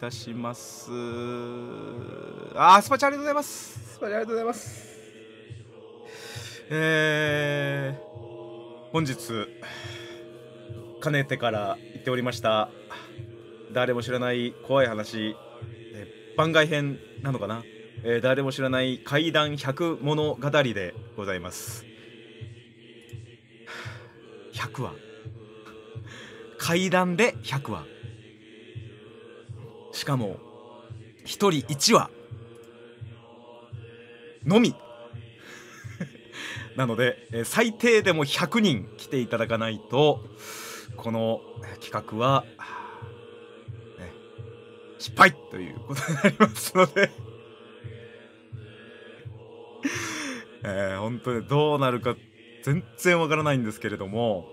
たしますあスパチャありがとうございますスパチャありがとうございますえー、本日かねてから言っておりました誰も知らない怖い話え番外編なのかな、えー、誰も知らない怪談百物語でございます100話 怪談で100話しかも1人1話のみ なので、え最低でも100人来ていただかないとこの企画は、失敗ということになりますので えー、本当にどうなるか全然わからないんですけれども、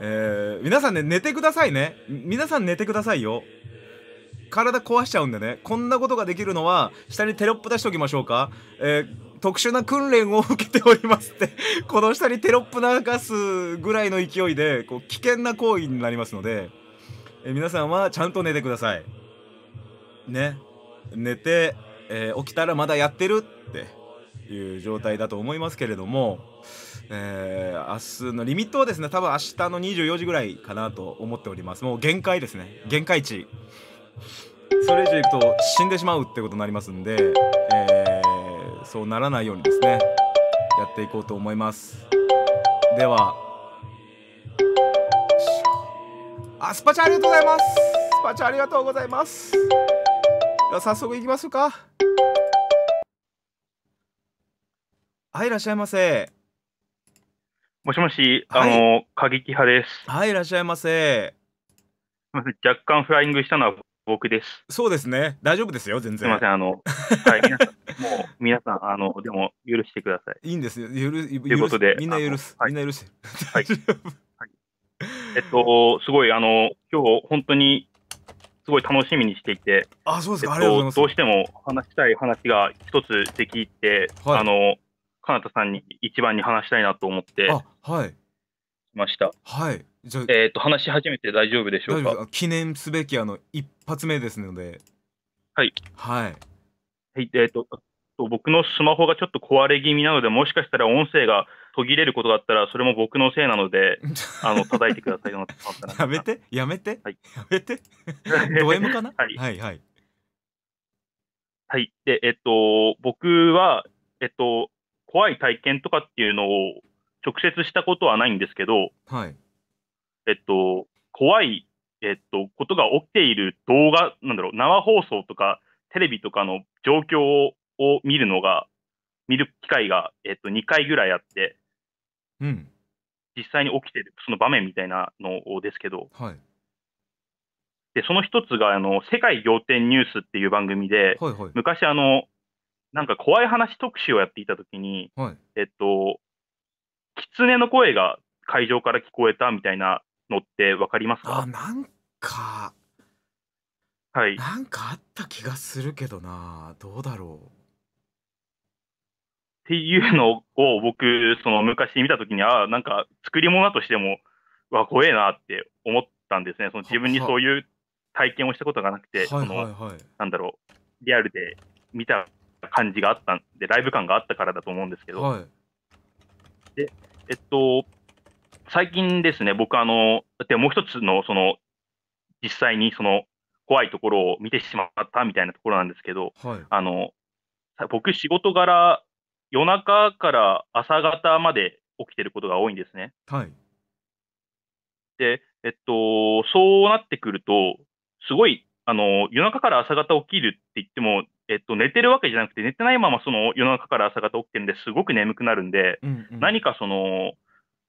えー、皆さんね寝てくださいね皆さん寝てくださいよ体壊しちゃうんでねこんなことができるのは下にテロップ出しておきましょうか、えー、特殊な訓練を受けておりますって この下にテロップ流すぐらいの勢いでこう危険な行為になりますので、えー、皆さんはちゃんと寝てくださいね寝て、えー、起きたらまだやってるっていう状態だと思いますけれどもえー、明日のリミットはですね多分明日の24時ぐらいかなと思っておりますもう限界ですね限界値それ以上いくと死んでしまうってことになりますんで、えー、そうならないようにですねやっていこうと思いますではあスパチャありがとうございますスパチャありがとうございますでは早速いきましょうかはいいらっしゃいませもしもし、あの、はい、過激派です。はい、いらっしゃいませ。若干フライングしたのは僕です。そうですね。大丈夫ですよ、全然。すみません、あの、はい、皆さん、もう、皆さん、あの、でも、許してください。いいんですよ。許す。ということで、みんな許す。みんな許す。はい。はい、えっと、すごい、あの、今日、本当に、すごい楽しみにしていて、あ、そうですか、ありがとうございます。どうしても話したい話が一つできて、あの、かなたさんに一番に話したいなと思って、あ、はい。ました。はい。じゃあ、えっ、ー、と、話し始めて大丈夫でしょうか。記念すべき、あの、一発目ですので。はい。はい。はい、えっ、ー、と、僕のスマホがちょっと壊れ気味なので、もしかしたら音声が途切れることだったら、それも僕のせいなので、あの、叩いてください。よやめて、やめて、はい、やめて。ド M かなはい、はい、はい。はい。で、えっと、僕は、えっと、怖い体験とかっていうのを直接したことはないんですけど、はい。えっと、怖い、えっと、ことが起きている動画、なんだろう、生放送とか、テレビとかの状況を見るのが、見る機会が、えっと、2回ぐらいあって、うん。実際に起きてる、その場面みたいなのですけど、はい。で、その一つが、あの、世界仰天ニュースっていう番組で、はいはい、昔、あの、なんか怖い話特集をやっていたときに、はい、えっと、狐の声が会場から聞こえたみたいなのって分かりますかあなんか、はい、なんかあった気がするけどなどうだろうっていうのを僕その昔見た時にああなんか作り物としてもわ怖えなって思ったんですねその自分にそういう体験をしたことがなくて、そのなんだろうリアルで見た感じがあったんでライブ感があったからだと思うんですけど、はいで、えっと、最近ですね、僕、あの、でもう一つの、その、実際にその、怖いところを見てしまったみたいなところなんですけど、はい、あの、僕、仕事柄、夜中から朝方まで起きてることが多いんですね。はい。で、えっと、そうなってくると、すごい、あの、夜中から朝方起きるって言っても、えっと、寝てるわけじゃなくて、寝てないままその夜中から朝方起きてるんですごく眠くなるんで、うんうん、何かその、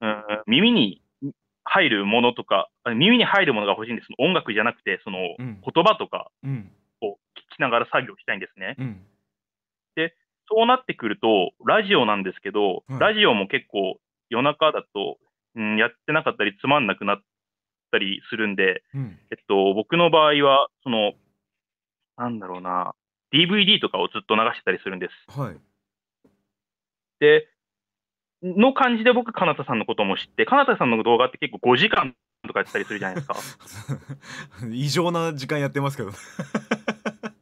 うん、耳に入るものとか、耳に入るものが欲しいんです。音楽じゃなくて、その言葉とかを聞きながら作業したいんですね。うんうん、で、そうなってくると、ラジオなんですけど、ラジオも結構夜中だと、うん、やってなかったり、つまんなくなったりするんで、えっと、僕の場合は、その、なんだろうな、DVD とかをずっと流してたりするんです。はい、での感じで僕、かなたさんのことも知って、かなたさんの動画って結構5時間とかやってたりするじゃないですか。異常な時間やってますけど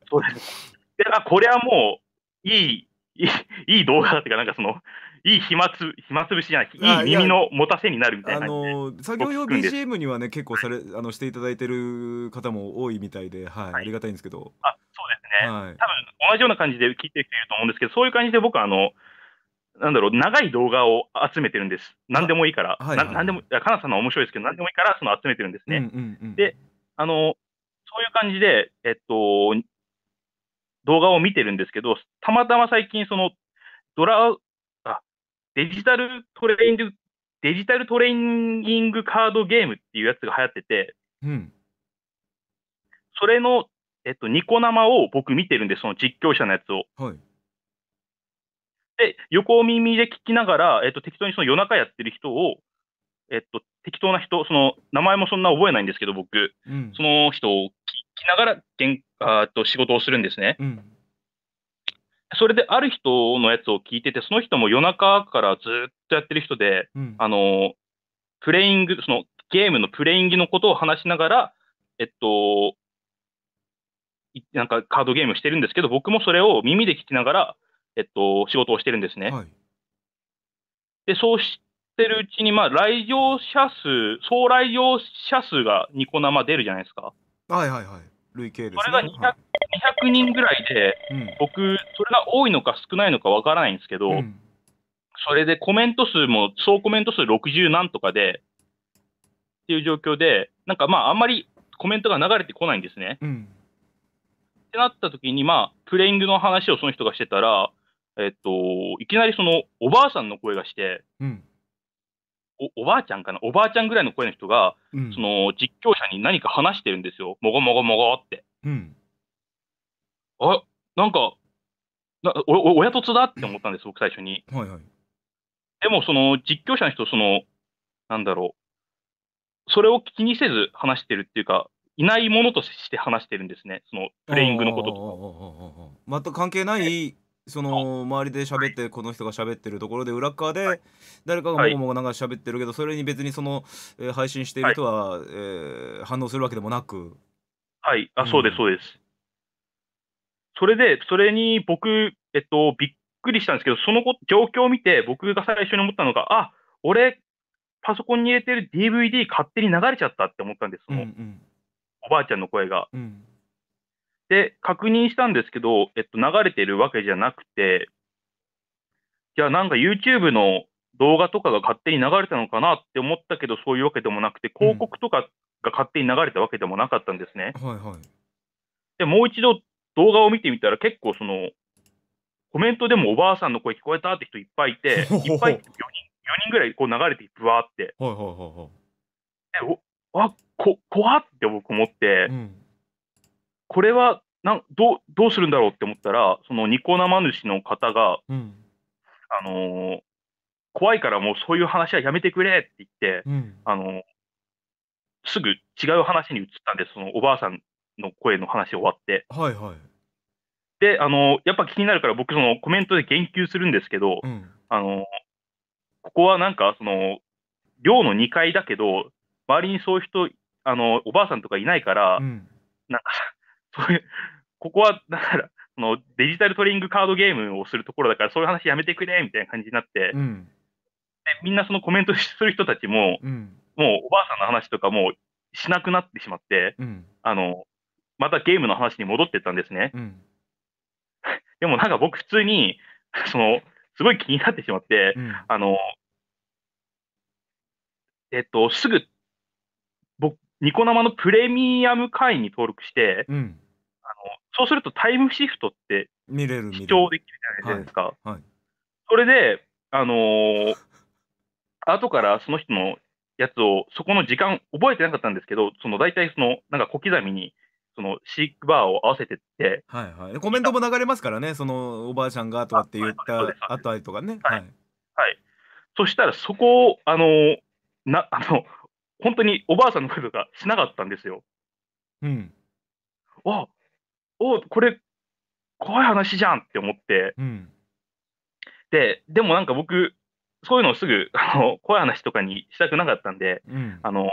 そうです。で、あ、これはもう、いい、いい動画だっていうか、なんかその、いい暇つ暇つぶしじゃない、いい耳の持たせになるみたいな、ね、あの作業用 BGM にはね、結構されあのしていただいてる方も多いみたいで、はい、はい、ありがたいんですけど。あそうですね、はい、多分同じような感じで聞いてる人いると思うんですけど、そういう感じで僕あの、なんだろう、長い動画を集めてるんです。何でもいいから。はいはい、なんでも、かなさんの面白いですけど、何でもいいから、その集めてるんですね。うんうんうん、で、あの、そういう感じで、えっと、動画を見てるんですけど、たまたま最近、その、ドラ、デジタルトレーニング、デジタルトレーニングカードゲームっていうやつが流行ってて、うん、それの、えっと、ニコ生を僕見てるんで、その実況者のやつを。はい、で、横耳で聞きながら、えっと、適当にその夜中やってる人を、えっと、適当な人、その名前もそんな覚えないんですけど、僕、うん、その人を聞きながら、あと仕事をするんですね。うんそれである人のやつを聞いてて、その人も夜中からずっとやってる人で、うん、あの、プレイング、そのゲームのプレイングのことを話しながら、えっと、なんかカードゲームしてるんですけど、僕もそれを耳で聞きながら、えっと、仕事をしてるんですね。はい、で、そうしてるうちに、まあ、来場者数、総来場者数がニコ生出るじゃないですか。はいはいはい。累計ですね。れが 200,、200人ぐらいで、うん、僕、それが多いのか少ないのかわからないんですけど、うん、それでコメント数も、総コメント数60何とかで、っていう状況で、なんかまあ、あんまりコメントが流れてこないんですね。うん、ってなった時に、まあ、プレイングの話をその人がしてたら、えっと、いきなりそのおばあさんの声がして、うんおばあちゃんかな、おばあちゃんぐらいの声の人が、うん、その実況者に何か話してるんですよ、もごもごもごって。うん、あなんかなお、親とつだって思ったんです、僕、最初に。はいはい、でも、その実況者の人、その、なんだろう、それを気にせず話してるっていうか、いないものとして話してるんですね、そのプレイングのこととか。全く関係ないその周りで喋ってこの人が喋ってるところで裏側で誰かがもうもうなんか喋ってるけどそれに別にその、え配信している人は、え反応するわけでもなくはいあ、そうですそうですそれでそれに僕えっとびっくりしたんですけどその状況を見て僕が最初に思ったのがあ俺パソコンに入れてる DVD 勝手に流れちゃったって思ったんですその、うんうん、おばあちゃんの声が、うん、で、確認したんですけど、えっと、流れてるわけじゃなくて、じゃあなんか YouTube の動画とかが勝手に流れたのかなって思ったけど、そういうわけでもなくて、広告とかが勝手に流れたわけでもなかったんですね。うん、はいはい。で、もう一度動画を見てみたら、結構その、コメントでもおばあさんの声聞こえたって人いっぱいいて、いっぱい4人 ,4 人ぐらいこう流れて、ぶわーって。はいはいはいはい。で、おあこ怖って僕思って、うん、これはなんどどうするんだろうって思ったら、そのニコ生主の方が、うん、あのー、怖いからもうそういう話はやめてくれって言って、うん、あのー、すぐ違う話に移ったんで、そのおばあさんの声の話終わって。はいはい、で、あのー、やっぱ気になるから僕、コメントで言及するんですけど、うん、あのここはなんか、その、寮の2階だけど、周りにそういう人、あのおばあさんとかいないから、なんか、そういう、ここは、だから、そのデジタルトリングカードゲームをするところだから、そういう話やめてくれみたいな感じになって、うん、でみんなそのコメントする人たちも、うん、もうおばあさんの話とかもしなくなってしまって、うん、あのまたゲームの話に戻ってったんですね。でもなんか僕、普通にそのすごい気になってしまって、あのえっと、すぐ僕、ニコ生のプレミアム会員に登録して、うんそうするとタイムシフトって見れる視聴できるじゃないですか。はいはい、それで、あのー、後からその人のやつを、そこの時間覚えてなかったんですけど、その大体その、なんか小刻みに、そのシークバーを合わせてって、はいはい、コメントも流れますからね、そのおばあちゃんがとかって言ったあとかね。はい、はいはい、そしたら、そこを、あのー、なあの本当におばあさんの声とかしなかったんですよ。うん、あおこれ怖い話じゃんって思って、うん、ででもなんか僕そういうのをすぐあの怖い話とかにしたくなかったんで、うん、あの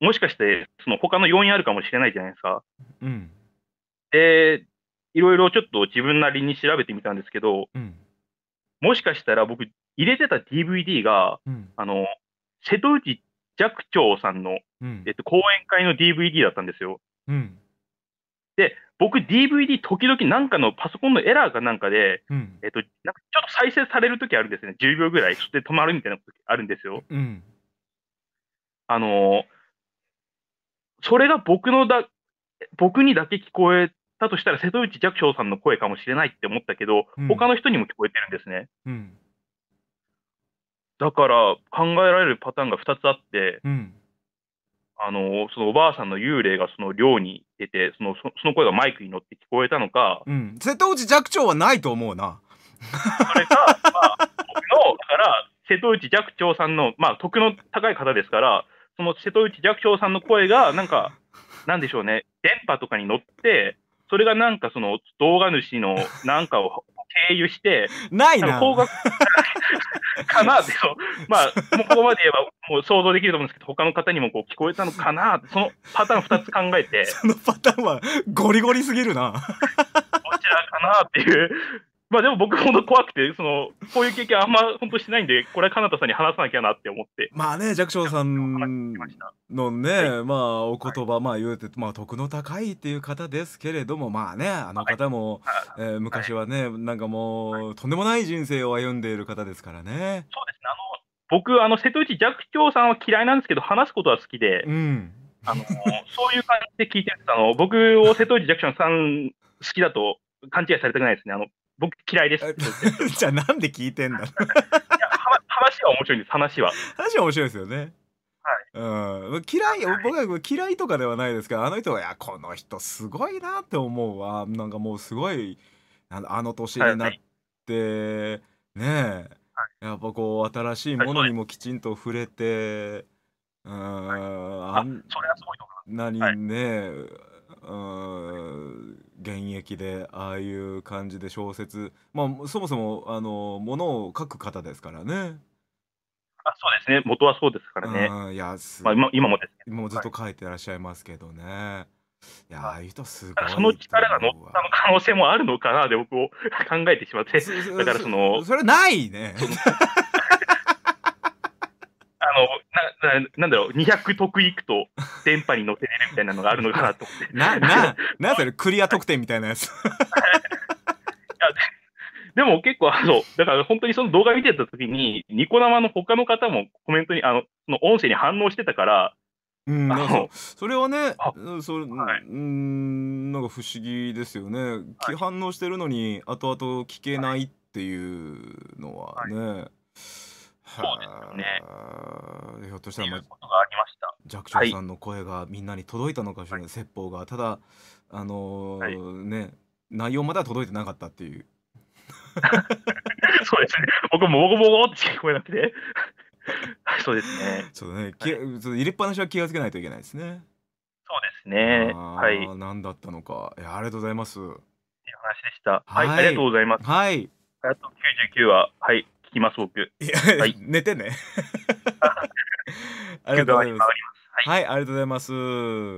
もしかしてその他の要因あるかもしれないじゃないですか。うん、でいろいろちょっと自分なりに調べてみたんですけど、うん、もしかしたら僕入れてた DVD が、あの瀬戸内寂聴さんの、えっと、講演会の DVD だったんですよ。うんで、僕 DVD 時々なんかのパソコンのエラーかなんかで、うん、えっと、なんかちょっと再生される時あるんですね。10秒ぐらい、そして止まるみたいなことあるんですよ。うん、あのそれが僕のだ、僕にだけ聞こえたとしたら瀬戸内寂聴さんの声かもしれないって思ったけど、うん、他の人にも聞こえてるんですね、うん、だから考えられるパターンが2つあって、うん、あのそのおばあさんの幽霊がその寮に出てそのその声がマイクに乗って聞こえたのか、うん、瀬戸内寂聴はないと思うな。それか、まあ、僕のだから瀬戸内寂聴さんの、まあ、徳の高い方ですからその瀬戸内寂聴さんの声がなんかなんでしょうね電波とかに乗ってそれがなんかその動画主のなんかを経由してないな。かなってまあ、もうここまで言えばもう想像できると思うんですけど、他の方にもこう聞こえたのかなそのパターン2つ考えて。そのパターンはゴリゴリすぎるな。どちらかなっていうまあでも僕、本当怖くて、その、こういう経験あんま本当してないんで、これはかなたさんに話さなきゃなって思って。まあね、弱小さんのね、はい、まあお言葉、はい、まあ言うて、まあ徳の高いっていう方ですけれども、まあね、あの方も、はい、えー、昔はね、なんかもう、とんでもない人生を歩んでいる方ですからね。そうですね、あの、僕、あの、瀬戸内寂聴さんは嫌いなんですけど、話すことは好きで、うん、あの、そういう感じで聞いてるあの、僕を瀬戸内寂聴さん好きだと、勘違いされたくないですね。あの、僕嫌いです じゃあなんで聞いてんだいやは話は面白いんです、話は。話は面白いですよね。はい、うん嫌い、はい、僕は嫌いとかではないですけどあの人はいやこの人すごいなって思うわなんかもうすごいあの年になって、はい、ねえ、やっぱこう新しいものにもきちんと触れて、うんあそれはすんなにね、現役でああいう感じで小説まあそもそもあのものを書く方ですからね。あそうですね元はそうですからね。いやまあ、今今もですね。今ずっと書いてらっしゃいますけどね。はい、いやああいう人すごい。その力が乗ったの可能性もあるのかなで僕を考えてしまってだからそのそれないね。のなななんだろう、200得いくと電波に乗せれるみたいなのがあるのかなと思って。な、な、なんそれ、クリア得点みたいなやつ。でも結構あの、だから本当にその動画見てたときに、ニコ生の他の方もコメントに、あの、その音声に反応してたから、うん、なんそれはねそはい、うんなんか不思議ですよね、はい、反応してるのに後々聞けないっていうのはね、はいそうですね。ひょっとしたら、まあ、ことがありました。寂聴さんの声がみんなに届いたのかしら、はい、説法が。ただ、あのーはい、ね、内容までは届いてなかったっていう。そうですね。僕もボコボコってしか聞こえなくて。そうですね。そうね、き、はい、入れっぱなしは気がつけないといけないですね。そうですね。はい。何だったのか。いや、ありがとうございます。っい話でした。はい、ありがとうございます。はい。あと99話、はい、聞きます、僕。いや、はい、寝てね。ありがとうございます。はい、ありがとうございます。は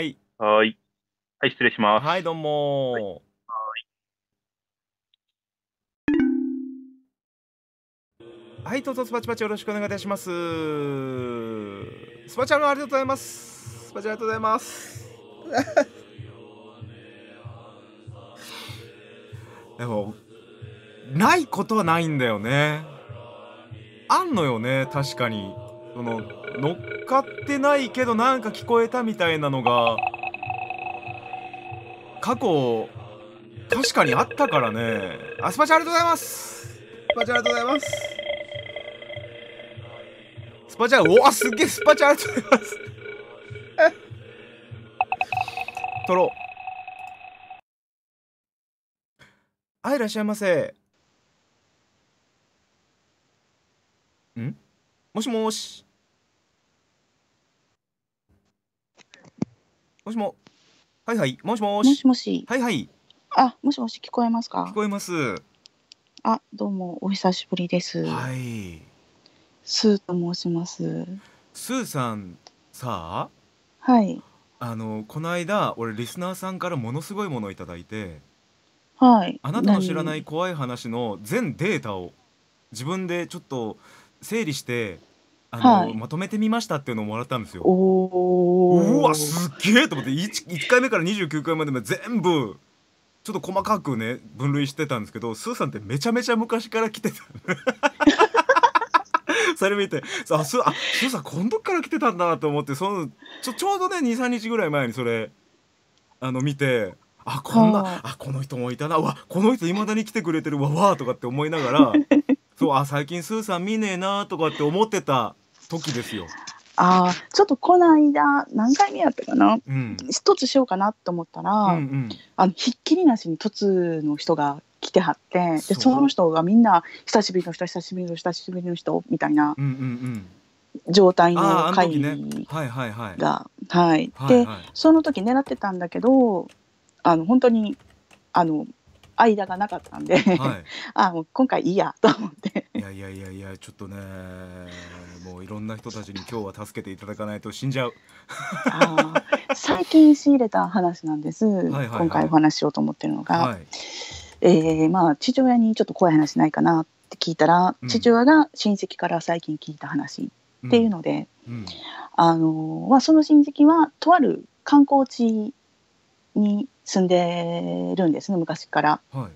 い、はい。はい。はい、失礼します。はい、どうも、はいはい。はい、どうぞスパチパチよろしくお願いいたします。スパチャルありがとうございます。スパチャありがとうございます。でもないことはないんだよね。あんのよね、確かに。その、乗っかってないけどなんか聞こえたみたいなのが、過去、確かにあったからね。あ、スパチャありがとうございますスパチャありがとうございますスパチャ、おわ、すげえスパチャありがとうございます取ろう。いいらっしゃいませ。んもしもしもしもはいはいもしもしもしもしはいはいあもしもし聞こえますか聞こえますあどうもお久しぶりですはいスーと申しますスーさんさあはいあのこの間俺リスナーさんからものすごいものをいただいてはいあなたの知らない怖い話の全データを自分でちょっと整理してあの、はいまとめてみましたっていうのをもらったんですよ。おうわすっげえと思って 1, 1回目から29回まで全部ちょっと細かくね分類してたんですけどスーさんってめちゃめちゃ昔から来てた それ見てあスあスーさん今度から来てたんだなと思ってそのちょちょうどね23日ぐらい前にそれあの見て。あこんなあこの人もいたなわこの人いまだに来てくれてるわわとかって思いながらそうあ最近スーさん見ねえなとかって思ってた時ですよ。あちょっとこの間何回目やったかな、うん、一つしようかなと思ったら、うんうん、あのひっきりなしにつの人が来てはってでその人がみんな久しぶりの人久しぶりの人久しぶりの人みたいな状態の会議が、はいはいはい、はい、で、はいはい、その時狙ってたんだけどあの本当にあの間がなかったんで、はい、あもう今回いいやと思っていやいやいやいやちょっとねもういろんな人たちに今日は助けていただかないと死んじゃう あ最近仕入れた話なんです、はいはいはい、今回お話ししようと思ってるのが、はい、えー、まあ父親にちょっと怖い話ないかなって聞いたら、うん、父親が親戚から最近聞いた話っていうので、うんうん、あのまあ、その親戚はとある観光地に住んでるんですね昔から。は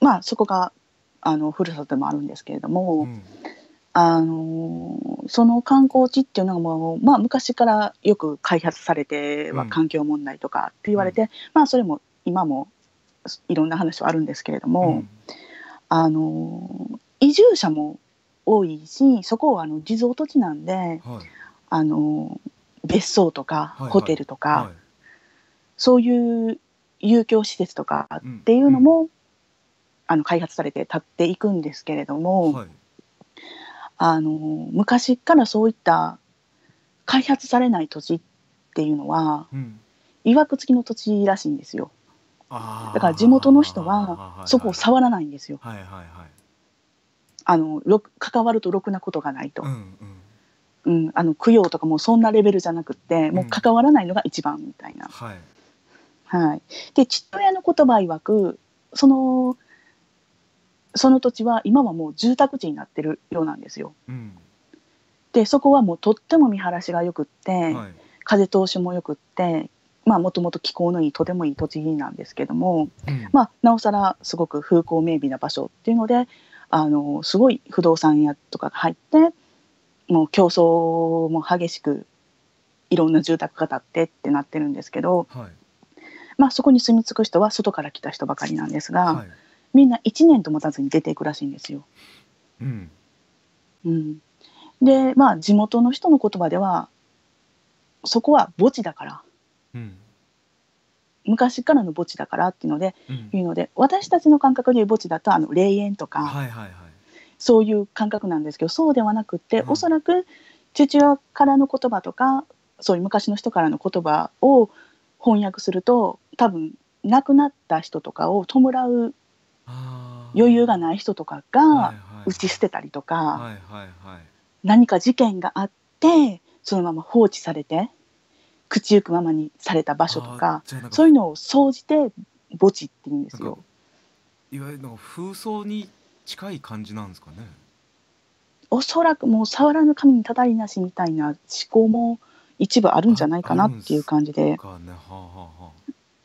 い、まあそこがあのふるさとでもあるんですけれども、うん、あのその観光地っていうのがもう、まあ、昔からよく開発されては環境問題とかって言われて、うん、まあそれも今もいろんな話はあるんですけれども、うん、あの移住者も多いしそこはあの地蔵土地なんで、はい、あの別荘とかホテルとか、はいはい、そういう遊興施設とかっていうのも、うん、あの開発されて立っていくんですけれども、はい、あの昔からそういった開発されない土地っていうのは、うん、いわくつきの土地らしいんですよ。だから地元の人はそこを触らないんですよ。はいはいはい、あの関わるとろくなことがないと。うん、あの供養とかもそんなレベルじゃなくってもう関わらないのが一番みたいな。はいはい、で父親の言葉曰くそのその土地は今はもう住宅地になってるようなんですよ。うん、でそこはもうとっても見晴らしがよくって、はい、風通しもよくってまあもともと気候のいいとてもいい土地なんですけども、うん、まあ、なおさらすごく風光明媚な場所っていうのであのすごい不動産屋とかが入ってもう競争も激しくいろんな住宅が建ってってなってるんですけど。はいまあ、そこに住み着く人は外から来た人ばかりなんですが、はい、みんな1年と持たずに出ていくらしいんですよ。うん、うん、でまあ地元の人の言葉ではそこは墓地だから、うん、昔からの墓地だからっていうので、うん、いうので私たちの感覚でいう墓地だとあの霊園とか、はいはいはい、そういう感覚なんですけどそうではなくって、うん、おそらく父親からの言葉とかそういう昔の人からの言葉を翻訳すると多分亡くなった人とかを弔う余裕がない人とかが打ち捨てたりとか何か事件があってそのまま放置されて口ゆくままにされた場所とかそういうのを総じて墓地って言うんですよ。いわゆる風葬に近い感じなんですかね。おそらくもう触らぬ神にたたりなしみたいな思考も一部あるんじゃないかなっていう感じで。はは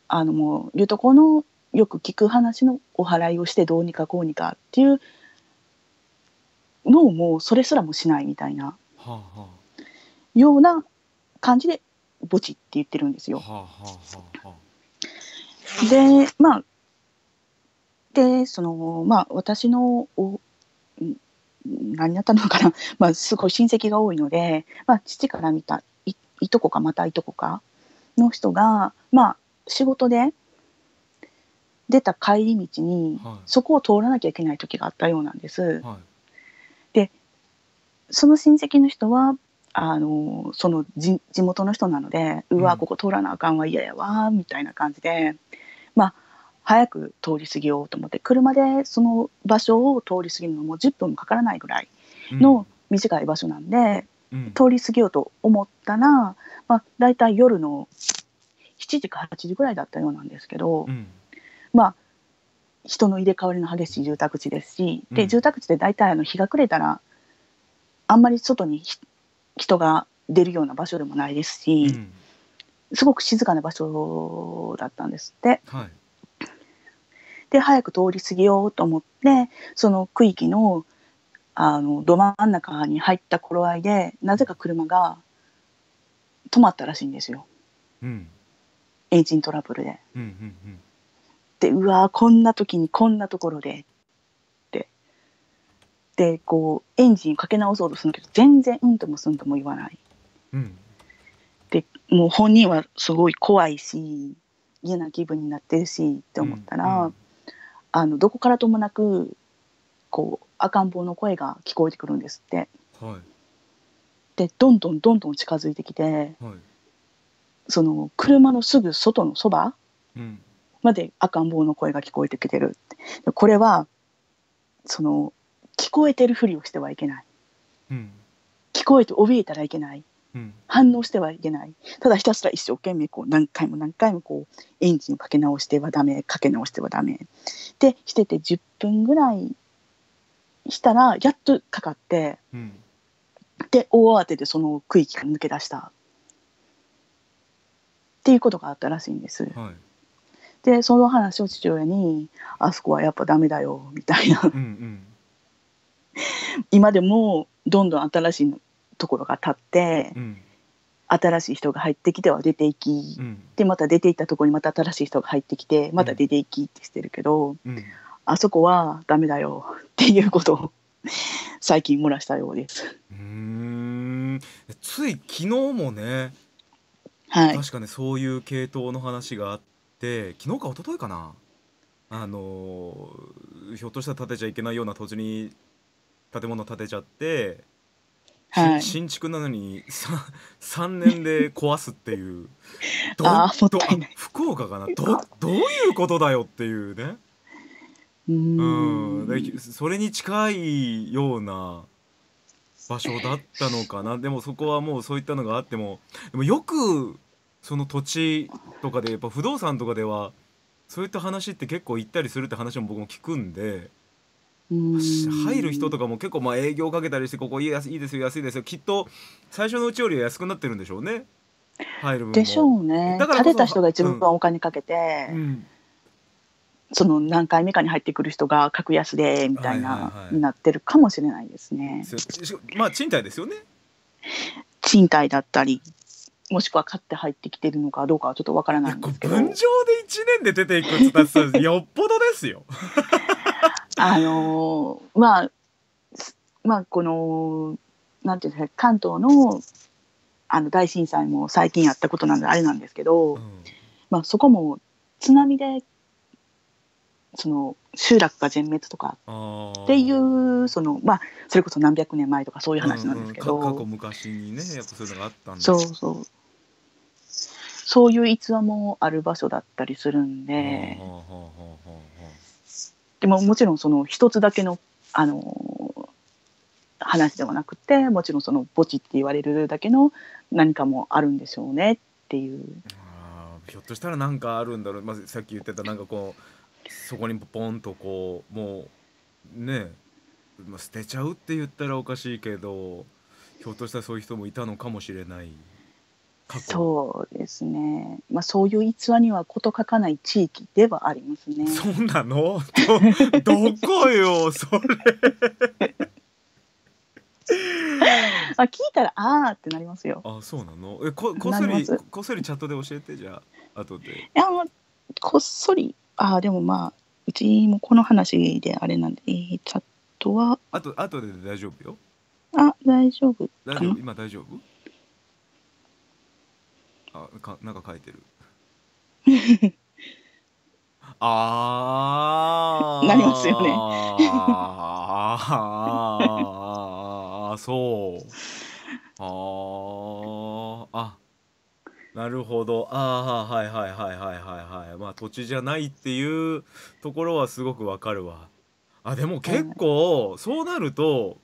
あのもういうとこのよく聞く話のお祓いをしてどうにかこうにかっていうのをもうそれすらもしないみたいなような感じで墓地って言ってるんですよ。でまあでそのまあ私のお何やったのかな、まあ、すごい親戚が多いので、まあ、父から見たいいとこかまたいとこかの人がまあ仕事で出た帰り道に、そこを通らなきゃいけない時があったようなんです。はい、でその親戚の人はあのその地元の人なので、ううわここ通らなあかんわ嫌やわみたいな感じでまあ早く通り過ぎようと思って車でその場所を通り過ぎるのも10分もかからないぐらいの短い場所なんで、うん、通り過ぎようと思ったら、まあ、大体夜の7時か8時ぐらいだったようなんですけど、うん、まあ人の入れ替わりの激しい住宅地ですし、で、住宅地で大体あの日が暮れたらあんまり外に人が出るような場所でもないですし、うん、すごく静かな場所だったんですって。はい、で早く通り過ぎようと思ってその区域のあのど真ん中に入った頃合いでなぜか車が止まったらしいんですよ。うん、エンジントラブルで。うんうんうん、でうわこんな時にこんなところでってでこうエンジンかけ直そうとするけど全然うんともすんとも言わない。うん、でもう本人はすごい怖いし嫌な気分になってるしって思ったら、うんうん、あのどこからともなくこう赤ん坊の声が聞こえてくるんですって。はい、でどんどんどんどん近づいてきて。はいその車のすぐ外のそばまで赤ん坊の声が聞こえてきてるこれはその聞こえてるふりをしてはいけない、うん、聞こえて怯えたらいけない、うん、反応してはいけないただひたすら一生懸命こう何回も何回もこうエンジンをかけ直してはダメかけ直してはダメでしてて10分ぐらいしたらやっとかかって、うん、で大慌てでその区域から抜け出したっていうことがあったらしいんです。はい、でその話を父親に「あそこはやっぱダメだよ」みたいな、うんうん、今でもどんどん新しいところが建って、うん、新しい人が入ってきては出ていき、うん、でまた出ていったところにまた新しい人が入ってきてまた出ていきってしてるけど、うん、あそこはダメだよっていうことを最近漏らしたようです。うんつい昨日もねはい。確かね、そういう系統の話があって、昨日か一昨日かな。あのひょっとしたら建てちゃいけないような土地に建物建てちゃって、はい、新築なのに 3, 3年で壊すっていう どあもったいない福岡かなどどういうことだよっていうねうんでそれに近いような場所だったのかなでもそこはもうそういったのがあってもでもよくその土地とかでやっぱ不動産とかではそういった話って結構行ったりするって話も僕も聞くんで。入る人とかも結構まあ営業かけたりしてここいいいいですよ安いですよきっと最初のうちよりは安くなってるんでしょうね入る分でしょうねだから建てた人が一番お金かけて、うんうん、その何回目かに入ってくる人が格安でみたいな、になってるかもしれないですねまあ賃貸ですよね賃貸だったりもしくは勝って入ってきてるのかどうかはちょっとわからないんですけど。分譲で1年で出ていくってよっぽどですよ。あのー、まあ、まあ、この、なんていうんですか、関東のあの大震災も最近やったことなんであれなんですけど、うん、まあ、そこも津波でその集落が全滅とかっていうその、まあ、それこそ何百年前とかそういう話なんですけど、うんうん、過去昔にねやっぱそういうのがあったんでそうそうそういう逸話もある場所だったりするんで、でももちろんその一つだけの、あの話ではなくてもちろんその墓地って言われるだけの何かもあるんでしょうねっていう。あひょっとしたら何かあるんだろう、まずさっき言ってたなんかこうそこにポンとこうもうね捨てちゃうって言ったらおかしいけどひょっとしたらそういう人もいたのかもしれない。そうですね、まあ、そういう逸話には事欠かない地域ではありますね。そうなのどこよ それ あ聞いたらああってなりますよ。あそうなのえここっそりこっそりチャットで教えてじゃあ後で。いやもうこっそりあでもまあうちもこの話であれなんで、えチャットはあと後で大丈夫よ。あ大丈夫今大丈夫あかなんか書いてる ああなりますよねああそうああなるほどああはいはいはいはいはいはいまあ土地じゃないっていうところはすごくわかるわあでも結構そうなると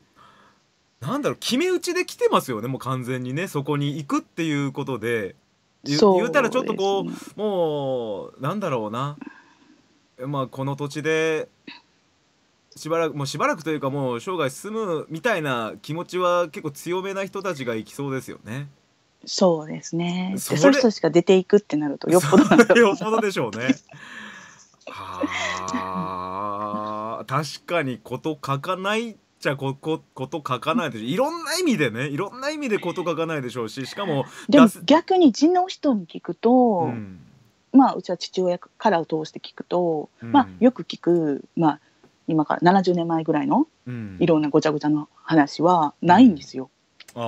なんだろう決め打ちで来てますよねもう完全にねそこに行くっていうことで言言うたらちょっとこう、ね、もうなんだろうなまあこの土地でしばらくもうしばらくというかもう生涯住むみたいな気持ちは結構強めな人たちがいきそうですよね。そうですね。そそうい人しか出ていくってなるとよっぽどよっぽどでしょうね。ああ確かにこと書かないちゃこここと書かないでしょいろんな意味でねいろんな意味でこと書かないでしょうししかもでも逆に地の人に聞くと、うん、まあうちは父親からを通して聞くと、うん、まあよく聞くまあ今から70年前ぐらいのいろんなごちゃごちゃの話はないんですよ。うん、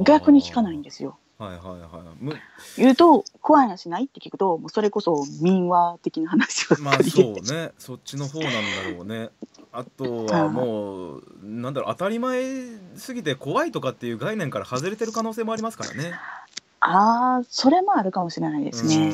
あ逆に聞かないんですよ。はいはいはい。む言うと怖い話ないって聞くともうそれこそ民話的な話ばっまかあまあそうね、そっちの方なんだろうね。あとはもう、なんだろう、当たり前すぎて怖いとかっていう概念から外れてる可能性もありますからね。ああそれもあるかもしれないですね。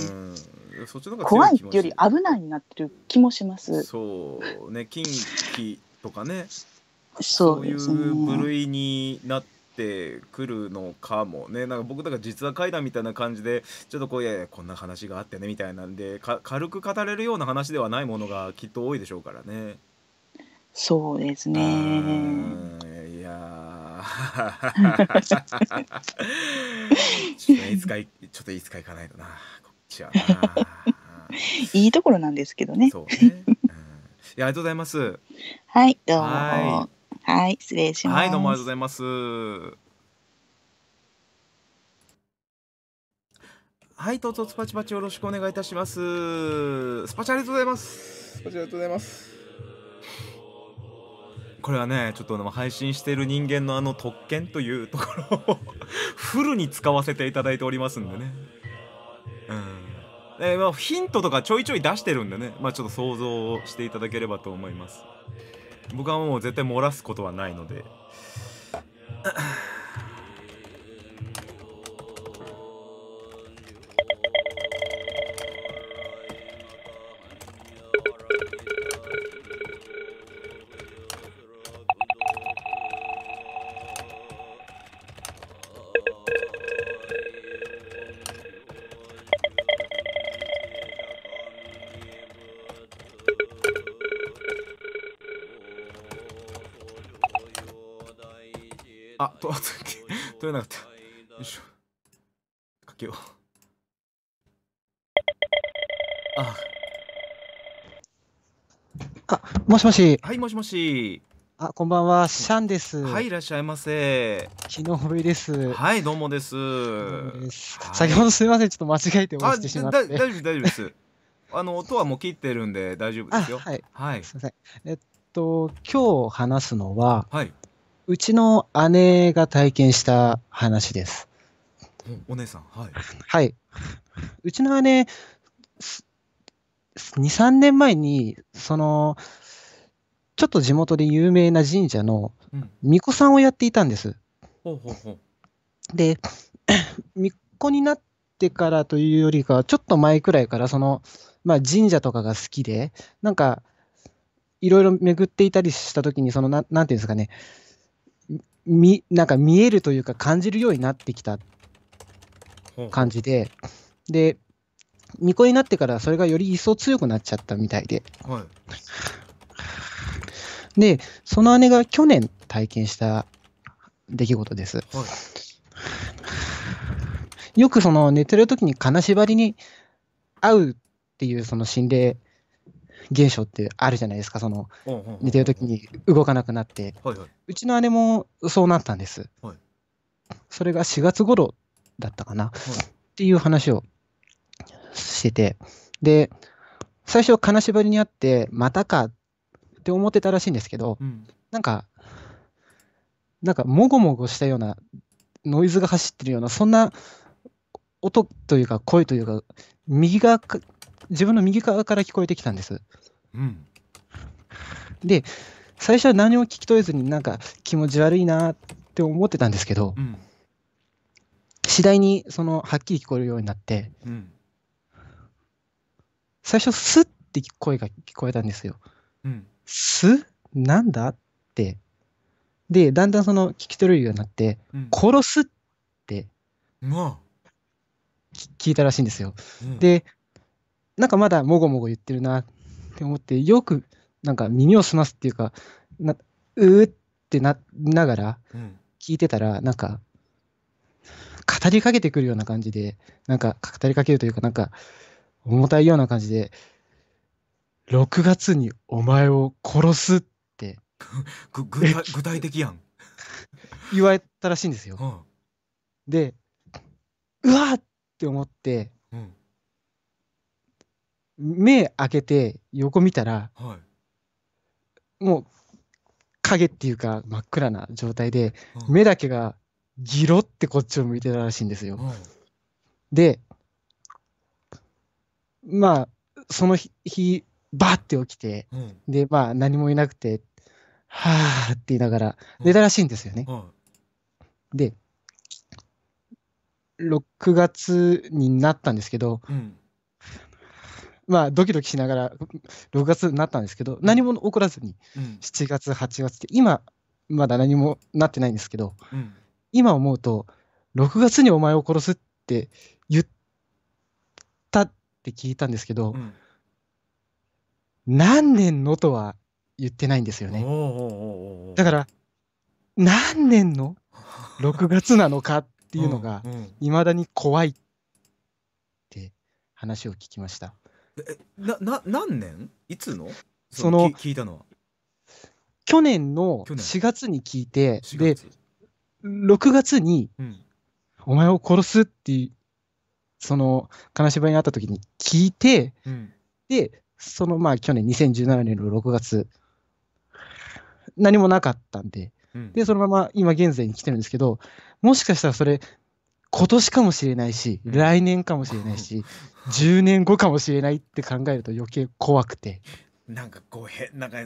そっちの方が怖いっていうより危ないになってる気もします。そうね、近畿とかね、そそういう部類になっってくるのかもねなんか僕だから実話怪談みたいな感じでちょっとこういやいやこんな話があってねみたいなんでか軽く語れるような話ではないものがきっと多いでしょうからね。そうですね。いや ちょっと、ね、いつかちょっといつか行かないとなこっちはな。いいところなんですけどね。そうね。うん、いやありがとうございます。はいどうも。はい、失礼します。はい、どうもありがとうございます。はい、どうぞスパチパチよろしくお願いいたします。スパチャありがとうございます。スパチありがとうございます。これはねちょっとの配信している人間のあの特権というところを フルに使わせていただいておりますんでねうんで、まあ、ヒントとかちょいちょい出してるんでねまあちょっと想像をしていただければと思います僕はもう絶対漏らすことはないのでもしもし。はい、もしもし。あ、こんばんは、シャンです。はい、いらっしゃいませ。木の上です。はい、どうもです。です。先ほどすみません、ちょっと間違えておしてしまって。大丈夫大丈夫です。あの音はもう切ってるんで大丈夫ですよ。はい。はい、すみません。えっと今日話すのは、はい、うちの姉が体験した話です。お姉さん、はい。はい。うちの姉、2、3年前に、その、ちょっと地元で有名な神社の巫女さんをやっていたんです。で、巫女になってからというよりかは、ちょっと前くらいから、その、まあ、神社とかが好きで、なんか、いろいろ巡っていたりしたときに、そのな、なんていうんですかね、みなんか見えるというか、感じるようになってきた感じで、で、巫女になってから、それがより一層強くなっちゃったみたいで。はいで、その姉が去年体験した出来事です。よくその寝てる時に金縛りに会うっていうその心霊現象ってあるじゃないですか、その寝てる時に動かなくなって、うちの姉もそうなったんです。それが4月頃だったかな、っていう話をしてて、で、最初金縛りにあって、またかっって思ってたらしいんですけど、うん、なんか、なんかもごもごしたようなノイズが走ってるような、そんな音というか声というか、右側か、自分の右側から聞こえてきたんです。うん、で、最初は何も聞き取れずになんか気持ち悪いなって思ってたんですけど、うん、次第にそのはっきり聞こえるようになって、うん、最初スッって声が聞こえたんですよ。うん、すなんだって、で、だんだんその聞き取れるようになって、うん、殺すって、聞いたらしいんですよ。うん、で、なんかまだもごもご言ってるなって思って、よくなんか耳を澄ますっていうか、なうーってなながら聞いてたら、なんか、語りかけてくるような感じで、なんか語りかけるというか、なんか重たいような感じで、6月にお前を殺すって 具体的やん 言われたらしいんですよ、でうわっって思って、うん、目開けて横見たら、はい、もう影っていうか真っ暗な状態で、目だけがギロってこっちを向いてたらしいんですよ、でまあその日バッって起きて、うん、で、まあ何もいなくて、はーって言いながら寝たらしいんですよね。で、6月になったんですけど、まあドキドキしながら6月になったんですけど、何も起こらずに、うん、7月、8月って、今、まだ何もなってないんですけど、うん、今思うと、6月にお前を殺すって言ったって聞いたんですけど、うん、何年のとは言ってないんですよね。だから何年の6月なのかっていうのがいまだに怖いって話を聞きました。えなな何年いつのその聞いたのは去年の4月に聞いてで6月に、お前を殺す」ってその金縛りに会った時に聞いて、うん、でそのまあ去年2017年の6月、何もなかったんで、うん、で、そのまま今現在に来てるんですけど、もしかしたらそれ、今年かもしれないし、うん、来年かもしれないし、10年後かもしれないって考えると余計怖くて。なんかこうへ、なんか、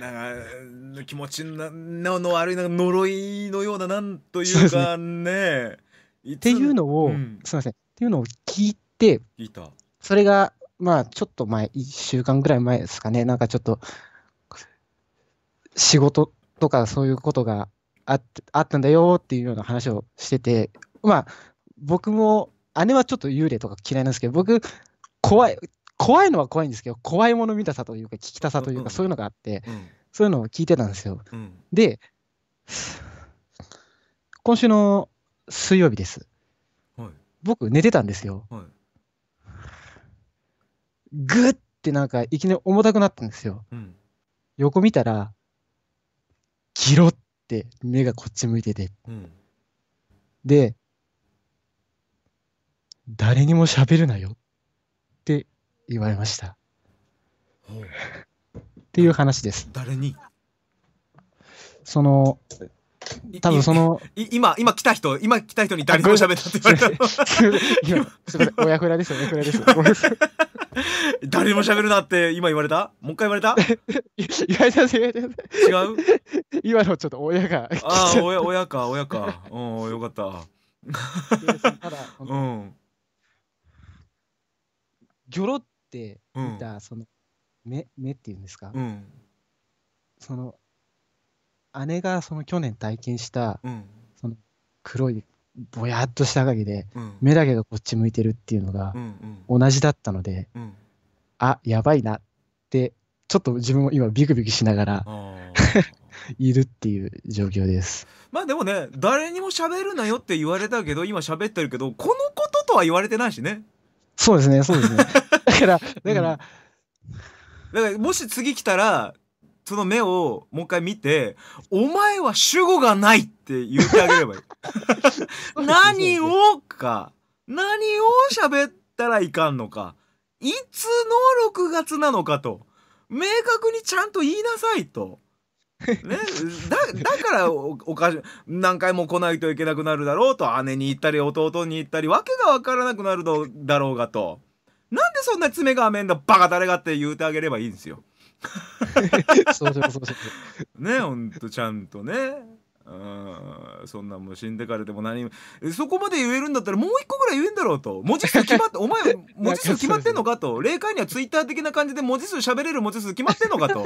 なんか気持ちのの悪いなんか呪いのようななんというかね。ねっていうのを、うん、すみませんっていうのを聞いてそれがまあ、ちょっと前、1週間ぐらい前ですかね、なんかちょっと、仕事とかそういうことがあっあったんだよっていうような話をしてて、まあ、僕も、姉はちょっと幽霊とか嫌いなんですけど、僕、怖い、怖いのは怖いんですけど、怖いもの見たさというか、聞きたさというか、そういうのがあって、うん、そういうのを聞いてたんですよ。うん、で、今週の水曜日です。はい、僕、寝てたんですよ。はいぐってなんかいきなり重たくなったんですよ。うん、横見たら、ギロって目がこっち向いてて。うん、で、誰にも喋るなよって言われました。っていう話です。誰にその、多分その。今、今来た人、今来た人に誰も喋ったって言われた。すみません、親フラですよ、親フです誰も喋るなって今言われたもう一回言われた言われた違う今のちょっと親が。ああ、親、親か、親か。うん、よかった。ただ、うん。ギョロって見た、うん、その、目、目っていうんですか、うん、その、姉がその去年体験した、うん、その黒いぼやっとした影で、うん、目だけがこっち向いてるっていうのが同じだったので、うんうん、あやばいなってちょっと自分も今ビクビクしながら いるっていう状況ですまあでもね誰にも喋るなよって言われたけど今喋ってるけどこのこととは言われてないしねそうですねそうですね だからだから、うん、だからもし次来たらその目をもう一回見て、お前は主語がないって言ってあげればいい。何をか、何を喋ったらいかんのか、いつの6月なのかと、明確にちゃんと言いなさいと。ね、だだからおかし何回も来ないといけなくなるだろうと姉に行ったり弟に行ったりわけが分からなくなるだろうがとなんでそんな爪が甘えんだバカ誰がって言うてあげればいいんですよ。そうそうそうそうねほんとちゃんとねうんそんなもう死んでからでも何もそこまで言えるんだったらもう一個ぐらい言えんだろうと文字数決まって お前文字数決まってんのかと霊界にはツイッター的な感じで文字数喋れる文字数決まってんのかと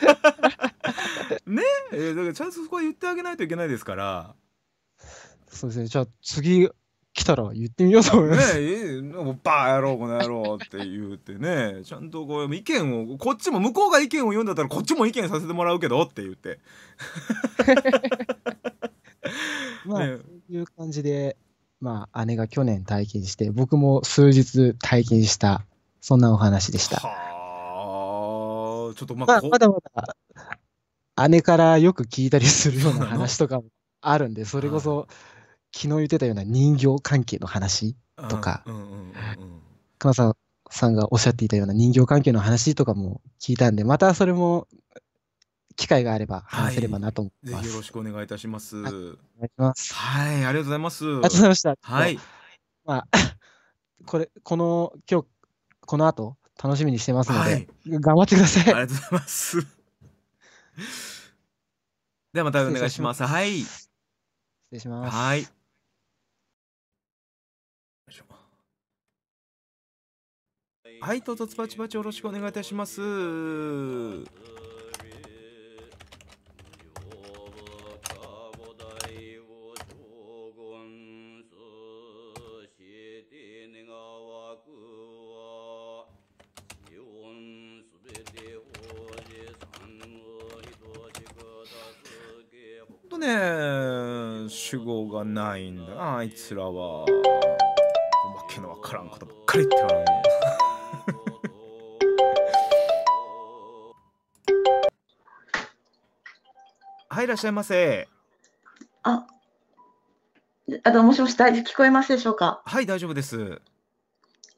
ねえだからちゃんとそこは言ってあげないといけないですからそうですねじゃあ次来たら言ってみようと思います。ねもうバーやろうこの野郎って言うてね ちゃんとこう意見をこっちも向こうが意見を言うんだったらこっちも意見させてもらうけどって言って。まあ、ね、そういう感じで、まあ、姉が去年体験して僕も数日体験したそんなお話でした。はあちょっとまあ、まあ、まだまだ姉からよく聞いたりするような話とかもあるんでそれこそ。昨日言ってたような人形関係の話とか、うんうんうん、さんさんがおっしゃっていたような人形関係の話とかも聞いたんで、またそれも機会があれば話せればなと思います。はい、よろしくお願いいたします。はい、お願いします。はい、ありがとうございます。ありがとうございました。はい。まあ、これ、この、今日、この後、楽しみにしてますので、はい、頑張ってください。ありがとうございます。ではまたお願いします。はい。失礼します。はい。はい、どうぞ、つチちチよろしくお願いいたします。とね主語がないんだあいつらはわけのわからんことばっかり言ってはるんらっしゃいませ。あ、あのもしもし大聞こえますでしょうか。はい、大丈夫です。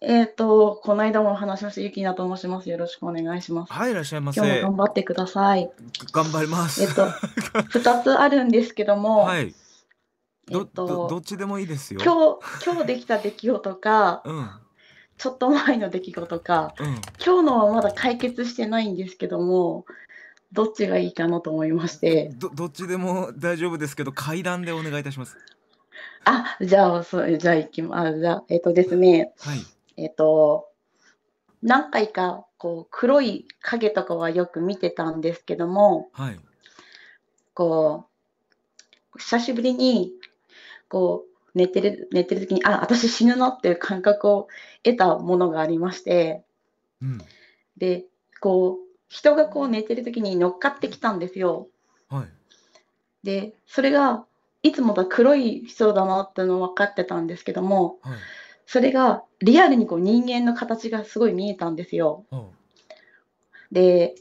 えっ、と、この間もお話しました、ゆきなと申します。よろしくお願いします。はい、いらっしゃいませ。今日も頑張ってください。頑張ります。えっと、二つあるんですけども、はい。ど,、えっどっちでもいいですよ。今日、今日できた出来事か、うん、ちょっと前の出来事か、うん、今日のはまだ解決してないんですけども、どっちがいいかなと思いましてどどっちでも大丈夫ですけど階段でお願いいたしますあじゃあそじゃあ行きますじゃあえっ、ー、とですね、はい、えっ、ー、と何回かこう黒い影とかはよく見てたんですけども、はい、こう久しぶりにこう寝てる寝てる時にあ私死ぬのっていう感覚を得たものがありまして、うん、でこう。人がこう寝てる時に乗っかってきたんですよ。はい、でそれがいつもが黒い人だなっての分かってたんですけども、はい、それがリアルにこう人間の形がすごい見えたんですよ。うで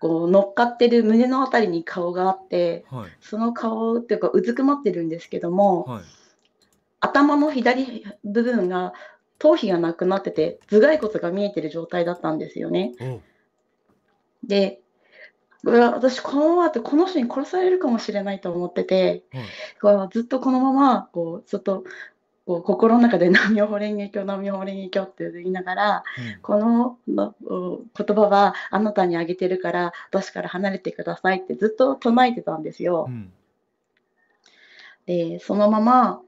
こう乗っかってる胸の辺りに顔があって、はい、その顔っていうかうずくまってるんですけども、頭の左部分が頭皮がなくなってて頭蓋骨が見えてる状態だったんですよね。うで、私このままだとこの人に殺されるかもしれないと思ってて、ずっとこのままこうずっとこう心の中で「南無法蓮華経南無法蓮華経」って言いながら、うん、このの言葉はあなたにあげてるから私から離れてくださいってずっと唱えてたんですよ。うん、でそのまま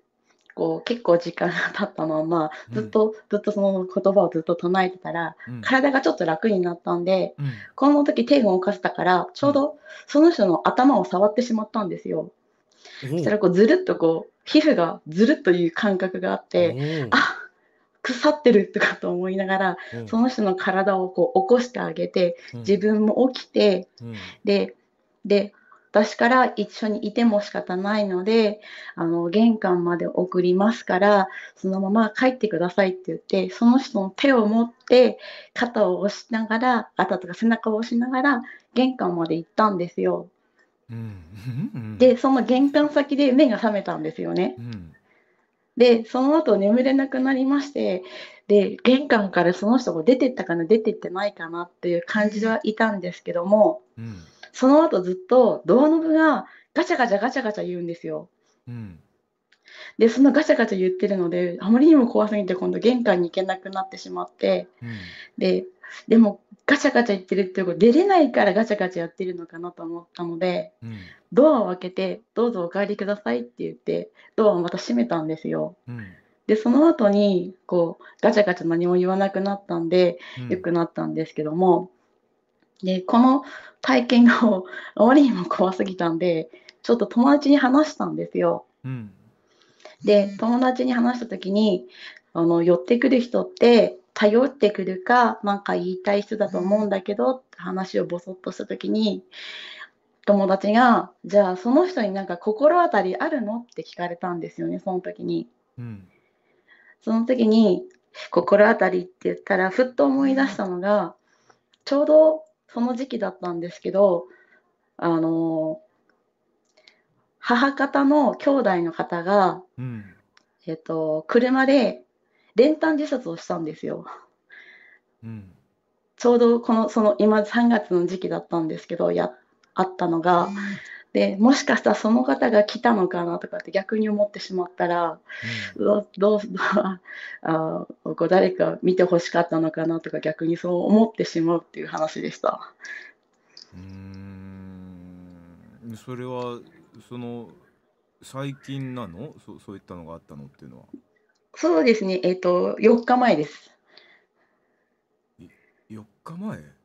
こう結構時間が経ったままずっと、うん、ずっとその言葉をずっと唱えてたら、うん、体がちょっと楽になったんで、うん、この時手を動かしたからちょうどその人の頭を触ってしまったんですよ。そしたらこうずるっとこう皮膚がずるっという感覚があってあ腐ってるとかと思いながら、その人の体をこう起こしてあげて自分も起きて、でで私から一緒にいても仕方ないので、あの、玄関まで送りますから、そのまま帰ってくださいって言って、その人の手を持って、肩を押しながら、肩とか背中を押しながら、玄関まで行ったんですよ。うん、で、その玄関先で目が覚めたんですよね。うん、で、その後眠れなくなりまして、で、玄関からその人が出てったかな、出てってないかなっていう感じはいたんですけども、うんその後ずっとドアノブがガチャガチャガチャガチャ言うんですよ。うん、でそのガチャガチャ言ってるのであまりにも怖すぎて今度玄関に行けなくなってしまって、うん、ででもガチャガチャ言ってるってこと出れないからガチャガチャやってるのかなと思ったので、うん、ドアを開けて「どうぞお帰りください」って言ってドアをまた閉めたんですよ。うんでその後にこうガチャガチャ何も言わなくなったんで、うん、よくなったんですけどもで、この体験があまりにも怖すぎたんで、ちょっと友達に話したんですよ。うん、で、友達に話した時に、あの寄ってくる人って頼ってくるか何か言いたい人だと思うんだけどって話をぼそっとした時に友達が「じゃあその人になんか心当たりあるの?」って聞かれたんですよねその時に。うん、その時に心当たりって言ったらふっと思い出したのがちょうどその時期だったんですけど、あの母方の兄弟の方が、うん、えっと、車で練炭自殺をしたんですよ。うん、ちょうどこのその今3月の時期だったんですけどやあったのが、でもしかしたらその方が来たのかなとかって逆に思ってしまったら、うん、どうどう あこう誰か見てほしかったのかなとか逆にそう思ってしまうっていう話でした。うんそれはその最近なのそそういったのがあったのっていうのはそうですねえっ、ー、と4日前です4日前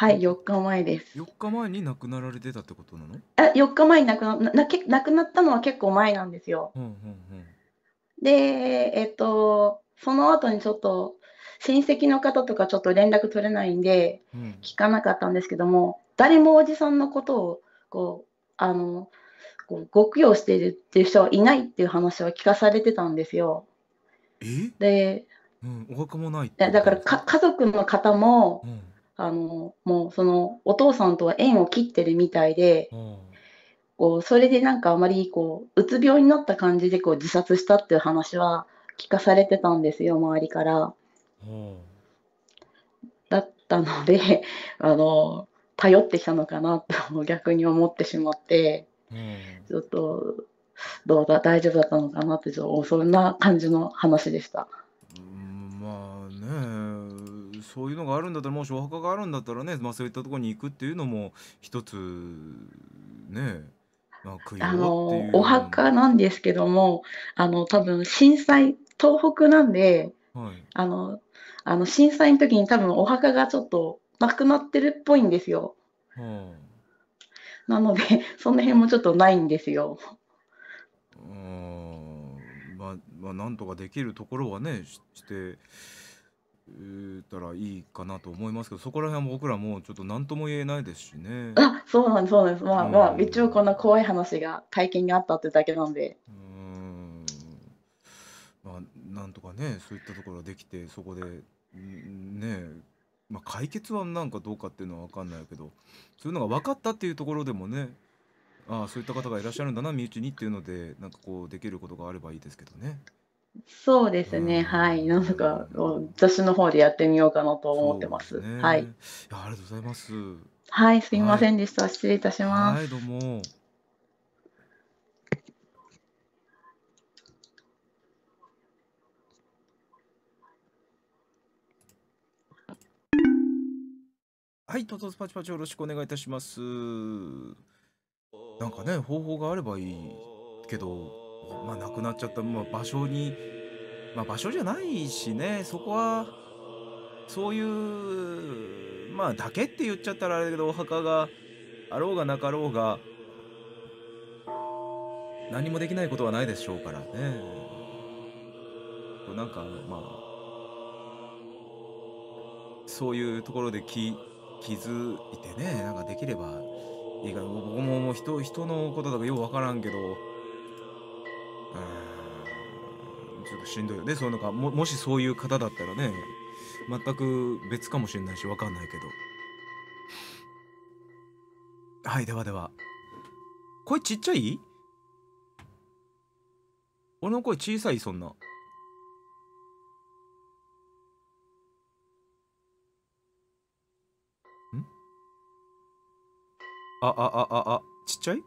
はい、4日前です。4日前に亡くなられてたってことなのあ、4日前に亡くななけ亡くなったのは結構前なんですよ。うんうんうん、で、えっと、その後にちょっと親戚の方とかちょっと連絡取れないんで、聞かなかったんですけども、うん、誰もおじさんのことをこうあのこうご供養しているっていう人はいないっていう話は聞かされてたんですよ。で、うん、お墓もないだからか家族の方も、うんあのもうそのお父さんとは縁を切ってるみたいで、うん、こうそれでなんかあまりこううつ病になった感じでこう自殺したっていう話は聞かされてたんですよ周りから。うん、だったので あの頼ってきたのかなと逆に思ってしまって、うん、ちょっとどうだ大丈夫だったのかなってちょっとそんな感じの話でした。まあねそういうのがあるんだったらもしお墓があるんだったらね、まあ、そういったところに行くっていうのも一つねまあ、あのお墓なんですけどもあの多分震災東北なんで、はい、あのあの震災の時に多分お墓がちょっとなくなってるっぽいんですよ。はあ、なので その辺もちょっとないんですよ。あまあ、まあ、なんとかできるところはねして。たらいいかなと思いますけど、そこら辺は僕らもちょっと何とも言えないですしね。あ、そうなんです、そうなんです。まあうまあ、一応こんな怖い話が会見があったってだけなんで。うんまあ、なんとかね、そういったところができて、そこで、ねまあ、解決はなんかどうかっていうのは分かんないけど、そういうのが分かったっていうところでもね、ああ、そういった方がいらっしゃるんだな、身内にっていうので、なんかこう、できることがあればいいですけどね。そうですね、うん、はい、なんとか私の方でやってみようかなと思ってます。すね、はい。いありがとうございます。はい、すみませんでした。はい、失礼いたします。はい、どうも。はい、とうぞパチパチよろしくお願いいたします。なんかね、方法があればいいけど。まあ、亡くなっちゃった、まあ、場所に、まあ、場所じゃないしねそこはそういうまあだけって言っちゃったらあれだけどお墓があろうがなかろうが何もできないことはないでしょうからね。なんかまあそういうところで気気づいてねなんかできればいいかな僕ももう人人のことだかよう分からんけどうんちょっとしんどいよねそのなんかももしそういう方だったらね全く別かもしれないし分かんないけどはいではでは声ちっちゃい俺の声小さいそんなあああああちっちゃい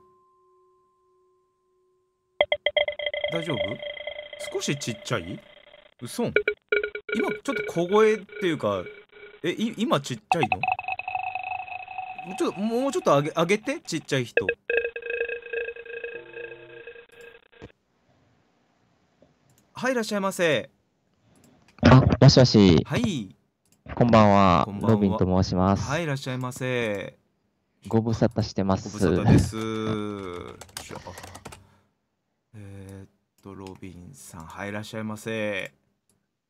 大丈夫少しちっちゃいうそん今ちょっと小声っていうかえい今ちっちゃいのちょっともうちょっと上げ上げてちっちゃい人はいいらっしゃいませあもしもしはいこんばんはロビンと申しますはいいらっしゃいませご無沙汰してますご無沙汰です えーと、ロビンさん、はい、いらっしゃいませ。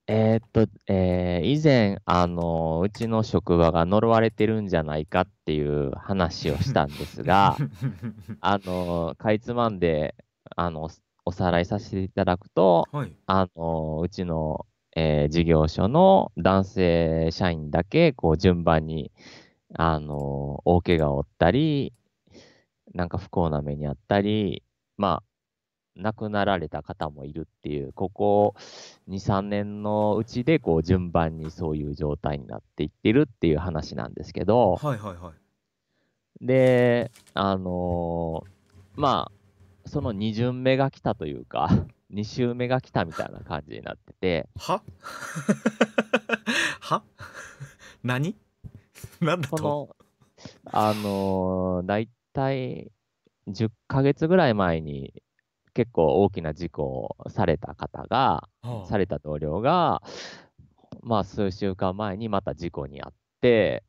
えー、っと、えー、以前、あの、うちの職場が呪われてるんじゃないかっていう話をしたんですが、あの、かいつまんで、あの、おさらいさせていただくと、はい、あの、うちの、えー、事業所の男性社員だけ、こう、順番に、あの、大怪我を負ったり、なんか不幸な目にあったり、まあ、亡くなられた方もいるっていう、ここ2、3年のうちでこう順番にそういう状態になっていってるっていう話なんですけど、はいはいはい、で、あのー、まあ、その2巡目が来たというか、2 周目が来たみたいな感じになってて。は は何 なんだとこの、あのー、大体10ヶ月ぐらい前に結構大きな事故をされた方が、された同僚が、まあ、数週間前にまた事故に遭って、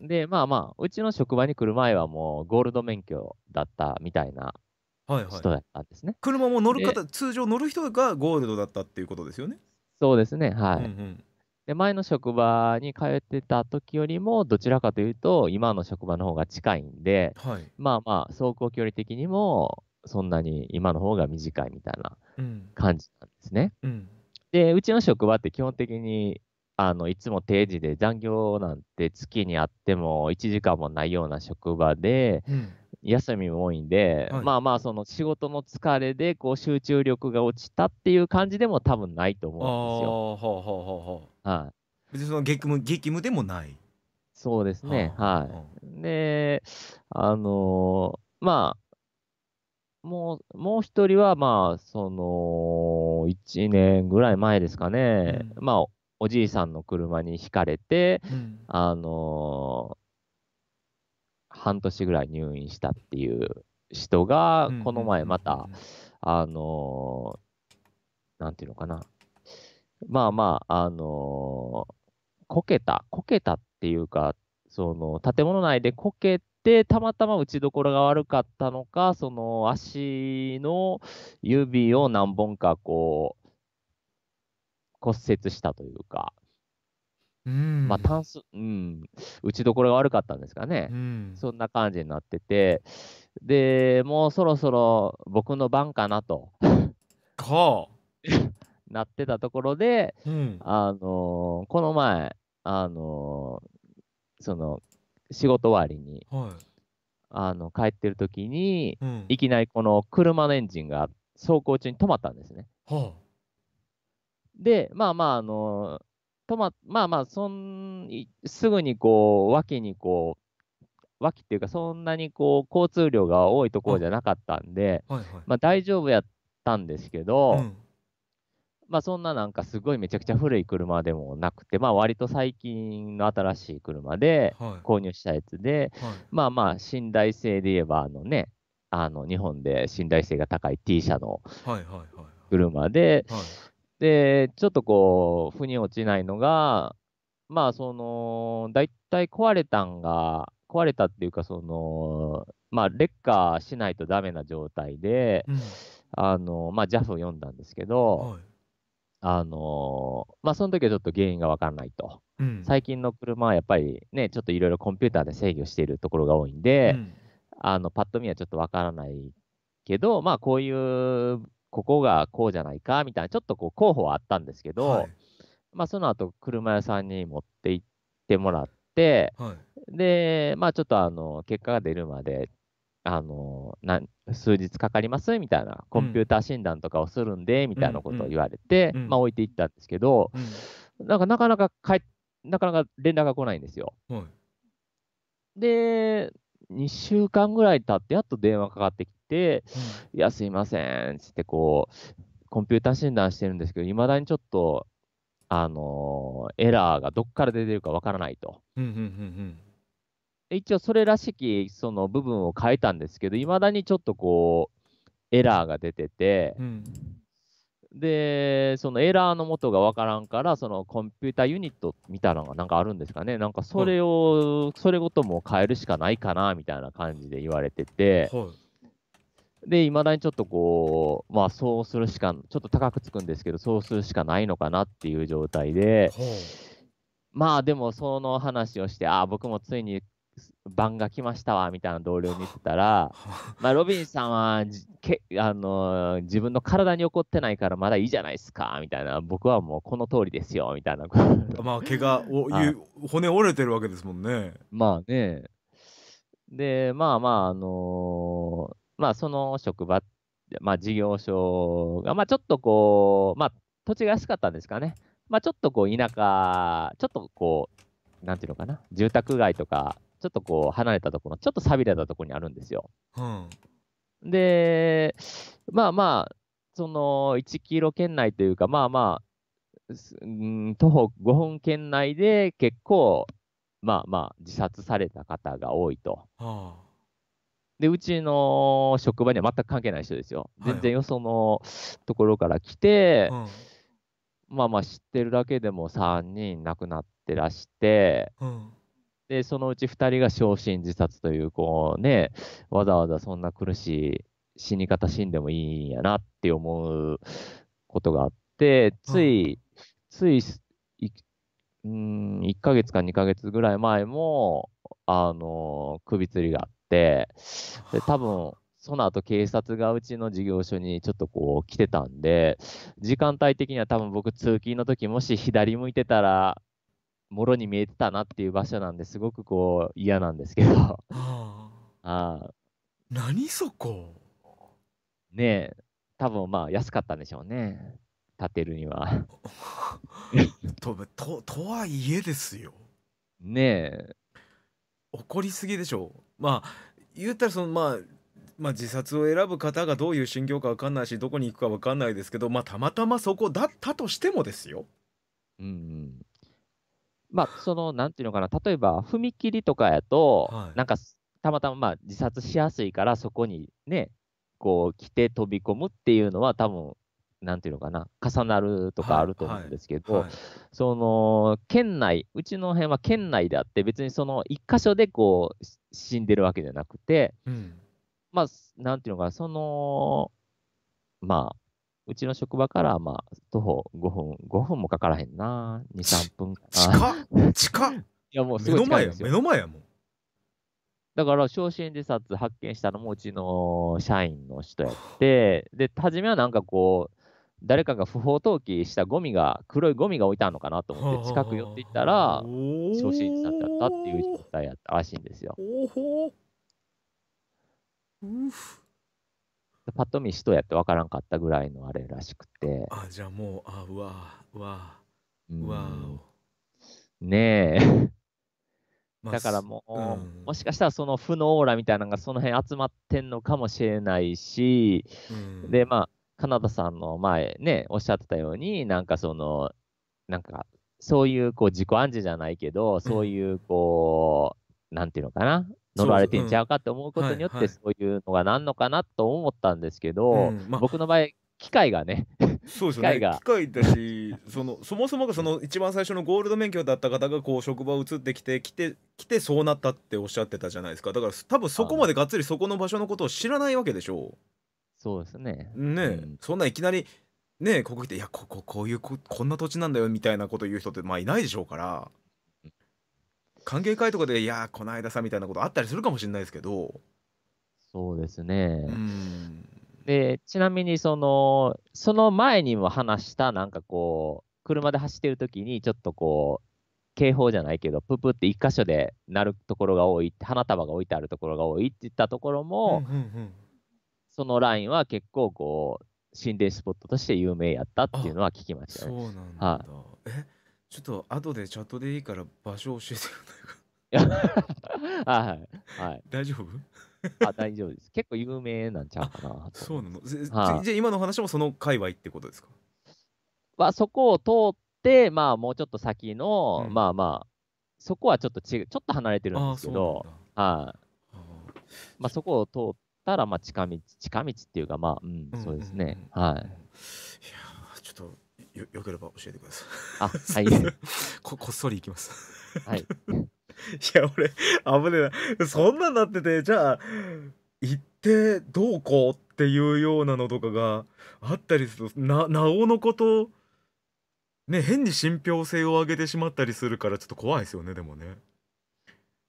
で、まあまあ、うちの職場に来る前はもうゴールド免許だったみたいな人だったんですね。はいはい、車も乗る方、通常乗る人がゴールドだったっていうことですよね。そうですね、はい。うんうん、で前の職場に通ってた時よりも、どちらかというと、今の職場の方が近いんで、はい、まあまあ、走行距離的にも、そんなに今の方が短いみたいな感じなんですね。うん、でうちの職場って基本的にあのいつも定時で残業なんて月にあっても1時間もないような職場で、うん、休みも多いんで、はい、まあまあその仕事の疲れでこう集中力が落ちたっていう感じでも多分ないと思うんですよ。はい、別にその激務激務でもないそうですね、はあ、はい。であのー、まあもう、もう一人は、まあ、その、1年ぐらい前ですかね、うん、まあ、おじいさんの車にひかれて、うん、あのー、半年ぐらい入院したっていう人が、この前また、あのー、なんていうのかな、まあまあ、あのー、こけた、こけたっていうか、その、建物内でこけで、たまたま打ちどころが悪かったのか、その足の指を何本かこう、骨折したというか、うんまあ、単数、うん、打ちどころが悪かったんですかね、うん、そんな感じになってて、で、もうそろそろ僕の番かなと。なってたところで、うん、あのー、この前、あのー、その仕事終わりに、はい、あの帰ってる時に、うん、いきなりこの車のエンジンが走行中に止まったんですね。はあ、でまあまああの止ままあまあそんすぐにこう脇にこう脇っていうかそんなにこう交通量が多いところじゃなかったんで、はいはいはい、まあ、大丈夫やったんですけど、うんまあそんななんかすごいめちゃくちゃ古い車でもなくて、まあ割と最近の新しい車で購入したやつで、はいはい、まあまあ信頼性で言えばあのね、あの日本で信頼性が高い T 社の車で、で、ちょっとこう、腑に落ちないのが、まあその、大体壊れたんが、壊れたっていうか、その、まあ劣化しないとダメな状態で、うん、あの、まあ JAF を読んだんですけど、はいあのまあ、その時はちょっと原因が分からないと、うん、最近の車はやっぱりね、ちょっといろいろコンピューターで制御しているところが多いんで、うん、あのパッと見はちょっと分からないけど、まあ、こういう、ここがこうじゃないかみたいな、ちょっとこう候補はあったんですけど、はい、まあ、その後車屋さんに持って行ってもらって、はい、で、まあ、ちょっとあの結果が出るまで、あの何数日かかりますみたいな、コンピューター診断とかをするんで、みたいなことを言われて、うん、まあ、置いていったんですけど、うん、なんかなかなかなかなか連絡が来ないんですよ。はい、で、2週間ぐらい経って、やっと電話かかってきて、うん、いや、すいませんつってこう、コンピューター診断してるんですけど、いまだにちょっと、あのー、エラーがどこから出てるかわからないと。うんうんうんうん一応それらしきその部分を変えたんですけど、いまだにちょっとこう、エラーが出てて、うん、で、そのエラーの元がわからんから、そのコンピューターユニットみたいなのがなんかあるんですかね、なんかそれを、うん、それごとも変えるしかないかなみたいな感じで言われてて、い、で、いまだにちょっとこう、まあそうするしか、ちょっと高くつくんですけど、そうするしかないのかなっていう状態で、まあでもその話をして、ああ、僕もついに番が来ましたわみたいな同僚に言ってたら、まあ、ロビンさんはけ、あのー、自分の体に起こってないからまだいいじゃないですかみたいな僕はもうこの通りですよみたいな まあ怪我を骨折れてるわけですもんねまあねでまあまああのー、まあその職場まあ事業所がまあちょっとこうまあ土地が安かったんですかねまあちょっとこう田舎ちょっとこうなんていうのかな住宅街とかちょっとこう離れたところちょっと寂れたところにあるんですよ。うん、でまあまあその1キロ圏内というかまあまあ、うん、徒歩5分圏内で結構まあまあ自殺された方が多いと。はあで、うちの職場には全く関係ない人ですよ。全然よそのところから来て、はいうん、まあまあ知ってるだけでも3人亡くなってらして、うで、そのうち2人が焼身自殺という、こうね、わざわざそんな苦しい死に方死んでもいいんやなって思うことがあって、つい、つい、うん、1ヶ月か2ヶ月ぐらい前も、あの、首吊りがあって、で多分、その後警察がうちの事業所にちょっとこう来てたんで、時間帯的には多分僕通勤の時もし左向いてたら、もろに見えてたなっていう場所なんですごくこう嫌なんですけどあ、あ何そこねえ多分まあ安かったんでしょうね建てるには とととはいえですよねえ怒りすぎでしょうまあ言ったらそのまあまあ、自殺を選ぶ方がどういう心境か分かんないしどこに行くか分かんないですけど、まあ、たまたまそこだったとしてもですよ、うん、うん、まあ、その、なんていうのかな、例えば、踏切とかやと、はい、なんか、たまたま、まあ、自殺しやすいから、そこにね、こう、来て飛び込むっていうのは、多分なんていうのかな、重なるとかあると思うんですけど、はいはい、その、県内、うちの辺は県内であって、別にその、一箇所でこう、死んでるわけじゃなくて、うん、まあ、なんていうのかな、その、まあ、うちの職場から、まあ、徒歩5分、5分もかからへんな。2、3分。近っ 近っいや、もうすごい目の前や、目の前やもん。だから、昇進自殺発見したのもうちの社員の人やって、で、初めはなんかこう、誰かが不法投棄したゴミが、黒いゴミが置いたのかなと思って、近く寄っていったら、昇進自殺だったっていう状態やったらしいんですよ。おほうふパッと見人やって分からんかったぐらいのあれらしくて。あ、じゃあもう、あ、うわ、うわ、うわ、ん、ねえ。だからもう、うん、もしかしたらその負のオーラみたいなのがその辺集まってんのかもしれないし、うん、で、まあ、カナダさんの前ね、おっしゃってたように、なんかその、なんか、そういうこう自己暗示じゃないけど、そういうこう、うん、なんていうのかな、乗られてんちゃうかって思うことによってそういうのがなんのかなと思ったんですけど、まあ、僕の場合機械がねそうですね機械だしそのそもそもがその一番最初のゴールド免許だった方がこう職場を移ってきて来て来てそうなったっておっしゃってたじゃないですかだから多分そこまでがっつりそこの場所のことを知らないわけでしょうそうですねね、うん、そんないきなりねここ来ていやこここういうここんな土地なんだよみたいなこと言う人ってまあいないでしょうから歓迎会とかで、いやこの間さみたいなことあったりするかもしれないですけど。そうですね。で、ちなみにその、その前にも話した、なんかこう、車で走ってる時に、ちょっとこう、警報じゃないけど、ププって1箇所で鳴るところが多い、花束が置いてあるところが多いっていったところも、うんうんうん、そのラインは結構こう、心霊スポットとして有名やったっていうのは聞きましたね。そうなんだ、はい、えちょっと後でチャットでいいから場所教えてくいやはいはいはい。大丈夫あ、大丈夫です。結構有名なんちゃうかなそうなのぜぜじゃはあ今の話もその界隈ってことですかまあ、そこを通って、まあ、もうちょっと先の、うんまあまあ、そこはちょっと違う、ちょっと離れてるんですけど、なはい、あまあ、そこを通ったら、まあ、近道、近道っていうか、まあ、うん、そうですね。うんうんはい。いやちょっとよよければ教えてください。あ、はい。ここっそりいきます。はい。いや、俺、危ねえな。そんなんなってて、じゃあ、行ってどうこうっていうようなのとかがあったりすると、な、おのこと、ね、変に信憑性を上げてしまったりするから、ちょっと怖いですよね、でもね。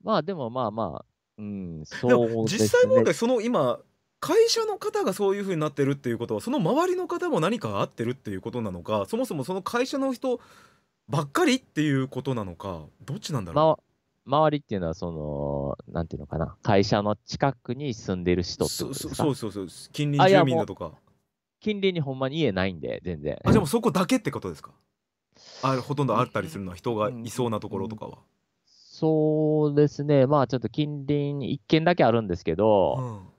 まあ、でもまあまあ、うん、そう、ね、実際問題、その今、会社の方がそういうふうになってるっていうことはその周りの方も何か合ってるっていうことなのかそもそもその会社の人ばっかりっていうことなのかどっちなんだろう、ま、周りっていうのはそのなんていうのかな会社の近くに住んでる人ってことですかそうそうそう近隣住民だとか近隣にほんまに家ないんで全然あでもそこだけってことですかあほとんどあったりするのは人がいそうなところとかは、うんうん、そうですねまあちょっと近隣1軒だけあるんですけど、うん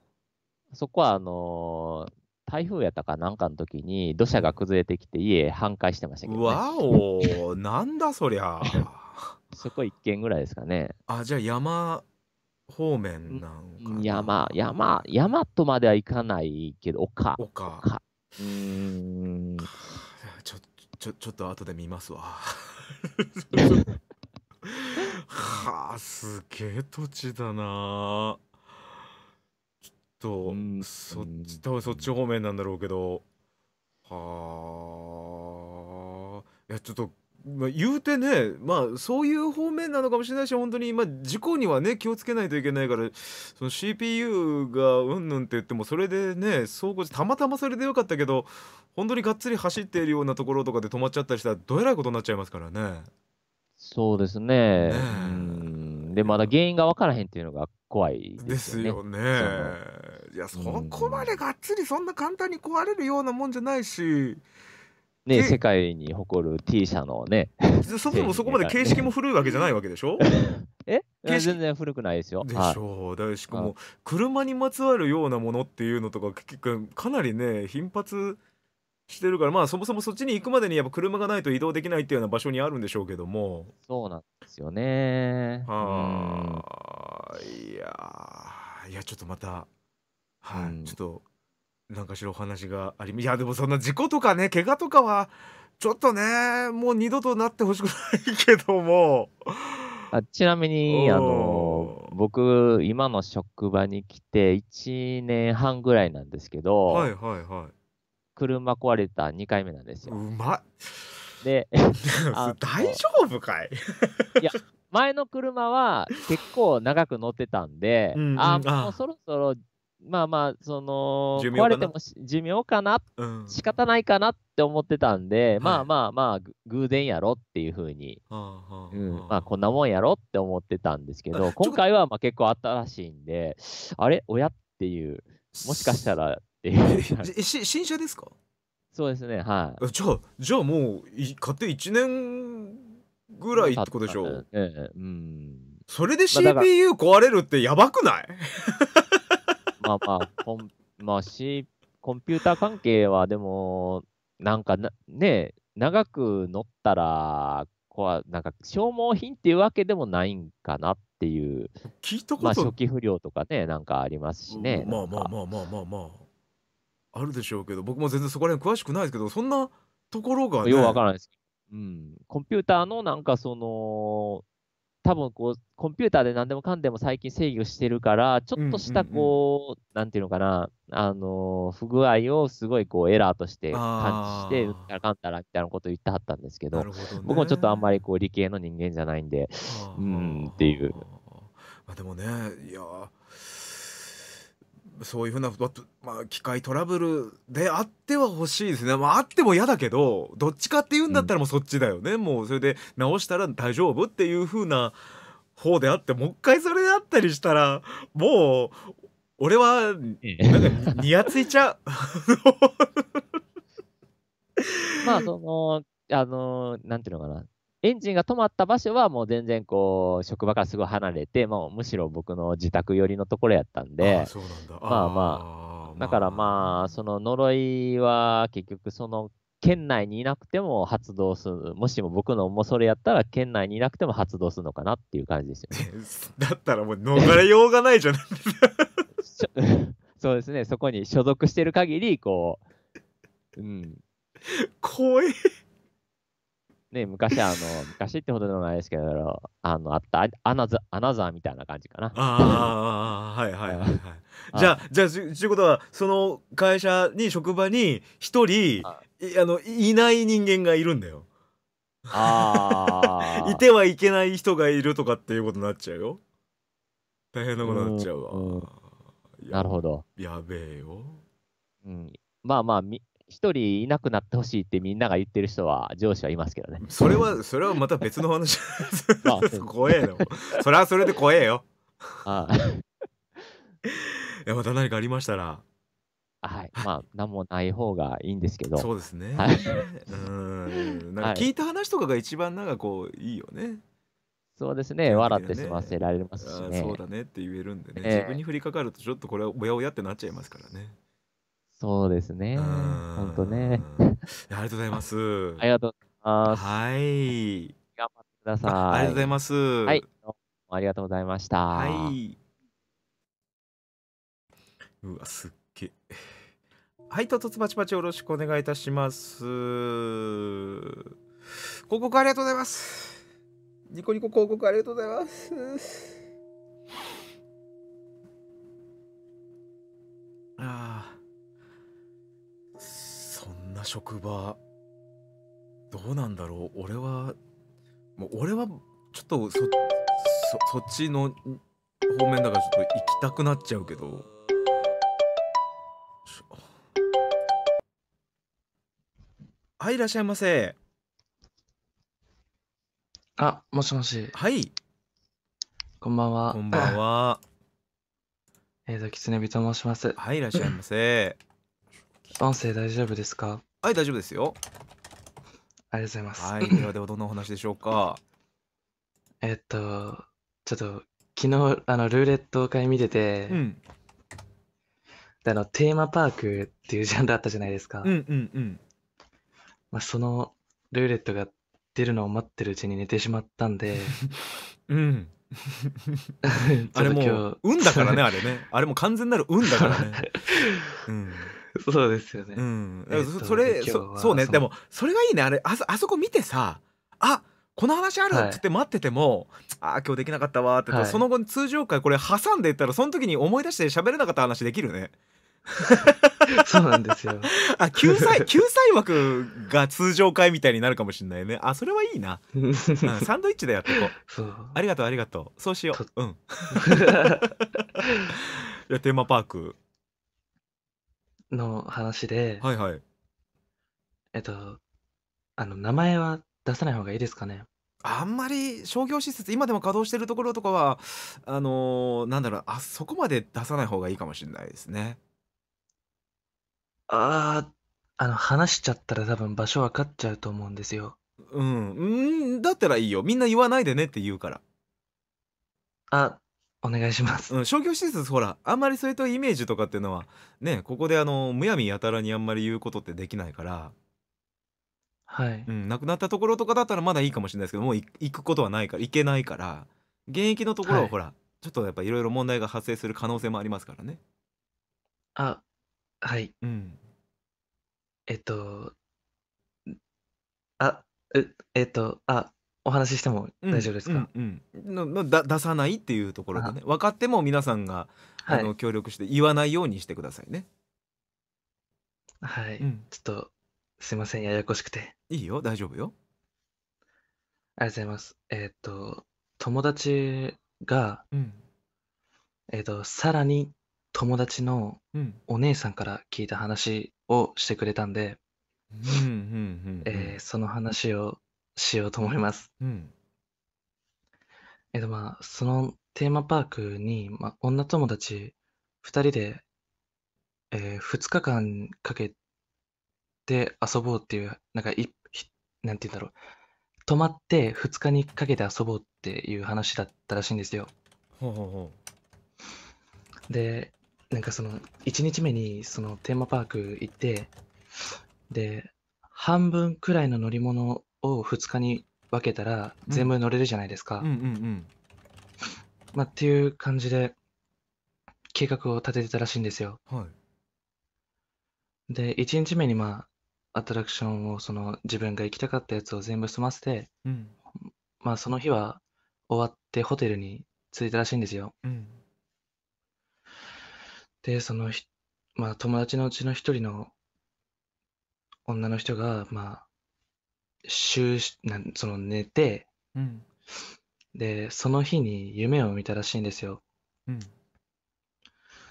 そこはあの台風やったかなんかの時に土砂が崩れてきて家半壊してましたけど、ね、わおなんだそりゃそこ1軒ぐらいですかねあじゃあ山方面なんかな山山山とまではいかないけど丘丘丘うんちょちょちょっと後で見ますわ はあすげえ土地だなと、うん、そっち多分そっち方面なんだろうけど、はあいやちょっと、まあ、言うてねまあそういう方面なのかもしれないし本当にまあ事故にはね気をつけないといけないからその CPU がうんぬんって言ってもそれでね走行たまたまそれでよかったけど本当にがっつり走っているようなところとかで止まっちゃったりしたらどえらいことになっちゃいますからね。そうですねねで、まだ原因が分からへんっていうのが怖いですよね。ですよね。いやそこまでがっつりそんな簡単に壊れるようなもんじゃないし。ね、世界に誇る T 社のね。そもそもそこまで形式も古いわけじゃないわけでしょ え全然古くないですよ。でしょう、だしかも車にまつわるようなものっていうのとかかなりね頻発してるからまあそもそもそっちに行くまでにやっぱ車がないと移動できないっていうような場所にあるんでしょうけどもそうなんですよね。はあ。いやいやちょっとまたはい、うん、ちょっと何かしらお話がありいやでもそんな事故とかね怪我とかはちょっとねもう二度となってほしくないけどもあちなみにあの僕今の職場に来て1年半ぐらいなんですけどはいはいはい車壊れた2回目なんですようまっで 大丈夫かい いや前の車は結構長く乗ってたんで、うんうん、あもうそろそろまあまあその壊れても寿命かな、うん、仕方ないかなって思ってたんで、はい、まあまあまあ偶然やろっていうふうに、うんまあ、こんなもんやろって思ってたんですけど今回はまあ結構新しいんであれ親っていうもしかしたらっていう新車ですかそうですねはいじゃあじゃあもう買って1年ぐらいってことでしょう、ええうん、それで CPU 壊れるってやばくない まあまあコン,、まあ、C、コンピューター関係はでもなんかなね長く乗ったらこうなんか消耗品っていうわけでもないんかなっていう聞いたこと、まあ、初期不良とかねなんかありますしね、うん、まあまあまあまあまあまああるでしょうけど僕も全然そこら辺詳しくないですけどそんなところが、ね、ようわからないですうん、コンピューターのなんかその、多分こう、コンピューターで何でもかんでも最近制御してるから、ちょっとしたこう、なんていうのかな、あの、不具合をすごいこうエラーとして感じして、うったらかんたらみたいなこと言ってはったんですけど、どね、僕もちょっとあんまりこう理系の人間じゃないんで、うんっていう。まあ、でもね、いやそういうふうな、まあ、機械トラブルであってはほしいですね、まあ、あっても嫌だけどどっちかっていうんだったらもうそっちだよね、うん、もうそれで直したら大丈夫っていうふうな方であってもう一回それであったりしたらもう俺はなんかにやついちゃう。まあそのあのなんていうのかなエンジンが止まった場所はもう全然こう、職場からすごい離れて、もうむしろ僕の自宅寄りのところやったんで、あまあまあ、だからまあ、その呪いは結局その県内にいなくても発動する、もしも僕のもそれやったら、県内にいなくても発動するのかなっていう感じですよ、ね、だったらもう逃れようがないじゃないですか。そうですね、そこに所属してる限り、こう、うん。怖いね、昔、あの、昔ってほどでもないですけど、あの、あった、アナザアナザーみたいな感じかな。ああ、はいはいはい はい。じゃあ、じゃあ、ちゅうことは、その会社に、職場に、一人、あの、いない人間がいるんだよ。ああ。いてはいけない人がいるとかっていうことになっちゃうよ。大変なことになっちゃうわ。なるほど。やべえよ。うん。まあまあ、み一人いなくなってほしいってみんなが言ってる人は上司はいますけどねそれはそれはまた別の話 あ、怖えよそれはそれで怖えよああ また何かありましたらはい、まあ何もない方がいいんですけどそうですね、はい、うんなんか聞いた話とかが一番なんかこういいよね、そうですね、ね、笑って済ませられますし、ね、そうだねって言えるんでね、えー、自分に降りかかるとちょっとこれはおやおやってなっちゃいますからねそうですね。本当ね。ありがとうございます。ありがとうございます。はい。頑張ってください。ありがとうございます。はい。ありがとうございました。はい。うわ、すっげえ。はい、とつばちばちよろしくお願いいたします。広告ありがとうございます。ニコニコ広告ありがとうございます。ああ。な職場どうなんだろう俺はもう俺はちょっとそそっちの方面だからちょっと行きたくなっちゃうけどはいいらっしゃいませあもしもしはいこんばんはこんばんは えっと狐びと申しますはいいらっしゃいませ 音声大丈夫ですかはい、大丈夫ですよ。ありがとうございます。はい、ではではどんなお話でしょうか。えっと、ちょっと昨日あのルーレット会見てて、うん、あのテーマパークっていうジャンルあったじゃないですか。うんうんうん。まあ、そのルーレットが出るのを待ってるうちに寝てしまったんで、うん。あれも運だからね、あれね。あれも完全なる運だからね。うん そうですよね。うん。それそ、そうね。でも、それがいいね。あれ、あそ、あそこ見てさ、あこの話あるっつって待ってても、はい、ああ今日できなかったわって、はい、その後通常回これ挟んでいったらその時に思い出して喋れなかった話できるね。そうなんですよ。あ救済救済枠が通常回みたいになるかもしれないね。あそれはいいな。うん、サンドイッチでやってこう。うありがとうありがとう。そうしよう。うん。いやテーマパークの話で、はいはい。えっと、あの、名前は出さない方がいいですかね。あんまり商業施設今でも稼働してるところとかはあのーなんだろうあそこまで出さない方がいいかもしれないですね。ああ、あの、話しちゃったら多分場所分かっちゃうと思うんですよ。うん、うんだったらいいよみんな言わないでねって言うから。あ、お願いします、うん、商業施設ほらあんまりそういったイメージとかっていうのはねここであのむやみやたらにあんまり言うことってできないから、はい。うん、亡くなったところとかだったらまだいいかもしれないですけどもうい行くことはないから行けないから現役のところははいほら、ちょっとやっぱいろいろ問題が発生する可能性もありますからね。あ、はい。うん、えっと、あ、え、えっと、あ、お話ししても大丈夫ですか、うんうんうん、だ出さないっていうところがね分かっても皆さんがあの、はい、協力して言わないようにしてくださいねはい、うん、ちょっとすいませんややこしくていいよ大丈夫よありがとうございますえっ、と友達が、うん、えっ、とさらに友達のお姉さんから聞いた話をしてくれたんで、うんうんえその話をしようと思います。うん。えっとまあ、そのテーマパークに、まあ、女友達2人で、えー、2日間かけて遊ぼうっていう、なんかい、なんて言うんだろう。泊まって2日にかけて遊ぼうっていう話だったらしいんですよ。ほうほうほう。で、なんかその1日目にそのテーマパーク行って、で、半分くらいの乗り物を2日に分けたら全部乗れるじゃないですか。まあ、っていう感じで計画を立ててたらしいんですよ。はい。で、1日目にまあ、アトラクションをその自分が行きたかったやつを全部済ませて、うん。まあ、その日は終わってホテルに着いたらしいんですよ。うん。で、そのひまあ、友達のうちの1人の女の人が、まあしゅうしなんその寝て、うん。で、その日に夢を見たらしいんですよ。うん。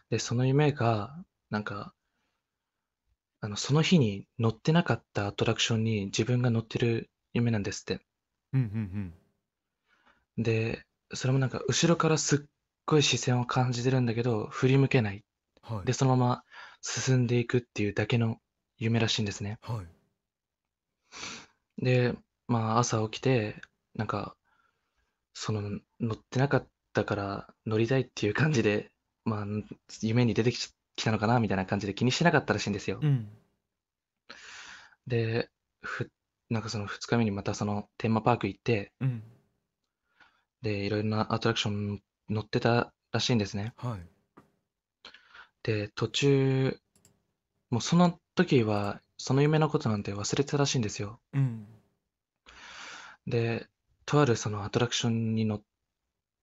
で、その夢が、なんか、あの、その日に乗ってなかったアトラクションに自分が乗ってる夢なんですって。うんうんうん。で、それもなんか後ろからすっごい視線を感じてるんだけど、振り向けない。はい。で、そのまま進んでいくっていうだけの夢らしいんですね。はい。で、まあ、朝起きて、なんか、その、乗ってなかったから乗りたいっていう感じで、まあ、夢に出てききたのかなみたいな感じで気にしてなかったらしいんですよ。うん。で、ふ、なんかその2日目にまたそのテーマパーク行って、うん。で、いろいろなアトラクション乗ってたらしいんですね。はい。で、途中、もうその時はその夢のことなんて忘れてたらしいんですよ。うん。で、とあるそのアトラクションに乗っ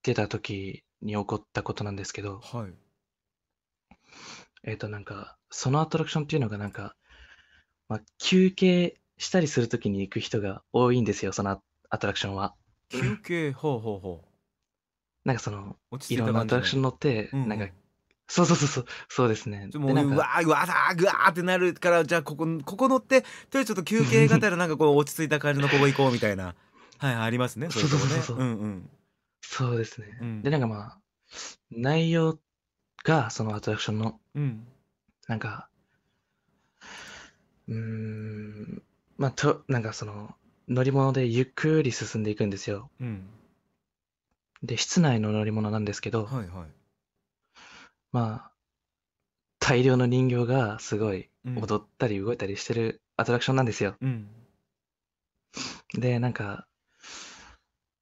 てた時に起こったことなんですけど、はい。えっとなんか、そのアトラクションっていうのがなんか、ま、休憩したりする時に行く人が多いんですよ、そのアトラクションは。休憩、ほうほうほう。なんかその、落ちいいろんなアトラクションに乗って、うんうなんかそうそうそうそう、そうですね。もう、なんうかわー、うわーさぐわーってなるから、じゃあ、ここ、ここ乗って、とりあえずちょっと休憩がたら、なんかこう、落ち着いた感じのここ行こうみたいな。はい、ありますね、そうそうそうそうう。んうん。そうですね。うん、で、なんかまあ、内容が、そのアトラクションの、うん、なんか、うーん、まあ、と、なんかその、乗り物でゆっくり進んでいくんですよ。うん、で、室内の乗り物なんですけど、はいはい。まあ、大量の人形がすごい踊ったり動いたりしてるアトラクションなんですよ。うん。で、なんか、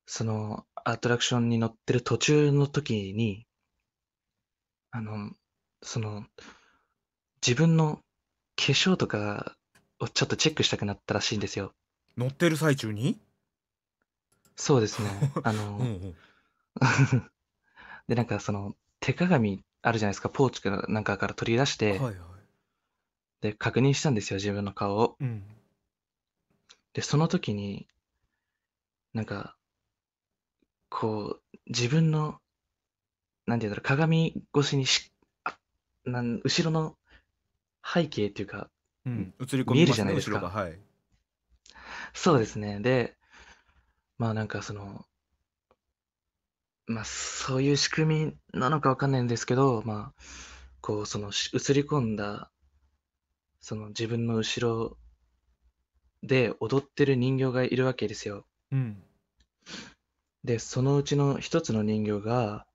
そのアトラクションに乗ってる途中の時に、あの、その、自分の化粧とかをちょっとチェックしたくなったらしいんですよ。乗ってる最中に？そうですね。あ うんうの、ん。で、なんかその手鏡あるじゃないですか、ポーチかなんかから取り出して、はいはい、で、確認したんですよ、自分の顔を。うん、で、その時に、なんか、こう、自分の、なんていうんだろう、鏡越しにし、あなん後ろの背景っていうか、うん、映り込み、ね、見えるじゃないですか。はい、そうですね。で、まあなんかその、ま、そういう仕組みなのかわかんないんですけど、まあ、こう、その、し映り込んだその、自分の後ろで踊ってる人形がいるわけですよ。うん。で、そのうちの一つの人形が、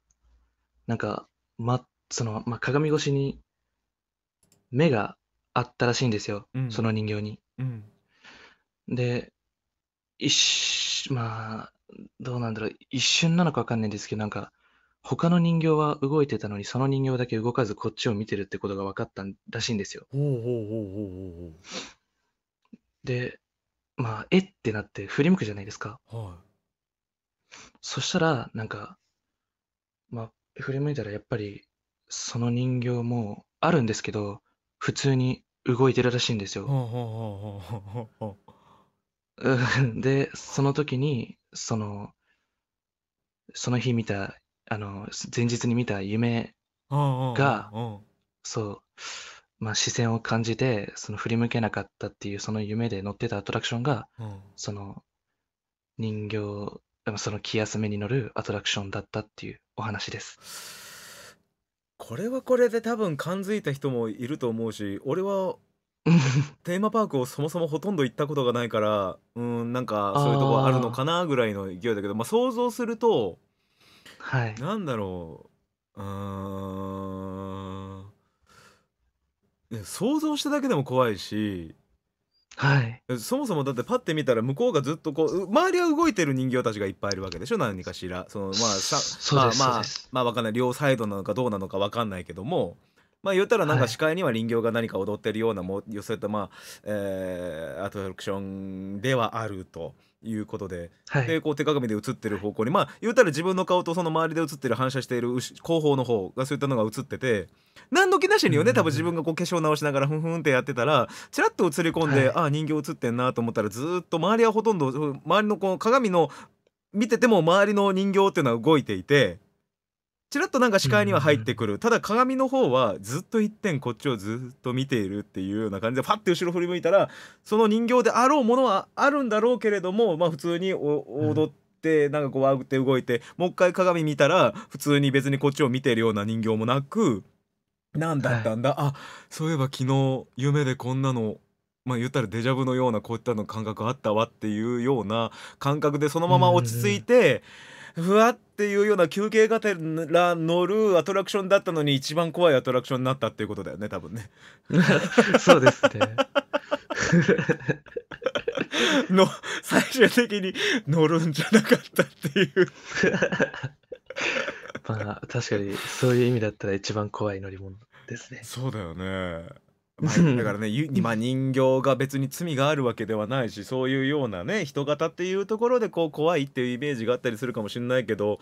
なんか、まその、ま、鏡越しに目があったらしいんですよ、うその人形に。うん。で、いっしまあどうなんだろう、一瞬なのかわかんないんですけど、なんか、他の人形は動いてたのに、その人形だけ動かずこっちを見てるってことが分かったんらしいんですよ。で、まあ、えってなって振り向くじゃないですか。はい、そしたら、なんか、まあ、振り向いたらやっぱり、その人形もあるんですけど、普通に動いてるらしいんですよ。うん で、その時に、その、その日見た、あの、前日に見た夢が、そう、まあ、視線を感じて、その振り向けなかったっていう、その夢で乗ってたアトラクションが、その、人形、その気休めに乗るアトラクションだったっていうお話です。これはこれで多分感づいた人もいると思うし俺は テーマパークをそもそもほとんど行ったことがないからうんなんかそういうとこあるのかなぐらいの勢いだけどまあ想像すると、はい、なんだろううん想像しただけでも怖いし、はい、そもそもだってパッて見たら向こうがずっとこう周りは動いてる人形たちがいっぱいいるわけでしょ何かしらそのまあさまあまあまあわかんない両サイドなのかどうなのか分かんないけども、まあ言ったらなんか視界には人形が何か踊ってるようなも寄せたまあ、えーアトラクションではあるということで。はでこう手鏡で映ってる方向にまあ言うたら自分の顔とその周りで映ってる反射している後方の方がそういったのが映ってて何の気なしによね多分自分がこう化粧直しながらふんふんってやってたらちらっと映り込んはでい。ああ人形映ってんなと思ったらずっと周りはほとんど周りのこう鏡の見てても周りの人形っていうのは動いていてちらっとなんか視界には入ってくる、ただ鏡の方はずっと一点こっちをずっと見ているっていうような感じでファッて後ろ振り向いたらその人形であろうものはあるんだろうけれどもまあ普通に踊って。っなんかこうわって動いてもう一回鏡見たら普通に別にこっちを見てるような人形もなく何だったんだ、はい、あそういえば昨日夢でこんなのまあ言ったらデジャブのようなこういったの感覚あったわっていうような感覚でそのまま落ち着いて。うんうんふわっていうような休憩がてら乗るアトラクションだったのに一番怖いアトラクションになったっていうことだよね多分ね そうですね の最終的に乗るんじゃなかったっていう まあ確かにそういう意味だったら一番怖い乗り物ですねそうだよねだからね、今 人形が別に罪があるわけではないしそういうようなね人型っていうところでこう怖いっていうイメージがあったりするかもしれないけど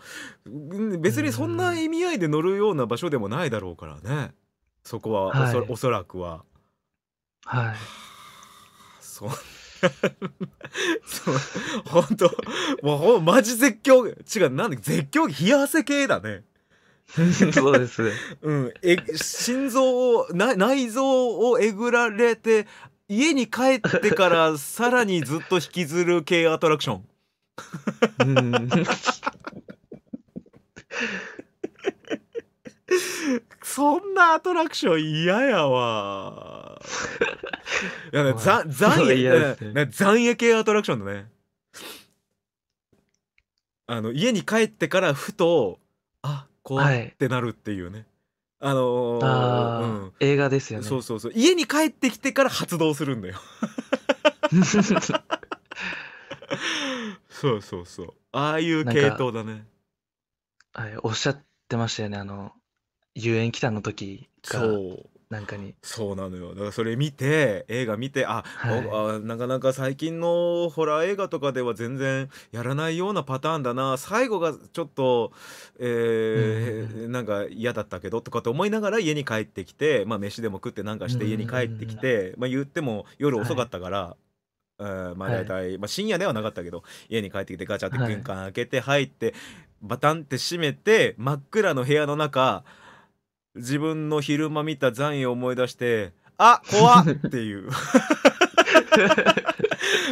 別にそんな意味合いで乗るような場所でもないだろうからねそこはおそはい、おそらくは。はい、そんそう 本当もうマジ絶叫違うなんで絶叫冷や汗系だね。そうですうん、え心臓を内臓をえぐられて家に帰ってから さらにずっと引きずる系アトラクション。そんなアトラクション嫌やわ。いやね、ざ残影、ね、残影系アトラクションだね。あの家に帰ってからふと怖ってなるっていうね、はい、あのー、あ、うん、映画ですよねそうそうそう家に帰ってきてから発動するんだよ そうそうそうああいう系統だねはいおっしゃってましたよねあの遊園期間の時がそうなんかにそうなのよだからそれ見て映画見てあ、はい、あなかなか最近のホラー映画とかでは全然やらないようなパターンだな最後がちょっと、えー、なんか嫌だったけどとかと思いながら家に帰ってきて、まあ、飯でも食ってなんかして家に帰ってきて、まあ、言っても夜遅かったから。はいえー、まあ大体、はい、まあ、深夜ではなかったけど家に帰ってきてガチャって玄関開けて入って、バタンって閉めて真っ暗の部屋の中自分の昼間見た残影を思い出してあ怖っっていう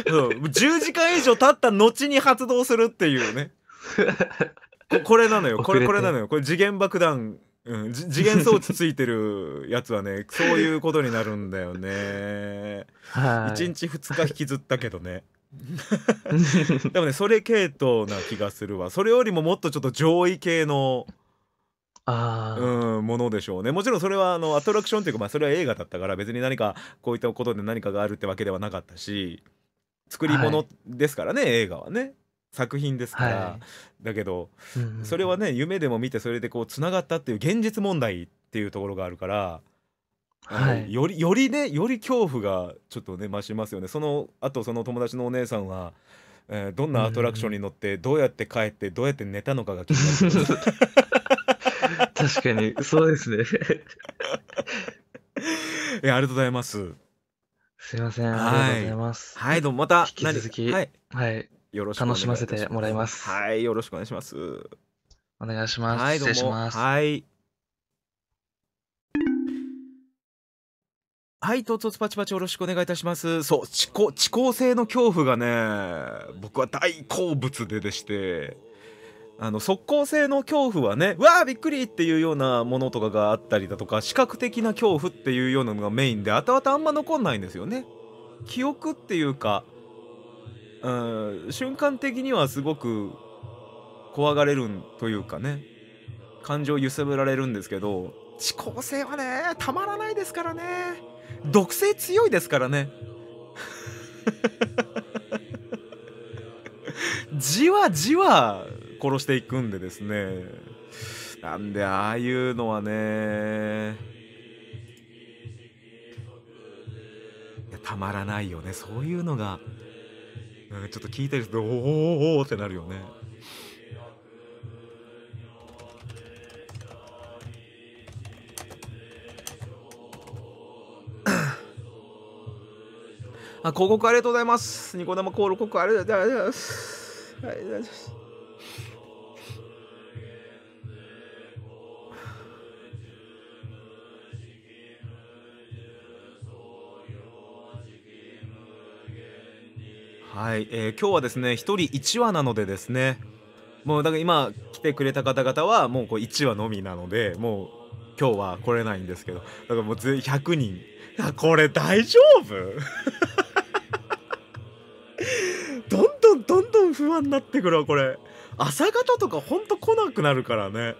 そう10時間以上経った後に発動するっていうねこれなのよこれこれなのよこれ次元爆弾うん、次元装置ついてるやつはね そういうことになるんだよね。1日2日引きずったけどね。でもねそれ系統な気がするわそれよりももっとちょっと上位系のあうん、ものでしょうねもちろんそれはあのアトラクションというか、まあ、それは映画だったから別に何かこういったことで何かがあるってわけではなかったし作り物ですからね、はい、映画はね作品ですから、はい、だけど、うんうんそれはね夢でも見てそれでこうつながったっていう現実問題っていうところがあるから。はい、よりよりねより恐怖がちょっとね増しますよねそのあとその友達のお姉さんは、えー、どんなアトラクションに乗って、どうやって帰ってどうやって寝たのかが気になる 確かに、そうですね。え、ありがとうございます。すいません、ありがとうございます。はい、どうもまた、引き続き、はい、はい、よろしく楽しませてもらいます。はい、よろしくお願いします。お願いします。はい、どうも失礼します。はい。はい、とつとつパチパチよろしくお願いいたします。そう、地高、遅効性の恐怖がね、僕は大好物ででして、あの即効性の恐怖はねわあびっくりっていうようなものとかがあったりだとか視覚的な恐怖っていうようなのがメインで後々あんま残んないんですよね。記憶っていうかうん瞬間的にはすごく怖がれるというかね感情揺すぶられるんですけど遅効性はねたまらないですからね毒性強いですからね じわじわ殺していくんでですねなんでああいうのはねたまらないよねそういうのが、うん、ちょっと聞いてるとおおおってなるよね。あ、広告ありがとうございます。ニコ生コール広告ありがとうございます。ありがとうございます。はい、えー、今日はですね1人1話なのでですねもうだから今来てくれた方々はもうこう1話のみなのでもう今日は来れないんですけどだからもう100人これ大丈夫 どんどんどんどん不安になってくるわこれ朝方とかほんと来なくなるからね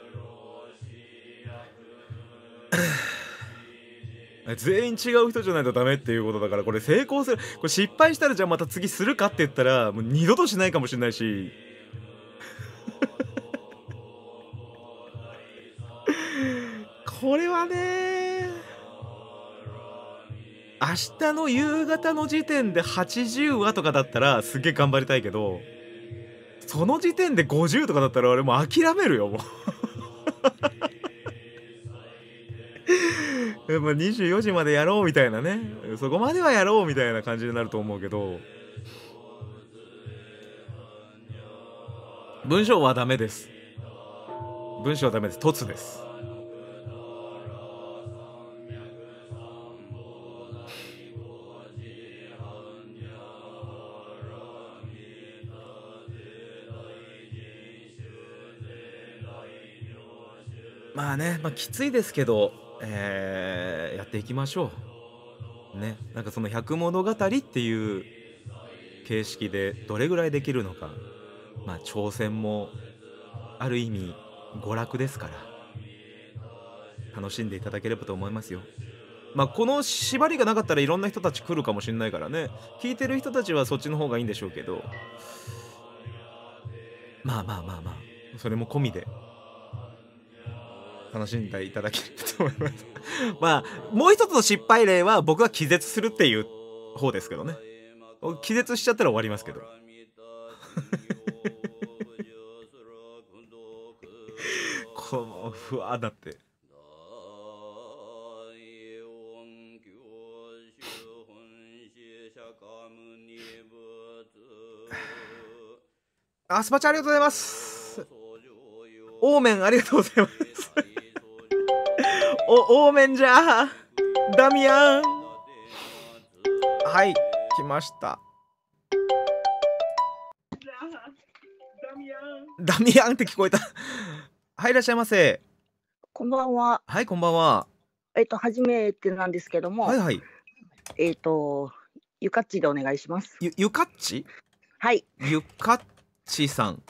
全員違う人じゃないとダメっていうことだからこれ成功するこれ失敗したらじゃあまた次するかって言ったらもう二度としないかもしれないし これはね明日の夕方の時点で80話とかだったらすげえ頑張りたいけどその時点で50とかだったら俺もう諦めるよもう やっ24時までやろうみたいなねそこまではやろうみたいな感じになると思うけど文章はダメです文章はダメです凸ですまあね、まあ、きついですけどえー、やっていきましょう。ね、なんかその「百物語」っていう形式でどれぐらいできるのか、まあ、挑戦もある意味娯楽ですから楽しんでいただければと思いますよ。まあ、この縛りがなかったらいろんな人たち来るかもしれないからね聞いてる人たちはそっちの方がいいんでしょうけどまあまあまあまあそれも込みで楽しんでいただけると思います まあもう一つの失敗例は僕は気絶するっていう方ですけどね気絶しちゃったら終わりますけど このふわだってあスパチャありがとうございますオーメンありがとうございますお、オーメンじゃダミアンはい、来ました。ダミアンダミアンって聞こえたはい、いらっしゃいませ。こんばんは。はい、こんばんは。えっと、初めてなんですけども。はいはい。えっ、と、ゆかっちでお願いします。ゆ、ゆかっち。はい。ゆかっちさん。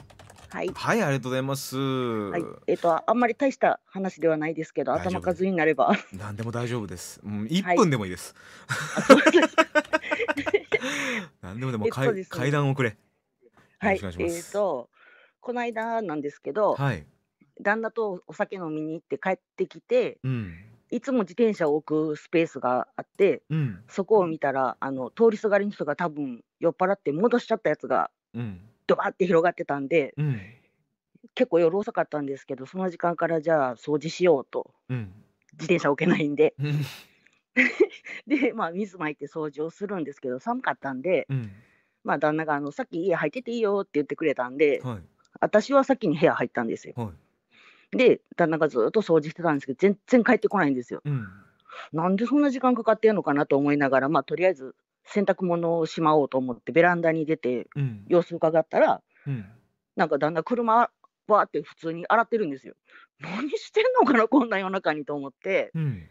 はい。はい、ありがとうございます。はい、えっと、あんまり大した話ではないですけど、頭数になれば。何でも大丈夫です。うん、一分でもいいです。何でもでも、かい、階段をくれ。はい、えっ、ー、と、この間なんですけど。はい。旦那とお酒飲みに行って帰ってきて。うん。いつも自転車を置くスペースがあって、うん、そこを見たらあの通りすがりの人が多分酔っ払って戻しちゃったやつが、うん、ドバって広がってたんで、うん、結構夜遅かったんですけどその時間からじゃあ掃除しようと、うん、自転車置けないんで、で、まあ、水まいて掃除をするんですけど寒かったんで、まあ、旦那があのさっき家入ってていいよって言ってくれたんで、はい、私は先に部屋入ったんですよ。はい、で旦那がずっと掃除してたんですけど全然帰ってこないんですよ。なんでそんな時間かかってるのかなと思いながら、まあ、とりあえず洗濯物をしまおうと思ってベランダに出て様子伺ったら、うんなんかだんだん車わーって普通に洗ってるんですよ。何してんのかなこんな夜中にと思ってうん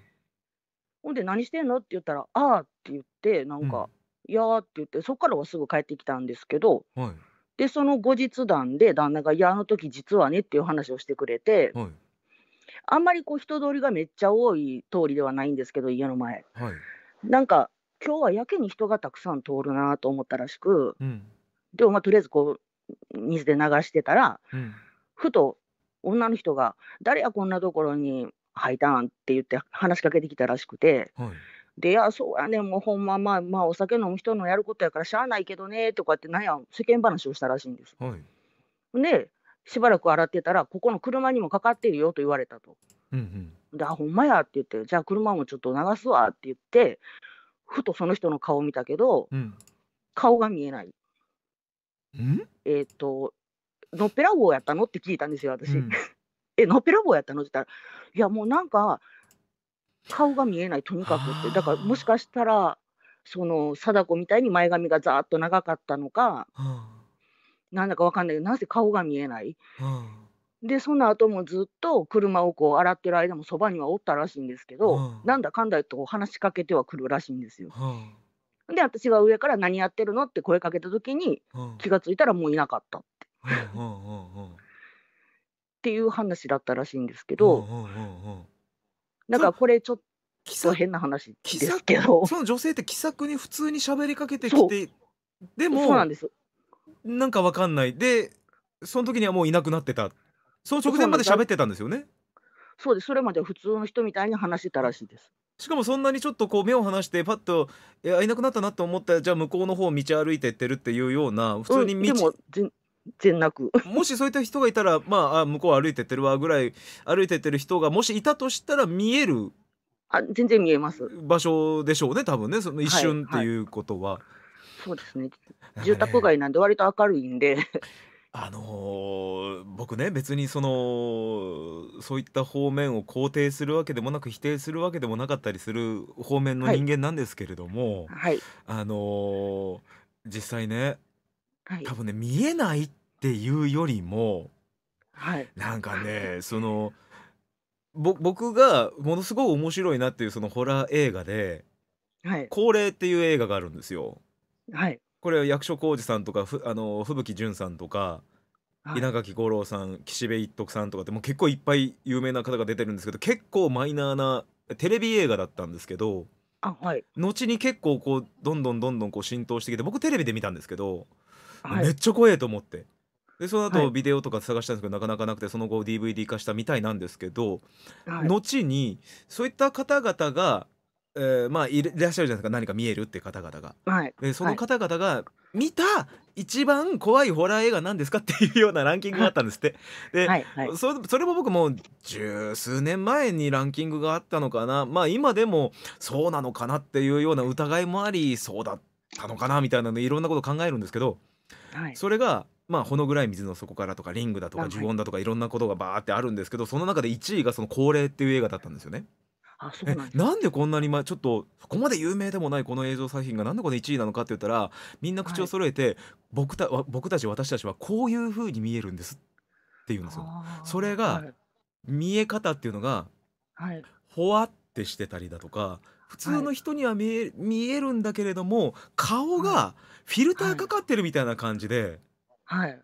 ほんで何してんのって言ったら「ああ」って言ってなんか「いやー」って言ってそっからはすぐ帰ってきたんですけどはいでその後日談で旦那が「いやあの時実はね」っていう話をしてくれてはいあんまりこう人通りがめっちゃ多い通りではないんですけど家の前はいなんか今日はやけに人がたくさん通るなと思ったらしく、うん、でもまあとりあえずこう水で流してたら、うん、ふと女の人が「誰やこんなところに吐いたん?」って言って話しかけてきたらしくて。はいで、いや、そうやねもうほんま、まあ、まあ、お酒飲む人のやることやからしゃあないけどね、とかって、なんや、世間話をしたらしいんです。はい、で、しばらく洗ってたら、ここの車にもかかってるよと言われたと。うんうん、で、あ、ほんまやって言って、じゃあ車もちょっと流すわって言って、ふとその人の顔を見たけど、うん、顔が見えない。えっ、と、のっぺらぼうやったのって聞いたんですよ、私。うん、え、のっぺらぼうやったのって言ったら、いや、もうなんか、顔が見えない、とにかくって。だから、もしかしたら、その貞子みたいに前髪がざーっと長かったのか、なんだかわかんないけどなぜ顔が見えない、でその後もずっと車をこう洗ってる間もそばにはおったらしいんですけど、うん、なんだかんだと話しかけてはくるらしいんですよ。うん、で私が上から「何やってるの?」って声かけた時に、うん、気が付いたらもういなかったって。っていう話だったらしいんですけど、なんかこれちょっと変な話ですけどその女性って気さくに普通に喋りかけてきてでもそうなんですなんかわかんないでその時にはもういなくなってたその直前まで喋ってたんですよね。そうです。それまで普通の人みたいに話してたらしいです。しかもそんなにちょっとこう目を離してパッと「いやいなくなったな」と思ったらじゃあ向こうの方を道歩いてってるっていうような普通に道、うん、全なく もしそういった人がいたらまああ向こう歩いてってるわぐらい歩いてってる人がもしいたとしたら見えるあ全然見えます場所でしょうね多分ねその一瞬っていうことは。はいはい、そうですね住宅街なんで割と明るいんであのー僕ね別にそのそういった方面を肯定するわけでもなく否定するわけでもなかったりする方面の人間なんですけれども、はいあのー実際ねはい多分ね見えないっていうよりもはいなんかねそのぼ僕がものすごい面白いなっていうそのホラー映画ではい「っていう映画があるんですよ。はいこれ役所広司さんとかふあの吹雪純さんとか、はい、稲垣吾郎さん岸辺一徳さんとかってもう結構いっぱい有名な方が出てるんですけど結構マイナーなテレビ映画だったんですけどあ、はい、後に結構こうどんどんどんどんこう浸透してきて僕テレビで見たんですけど、はい、めっちゃ怖えと思って。でその後ビデオとか探したんですけど、なかなかなくてその後 DVD 化したみたいなんですけど、後にそういった方々がえー、まあいらっしゃるじゃないですか何か見えるって方々が、はい、でその方々が見た一番怖いホラー映画なんですかっていうようなランキングがあったんですって で、はいはい、それも僕も十数年前にランキングがあったのかなまあ今でもそうなのかなっていうような疑いもありそうだったのかなみたいなのいろんなこと考えるんですけど、はい、それがまあ、ほの暗い水の底からとかリングだとか呪音だとかいろんなことがバーってあるんですけどその中で1位がその「恒例」っていう映画だったんですよね。あ、そうなんでなんでこんなに、ま、ちょっとそこまで有名でもないこの映像作品がなんでこの1位なのかって言ったらみんな口を揃えて僕た僕たち私たちはこういう風に見えるんですって言うんですよ。それはがい。見え方っていうのがはい。ほわってしてたりだとか普通の人には見え見えるんだけれども顔がフィルターかかってるみたいな感じではい。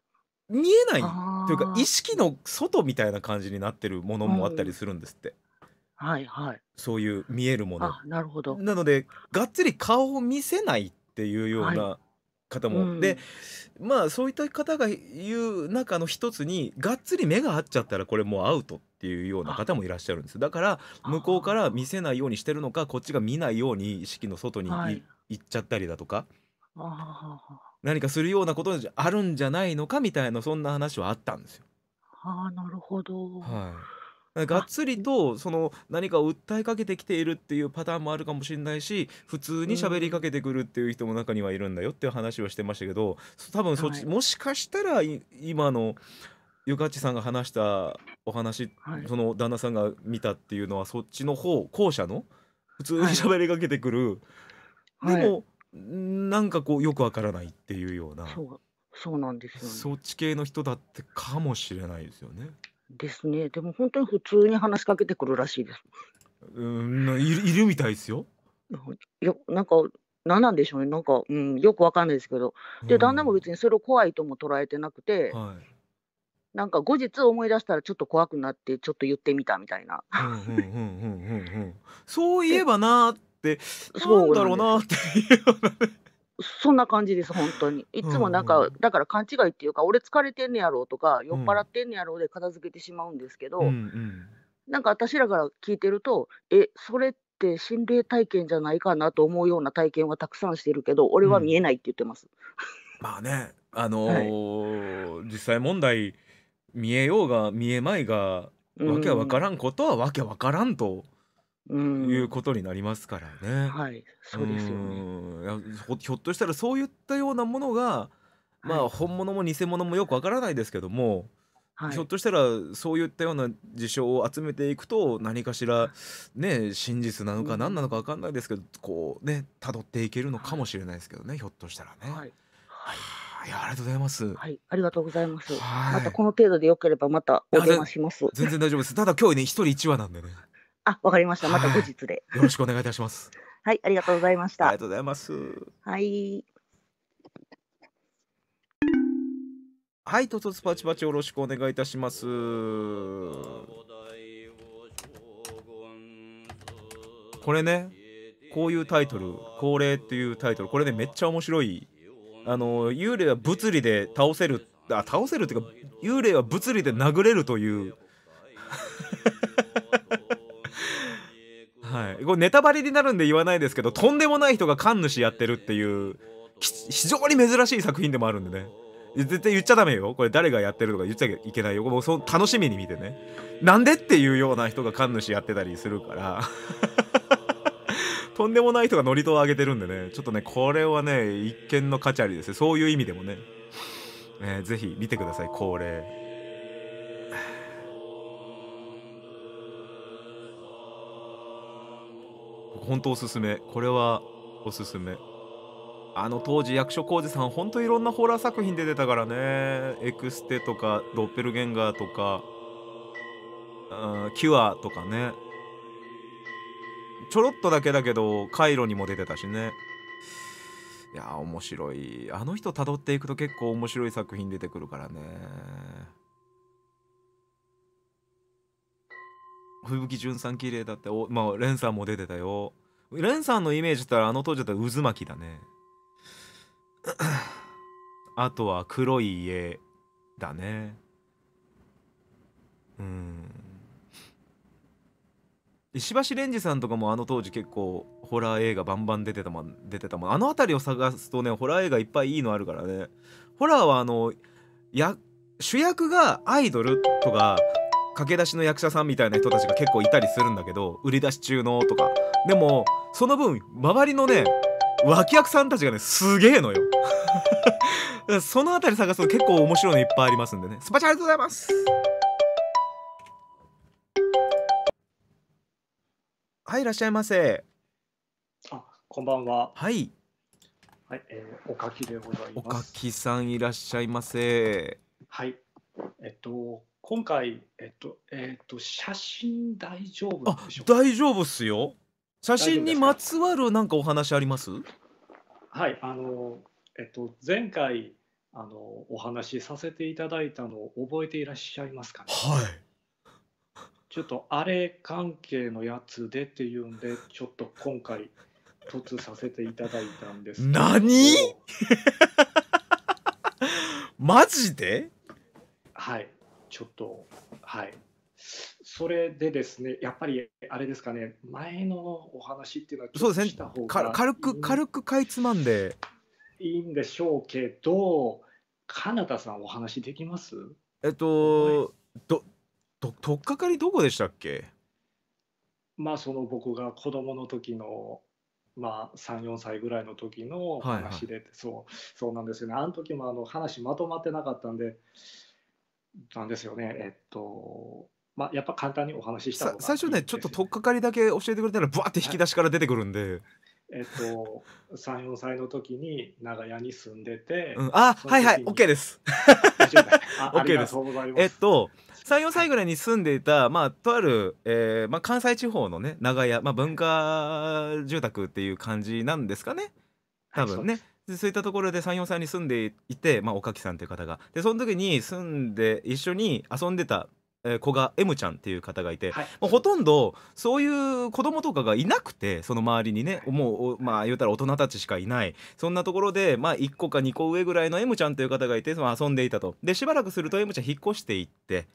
見えないというか意識の外みたいな感じになってるものもあったりするんですって。はいはい。そういう見えるもの。あ、なるほど。なので、がっつり顔を見せないっていうようはい。な方うも。で、まあそういった方が言う中の一つに、がっつり目が合っちゃったらこれもうアウトっていうような方もいらっしゃるんです。だから向こうから見せないようにしてるのか、こっちが見ないように意識の外にはい。行っちゃったりだとか。ああ。何かするようなことあるんじゃないのかみたいなそんな話はあったんですよ。ああ、なるほど。はい。がっつりとその何かを訴えかけてきているっていうパターンもあるかもしれないし普通に喋りかけてくるっていう人も中にはいるんだよっていう話をしてましたけど多分そっち、はい、もしかしたら今のゆかちさんが話したお話、はい、その旦那さんが見たっていうのはそっちの方後者の普通に喋りかけてくる、はい、でも、なんかこうよくわからないっていうようなそうなんですよ、ね、そっち系の人だってかもしれないですよね。ですね。でも本当に普通に話しかけてくるらしいです。うん、いるいるみたいですよ。よ、なんか、何なんでしょうね。なんか、うん、よくわかんないですけど。で、旦那も別にそれを怖いとも捉えてなくて、はい、なんか後日思い出したらちょっと怖くなって、ちょっと言ってみたみたいな。そういえばなーって、なんだろうなーってそんな感じです、本当に。いつもなんか、うんうん、だから勘違いっていうか、俺疲れてんねやろうとか、酔っ払ってんねやろうで片付けてしまうんですけど、うんうん、なんか私らから聞いてると、え、それって心霊体験じゃないかなと思うような体験はたくさんしてるけど、俺は見えないって言ってます。うん、まあね、あのーはい、実際問題、見えようが見えまいが、わけわからんことはわけわからんと。いうことになりますからね。はい、そうですよね。いやひょっとしたらそういったようなものがまあ本物も偽物もよくわからないですけどもはい、ひょっとしたらそういったような事象を集めていくと何かしらね真実なのか何なのかわかんないですけどこうね辿っていけるのかもしれないですけどねひょっとしたらね。はい。はい。あ、いやありがとうございます。はい。ありがとうございます。またこの程度でよければまたお電話します。全然大丈夫です。ただ今日ね、一人一話なんでね。あ、わかりました。また後日で。よろしくお願いいたします。はい、ありがとうございました。ありがとうございます。はい。はい、とつパチパチよろしくお願いいたします。これね、こういうタイトル、恒例っていうタイトル、これね、めっちゃ面白い。あの、幽霊は物理で倒せる、あ、倒せるっていうか、幽霊は物理で殴れるという。はい、これネタバレになるんで言わないですけどとんでもない人が神主やってるっていう非常に珍しい作品でもあるんでね絶対言っちゃダメよこれ誰がやってるとか言っちゃいけないよもうそ楽しみに見てねなんでっていうような人が神主やってたりするから とんでもない人が祝詞を上げてるんでねちょっとねこれはね一見の価値ありですそういう意味でもね、えー、ぜひ見てください恒例。本当おすすめこれはおすすめあの当時役所広司さんほんといろんなホラー作品出てたからねエクステとかドッペルゲンガーとかーキュアとかねちょろっとだけだけどカイロにも出てたしねいや面白いあの人たどっていくと結構面白い作品出てくるからね吹雪純さん綺麗だっておまあレンさんも出てたよレンさんのイメージったらあの当時だったら渦巻きだね あとは黒い家だねうん石橋蓮司さんとかもあの当時結構ホラー映画バンバン出てたもん出てたもんあの辺りを探すとねホラー映画いっぱいいいのあるからねホラーはあのや主役がアイドルとか駆け出しの役者さんみたいな人たちが結構いたりするんだけど売り出し中のとかでもその分周りのね脇役さんたちがねすげえのよ その辺り探すと結構面白いのいっぱいありますんでねスパチャありがとうございますはいいらっしゃいませあこんばんははいはい、えー、おかきでございますおかきさんいらっしゃいませはいえっと今回、えっと、えっと、写真大丈夫あでしょうか大丈夫っすよ写真にまつわるなんかお話ありますはい、あの、えっと、前回、あの、お話しさせていただいたのを覚えていらっしゃいますかね。はいちょっとあれ関係のやつでっていうんで、ちょっと今回、突させていただいたんです何 マジではい、ちょっと、はい。それでですね、やっぱりあれですかね、前のお話っていうのはそうですね、軽く、軽くかいつまんで。いいんでしょうけど、カナダさんお話できますえっと、ど、ど、とっかかりどこでしたっけまあその僕が子供の時のまあ、34歳ぐらいの時の話で、はいはい、そうそうなんですよねあの時もあの話まとまってなかったんでなんですよね。えっと、まあ、やっぱ簡単にお話ししたいい、ね、最初ね、ちょっととっかかりだけ教えてくれたら、ぶわって引き出しから出てくるんで。えっと、3、4歳の時に長屋に住んでて。うん、あ、はいはい、OK です。OK です。えっと、3、4歳ぐらいに住んでいた、まあ、とある、えーまあ、関西地方のね、長屋、まあ、文化住宅っていう感じなんですかね。多分ね。はいでそういったところで山陽さんに住んでいて、まあ、おかきさんという方がでその時に住んで一緒に遊んでたえー、子が M ちゃんっていう方がいて、はい、もうほとんどそういう子供とかがいなくてその周りにねもうまあ言うたら大人たちしかいないそんなところで、まあ、1個か2個上ぐらいの M ちゃんという方がいてその遊んでいたとでしばらくすると M ちゃん引っ越していって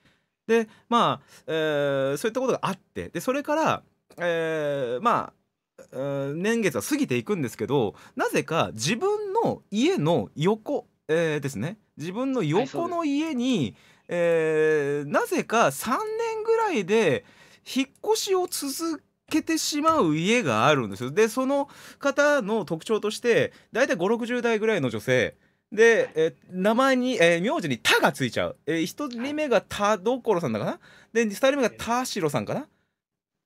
でまあ、えー、そういったことがあってでそれから、えー、まあ年月は過ぎていくんですけどなぜか自分の家の横、えー、ですね自分の横の家に、はいえー、なぜか3年ぐらいで引っ越しを続けてしまう家があるんですよ。でその方の特徴として大体560代ぐらいの女性。で、え名前に、えー、名字に「た」がついちゃう、えー、1人目が「田所さんだかなで2人目が「田代さんかな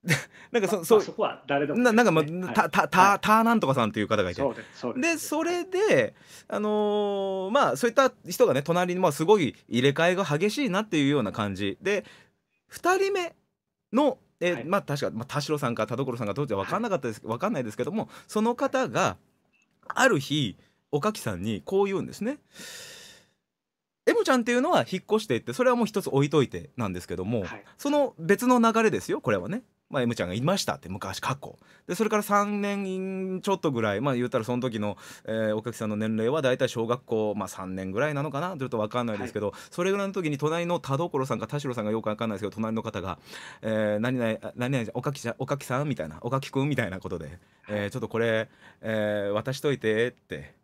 なんかそ,、まあ、そそこは誰でも、ね、なんか、まあはい、たたたたなんとかさんっていう方がいてそでそれで、あのー、まあそういった人がね隣に、まあ、すごい入れ替えが激しいなっていうような感じで2人目の、えー、まあ確か、まあ、田代さんか田所さんかど時か分かんなかったです、はい、分かんないですけどもその方がある日おかきさんにこう言うんですね。エモちゃんっていうのは引っ越していってそれはもう一つ置いといてなんですけども、はい、その別の流れですよこれはね。まあ、M ちゃんがいましたって昔過去でそれから3年ちょっとぐらいまあ言うたらその時の、えー、お客さんの年齢は大体小学校、まあ、3年ぐらいなのかなちょっと分かんないですけど、はい、それぐらいの時に隣の田所さんか田代さんがよく分かんないですけど隣の方が「えー、何々何々おかきおかきさん」みたいな「おかきくん」みたいなことで、はい、えー、ちょっとこれ、えー、渡しといて」って。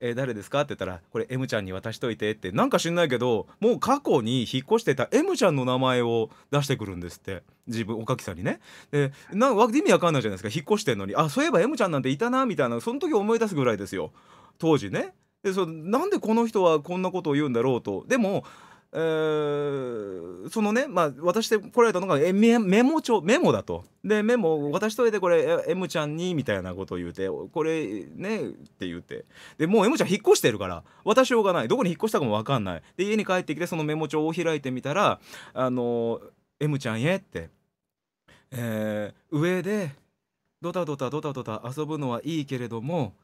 えー、誰ですか?」って言ったら「これ M ちゃんに渡しといて」ってなんか知んないけどもう過去に引っ越してた M ちゃんの名前を出してくるんですって自分おかきさんにね。でな意味わかんないじゃないですか引っ越してんのに「あそういえば M ちゃんなんていたな」みたいなその時思い出すぐらいですよ当時ね。でそなんでこの人はこんなことを言うんだろうと。でもえー、そのね、まあ、渡してこられたのがえメモ帳メモだとでメモを渡しといてこれ M ちゃんにみたいなことを言うてこれねって言うてでもう M ちゃん引っ越してるから渡しようがないどこに引っ越したかも分かんないで家に帰ってきてそのメモ帳を開いてみたら「あの M ちゃんへ」って、えー、上でドタドタドタドタ遊ぶのはいいけれども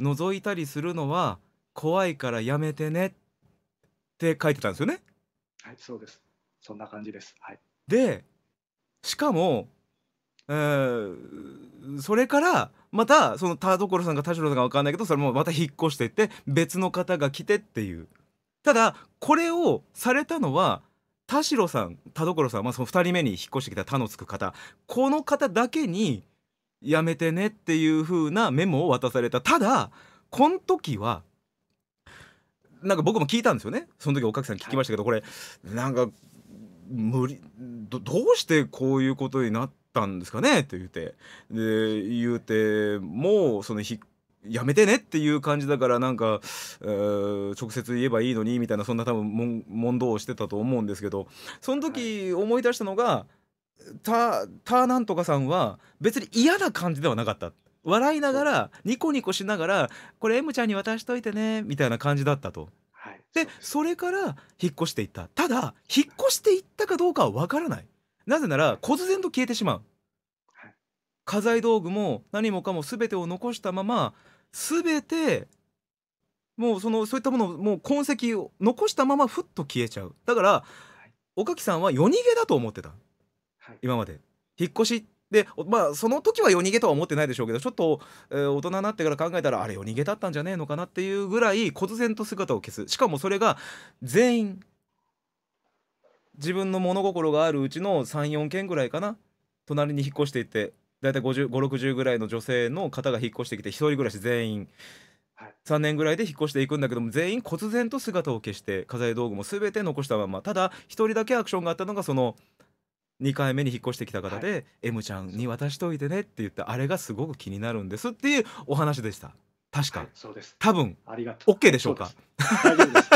覗いたりするのは怖いからやめてね」って。って書いてたんですよね。はい、そうです。そんな感じです。はい。で、しかも、えー、それからまたその田所さんか田代さんか分かんないけどそれもまた引っ越してって別の方が来てっていうただこれをされたのは田代さん田所さん、まあ、その2人目に引っ越してきた他のつく方この方だけにやめてねっていう風なメモを渡されたただこの時はなんか僕も聞いたんですよねその時おかきさん聞きましたけど、はい、これなんか無理どうしてこういうことになったんですかねって言うてで言うてもうそのひやめてねっていう感じだからなんか、えー、直接言えばいいのにみたいなそんな多分問答をしてたと思うんですけどその時思い出したのが、はい、たたなんとかさんは別に嫌な感じではなかった。笑いながらニコニコしながらこれ M ちゃんに渡しといてねみたいな感じだったと。はい、でそれから引っ越していったただ引っ越していったかどうかは分からないなぜなら忽然と消えてしまう、はい、家財道具も何もかも全てを残したまま全てもうそのそういったものもう痕跡を残したままふっと消えちゃうだから、はい、おかきさんは夜逃げだと思ってた、今まで引っ越しでまあその時は夜逃げとは思ってないでしょうけどちょっと、えー、大人になってから考えたらあれ夜逃げだったんじゃねえのかなっていうぐらい忽然と姿を消すしかもそれが全員自分の物心があるうちの34件ぐらいかな隣に引っ越していって大体505060ぐらいの女性の方が引っ越してきて1人暮らし全員。3年ぐらいで引っ越していくんだけども全員忽然と姿を消して家財道具も全て残したままただ1人だけアクションがあったのがその2回目に引っ越してきた方で、はい、M ちゃんに渡しといてねって言ってあれがすごく気になるんですっていうお話でした確か、はい、そうです多分ありがとう OK でしょうか大す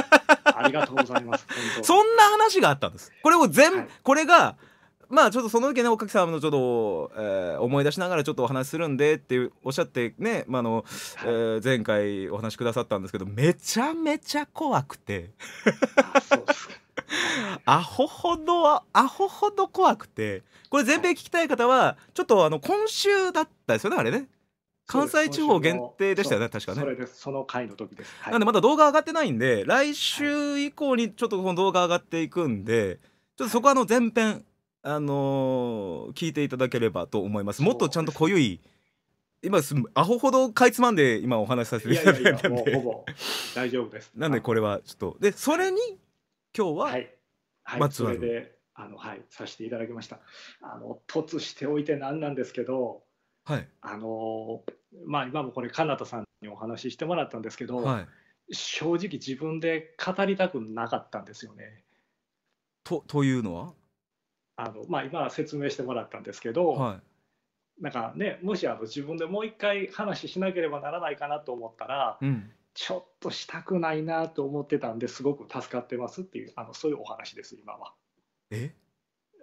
ありがとうございます そんな話があったんですこれを全、はい、これがまあちょっとその時ねおかきさんのちょっと、えー、思い出しながらちょっとお話するんでっていうおっしゃってね、まあのえー、前回お話しくださったんですけどめちゃめちゃ怖くてあそうですかアホほどアホほど怖くてこれ全編聞きたい方はちょっとあの今週だったですよねあれね関西地方限定でしたよね確かねそれですその回の時です、はい、なんでまだ動画上がってないんで来週以降にちょっとこの動画上がっていくんでちょっとそこはあの前編あのー、聞いていただければと思いますもっとちゃんと濃ゆい今アホほどかいつまんで今お話しさせていただいたほぼ大丈夫ですなんでこれはちょっとでそれに今日は、はい、はい、それであの、はい、させていただきましたあの突しておいて何なんですけど、はい、あのまあ今もこれかなたさんにお話ししてもらったんですけど、はい、正直自分で語りたくなかったんですよね。とというのはあの、まあ、今説明してもらったんですけど、はい、なんかねもしあの自分でもう一回話しなければならないかなと思ったら、うん、ちょっとしたくないなと思ってたんですごく助かってますっていうあのそういうお話です今は。え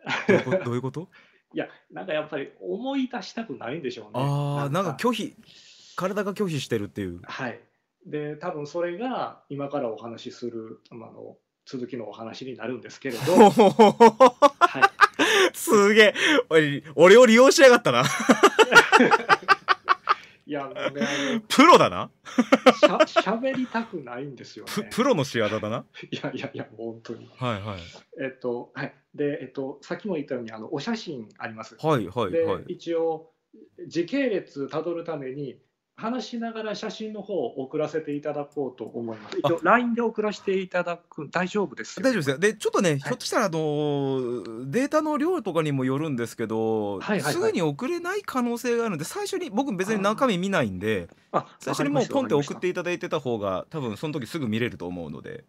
どういうこといやなんかやっぱり思い出したくないんでしょうね。ああなんか拒否体が拒否してるっていう。はいで多分それが今からお話しするあの続きのお話になるんですけれど。はい、すげえ俺を利用しやがったな。いや、もうね、プロだなしゃ喋りたくないんですよプね。プロの仕業だな。いやいやいや、本当に。はいはい。えっと、はい。で、えっと、さっきも言ったように、あの、お写真あります。はいはいはい。一応、時系列たどるために、話しながら写真の方を送らせていただこうと思います。一応 LINE で送らせていただく大丈夫です大丈夫ですよ。でちょっとね、はい、ひょっとしたらあのデータの量とかにもよるんですけど、はいすぐに送れない可能性があるので最初に僕別に中身見ないんで最初にもうポンって送っていただいてた方が多分その時すぐ見れると思うので。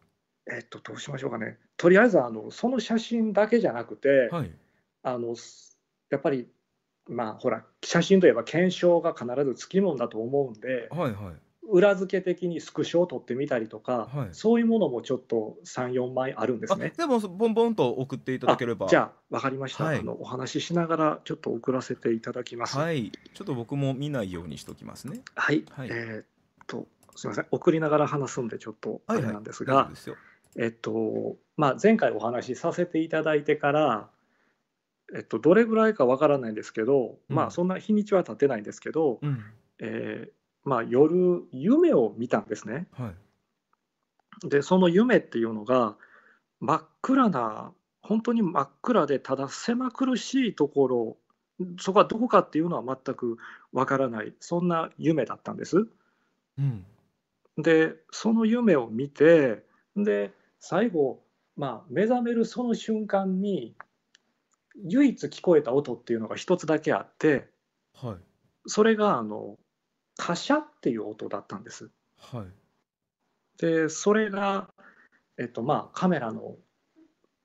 えっとどうしましょうかね。とりあえずあのその写真だけじゃなくて、はい、あのやっぱりまあほら写真といえば検証が必ずつきもんだと思うんで、はいはい、裏付け的にスクショを撮ってみたりとか、はい、そういうものもちょっと34枚あるんですね。でもボンボンと送っていただければじゃあ分かりました、はい、あのお話ししながらちょっと送らせていただきます。はい、ちょっと僕も見ないようにしておきますね。はい、はい、えー、っとすみません送りながら話すんでちょっとあれなんですが、はいはい、えっとまあ、前回お話しさせていただいてからえっと、どれぐらいかわからないんですけど、うん、まあそんな日にちは経てないんですけど、うん、えー、まあ、夜夢を見たんですね。はい、でその夢っていうのが真っ暗な本当に真っ暗でただ狭苦しいところそこはどこかっていうのは全くわからないそんな夢だったんです。うん、でその夢を見てで最後、まあ、目覚めるその瞬間に唯一聞こえた音っていうのが一つだけあって、はい、それがあのカシャっていう音だったんです。はい、でそれが、えっとまあ、カメラの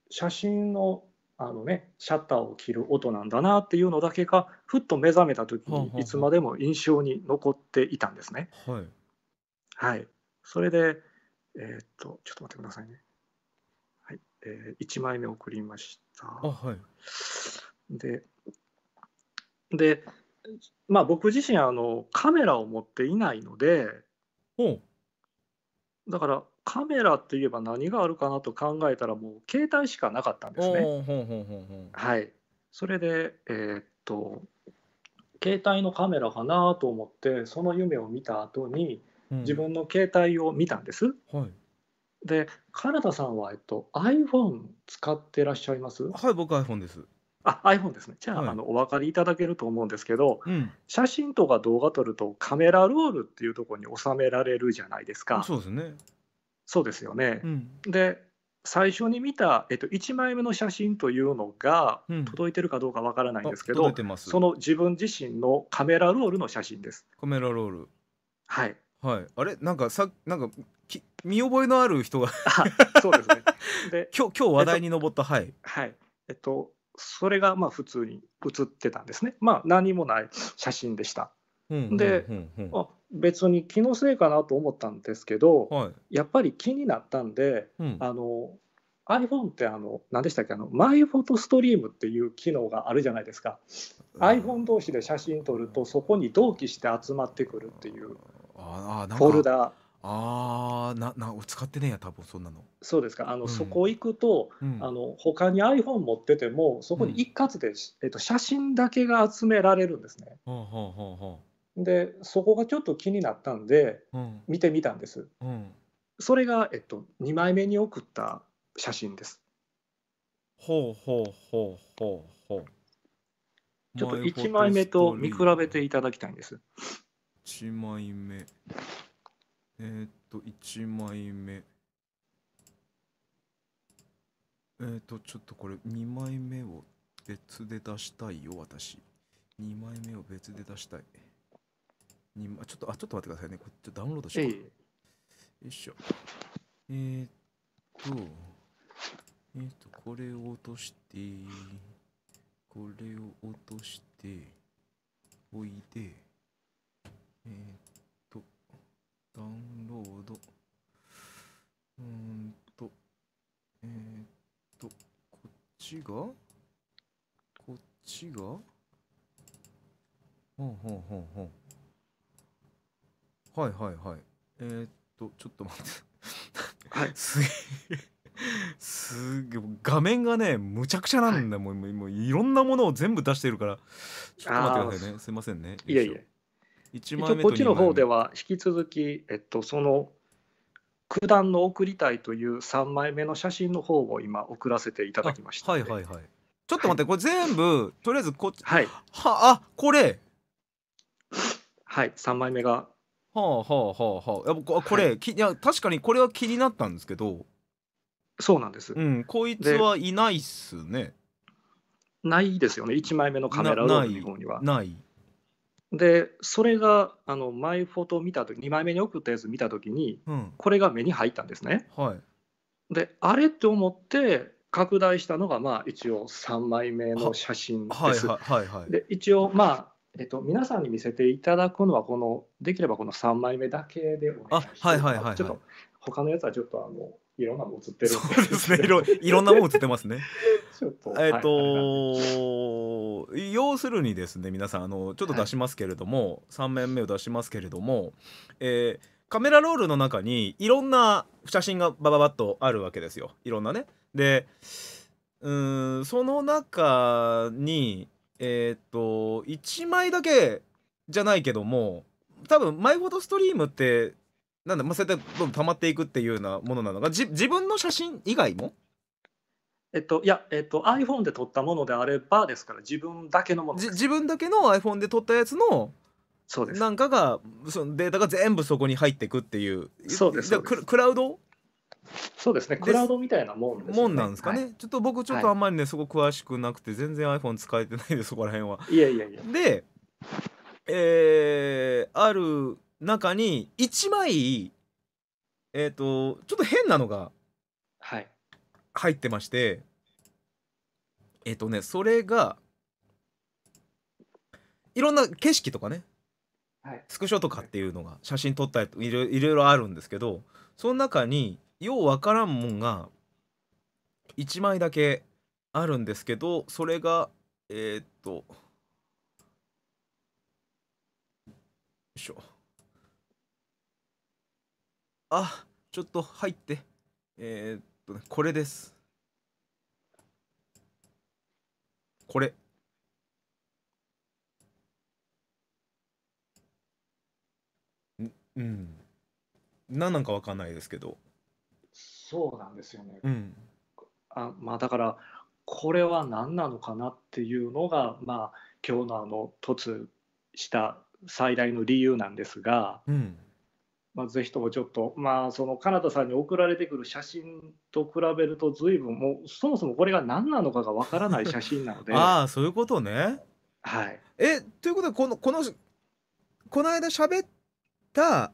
写真のあの、ね、シャッターを切る音なんだなっていうのだけがふっと目覚めた時にいつまでも印象に残っていたんですね。はい、はい、それで、えー、っとちょっと待ってくださいね。えー、1枚目送りました。はい、でで、まあ、僕自身あのカメラを持っていないのでだからカメラって言えば何があるかなと考えたらもう携帯しかなかったんですね。はい、それで、えー、っと携帯のカメラかなと思ってその夢を見た後に自分の携帯を見たんです。うん、はいで、カナダさんは、えっと、iPhone 使ってらっしゃいますはい、僕 iPhone です。あ、iPhone ですね。じゃあ、はいあの、お分かりいただけると思うんですけど、うん。写真とか動画撮るとカメラロールっていうところに収められるじゃないですか。そうですね。そうですよねう。ん。で、最初に見た、えっと、1枚目の写真というのが、届いてるかどうかわからないんですけ届いど、てます。その自分自身のカメラロールの写真です。カメラロール。はい。はい。あれなんかさ、なんかき見覚えのある人がそうですねで 今日今日話題に上った、はいはいえっとそれがまあ普通に写ってたんですねまあ何もない写真でした、うんうんうんうん、で、あ別に気のせいかなと思ったんですけど、はい、やっぱり気になったんで、うん、あの iPhone ってあの何でしたっけあのマイフォトストリームっていう機能があるじゃないですか、うん、iPhone 同士で写真撮るとそこに同期して集まってくるっていうフォルダーああ、な、な、使ってねえや、多分そんなの。そうですか。あの、うんそこ行くと、うあの、他に iPhone 持ってても、そこに一括でえっと、写真だけが集められるんですね。ほうほうほうほで、そこがちょっと気になったんで、う。ん。見てみたんです。うん。それが、えっと、2枚目に送った写真です。ほうほうほうほうほう。ちょっと一1枚目と見比べていただきたいんです。1枚目。えー、っと、1枚目。えー、っと、ちょっとこれ、2枚目を別で出したいよ、私。2枚目を別で出したい。枚ちょっと、あ、ちょっと待ってくださいね。こっちダウンロードしよう。よいしょ。えー、っと、えー、っと、これを落として、これを落として、おいで、えー、っダウンロード。うーんと、えー、っと、こっちがこっちがほうほうほうほう。はいはいはい。えー、っと、ちょっと待って。はい、すげえ。すげえ画面がねむちゃくちゃなんだ、はい、もうもういろんなものを全部出してるからちょっと待ってくださいねすいませんねいやいや一応こっちの方では引き続き、えっと、その九段の送りたいという3枚目の写真の方を今送らせていただきましたはいはいはいちょっと待って、はい、これ全部とりあえずこっちはいはあこれはい3枚目がはあはあはあはあこれ、はい、いや確かにこれは気になったんですけどそうなんですうんこいつはいないっすねないですよね1枚目のカメラの方にはないでそれがあのマイフォトを見た時2枚目に送ったやつ見た時に、うん、これが目に入ったんですね。はい、であれって思って拡大したのがまあ一応3枚目の写真です。はははいはいはい、で一応まあえっと、皆さんに見せていただくのはこのできればこの3枚目だけでお願いします。はいはいはい、ちょっと他のやつはちょっとあのいろんなも映ってるそうですねいろいろんなもん映ってますね えっと、要するにですね皆さんあのちょっと出しますけれども、はい、3面目を出しますけれども、えー、カメラロールの中にいろんな写真がバババッとあるわけですよいろんなね。でうんその中にえー、っと1枚だけじゃないけども多分「マイフォトストリーム」ってなんだ、まあ、そうやってどんどん溜まっていくっていうようなものなのが、じ自分の写真以外もえっと、いや、えっと、iPhone で撮ったものであればですから自分だけのもの自分だけの iPhone で撮ったやつのそうですなんかがそのデータが全部そこに入っていくっていうそうですうですクラウドそうですねクラウドみたいなもん、ね、もんなんですかね、はい、ちょっと僕ちょっとあんまりね、すごく詳しくなくて全然 iPhone 使えてないですそこら辺はいやいやいやでえー、ある中に1枚えっ、ー、とちょっと変なのが入ってまして、はい、えっ、ー、とねそれがいろんな景色とかね、はい、スクショとかっていうのが写真撮ったりいろいろあるんですけどその中にようわからんもんが1枚だけあるんですけどそれがえっ、とよいしょあ、ちょっと入って。えー、っとね、これです。これ。んうん。何なんかわかんないですけど。そうなんですよね。うん。あまあだからこれは何なのかなっていうのがまあ今日のあの突した最大の理由なんですが、うん、まあ、ぜひともちょっと、まあ、そのカナダさんに送られてくる写真と比べるとずいぶん、もうそもそもこれが何なのかがわからない写真なので ああそういうことねはいえということはこのこのこの間喋った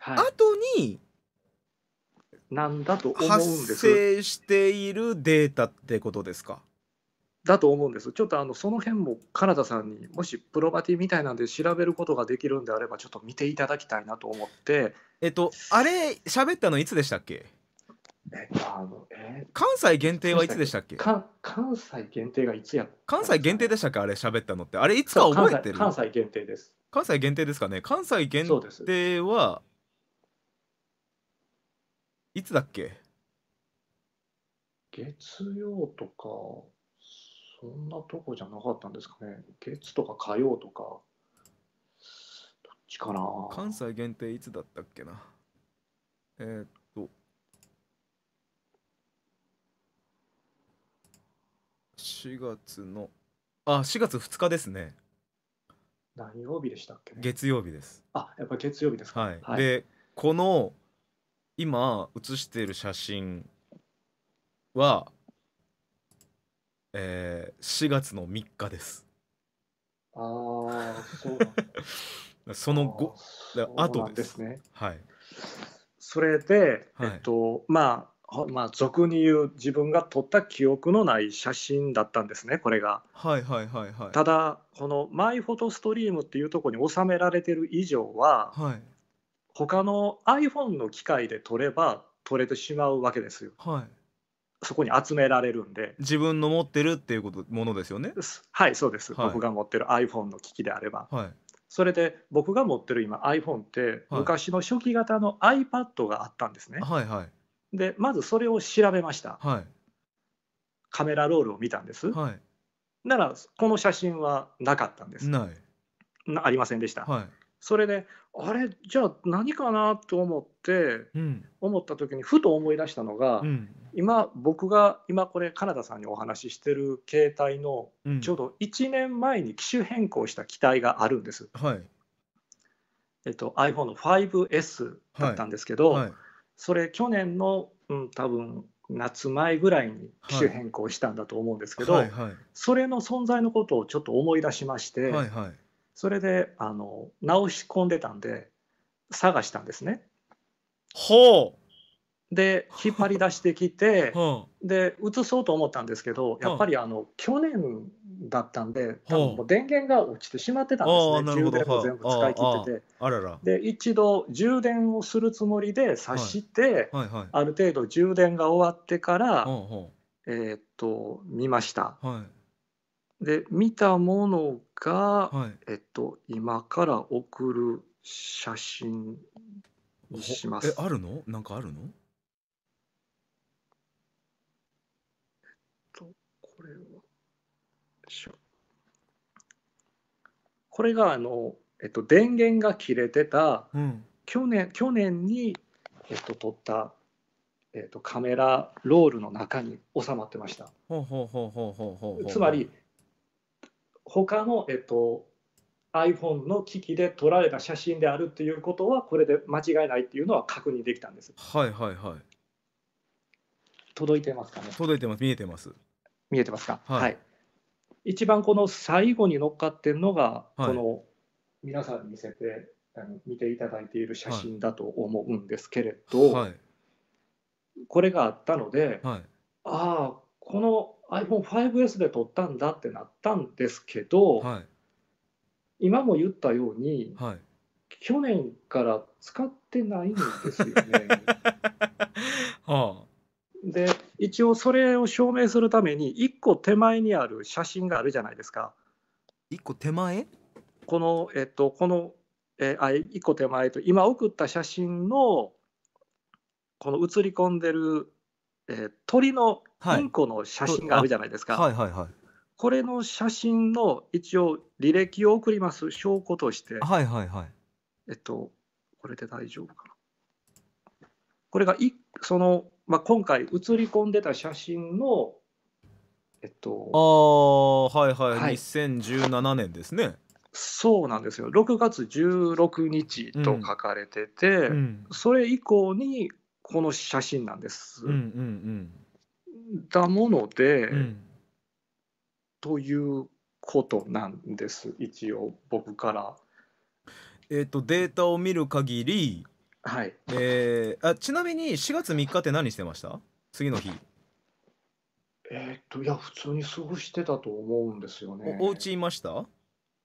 後に、なんだと思うんです発生しているデータってことですかだと思うんです。ちょっとあのその辺もカナダさんにもしプロバティみたいなんで調べることができるんであればちょっと見ていただきたいなと思って。えっとあれ喋ったのいつでしたっけ？えっとあのえー、関西限定はいつでしたっけ？関西限定がいつや関西限定でしたっけあれ喋ったのってあれいつか覚えてる関西限定です。関西限定ですかね。関西限定はいつだっけ？月曜とか。そんなとこじゃなかったんですかね。月とか火曜とか、どっちかな。関西限定いつだったっけな。えー、っと、4月の、あ、4月2日ですね。何曜日でしたっけ、ね、月曜日です。あ、やっぱり月曜日ですか。はい。はい、で、この、今写している写真はえー、4月の3日ですああそうその後あとですね はいそれで、えっとまあまあ俗に言う自分が撮った記憶のない写真だったんですねこれがはいはいはいはいただこのマイフォトストリームっていうところに収められてる以上は、はい、他の iPhone の機械で撮れば撮れてしまうわけですよはいそこに集められるんで自分の持ってるっていうことものですよねはいそうです、はい、僕が持ってる iPhone の機器であれば、はい、それで僕が持ってる今 iPhone って昔の初期型の iPad があったんですね、はいはい、でまずそれを調べました、はい、カメラロールを見たんです、はい、ならこの写真はなかったんですありませんでした、はいそれであれじゃあ何かなと思って、うん、思った時にふと思い出したのが、うん、今僕が今これカナダさんにお話ししてる携帯のちょうど1年前に機種変更した機体があるんです。はいえっと、iPhone の 5S だったんですけど、はいはい、それ去年の、うん、多分夏前ぐらいに機種変更したんだと思うんですけど、はいはいはい、それの存在のことをちょっと思い出しまして、はいはいそれであの直し込んでたんで探したんですね。ほうで引っ張り出してきて、うん、で映そうと思ったんですけどやっぱりあの、去年だったんで多分もう電源が落ちてしまってたんですね、充電も全部使い切っててあららで一度充電をするつもりで挿して、はいはいはい、ある程度充電が終わってから、えー、っと見ました。はいで見たものが、はい、えっと、今から送る写真にします。えあるのなんかあるのえっとこれはこれがあの、えっと、電源が切れてた、うん、去年去年に、えっと、撮ったえっと、カメラロールの中に収まってました。つまり他の、えっと、iPhone の機器で撮られた写真であるということはこれで間違いないっていうのは確認できたんです。はいはいはい。届いてますかね。届いてます見えてます。見えてますか。はい。はい、一番この最後に乗っかってるのが、はい、この皆さんに見せてあの見ていただいている写真だと思うんですけれど、はい、これがあったので、はい、ああこの iPhone5S で撮ったんだってなったんですけど、はい、今も言ったように、はい、去年から使ってないんですよね。はあ、で一応それを証明するために1個手前にある写真があるじゃないですか。1個手前この、えっと、この、えあ1個手前と今送った写真のこの写り込んでるえー、鳥のインコの写真があるじゃないですか、はいはいはい、これの写真の一応履歴を送ります証拠として、はいはいはい、えっとこれで大丈夫かなこれがいその、まあ、今回写り込んでた写真のえっとああはいはい、はい、2017年ですねそうなんですよ6月16日と書かれてて、うんうん、それ以降にこの写真なんです。うんうんうん、だもので、うん、ということなんです一応僕から。えっ、ー、とデータを見る限り、はいえー、あちなみに4月3日って何してました次の日。えー、っといや普通に過ごしてたと思うんですよね。お家いました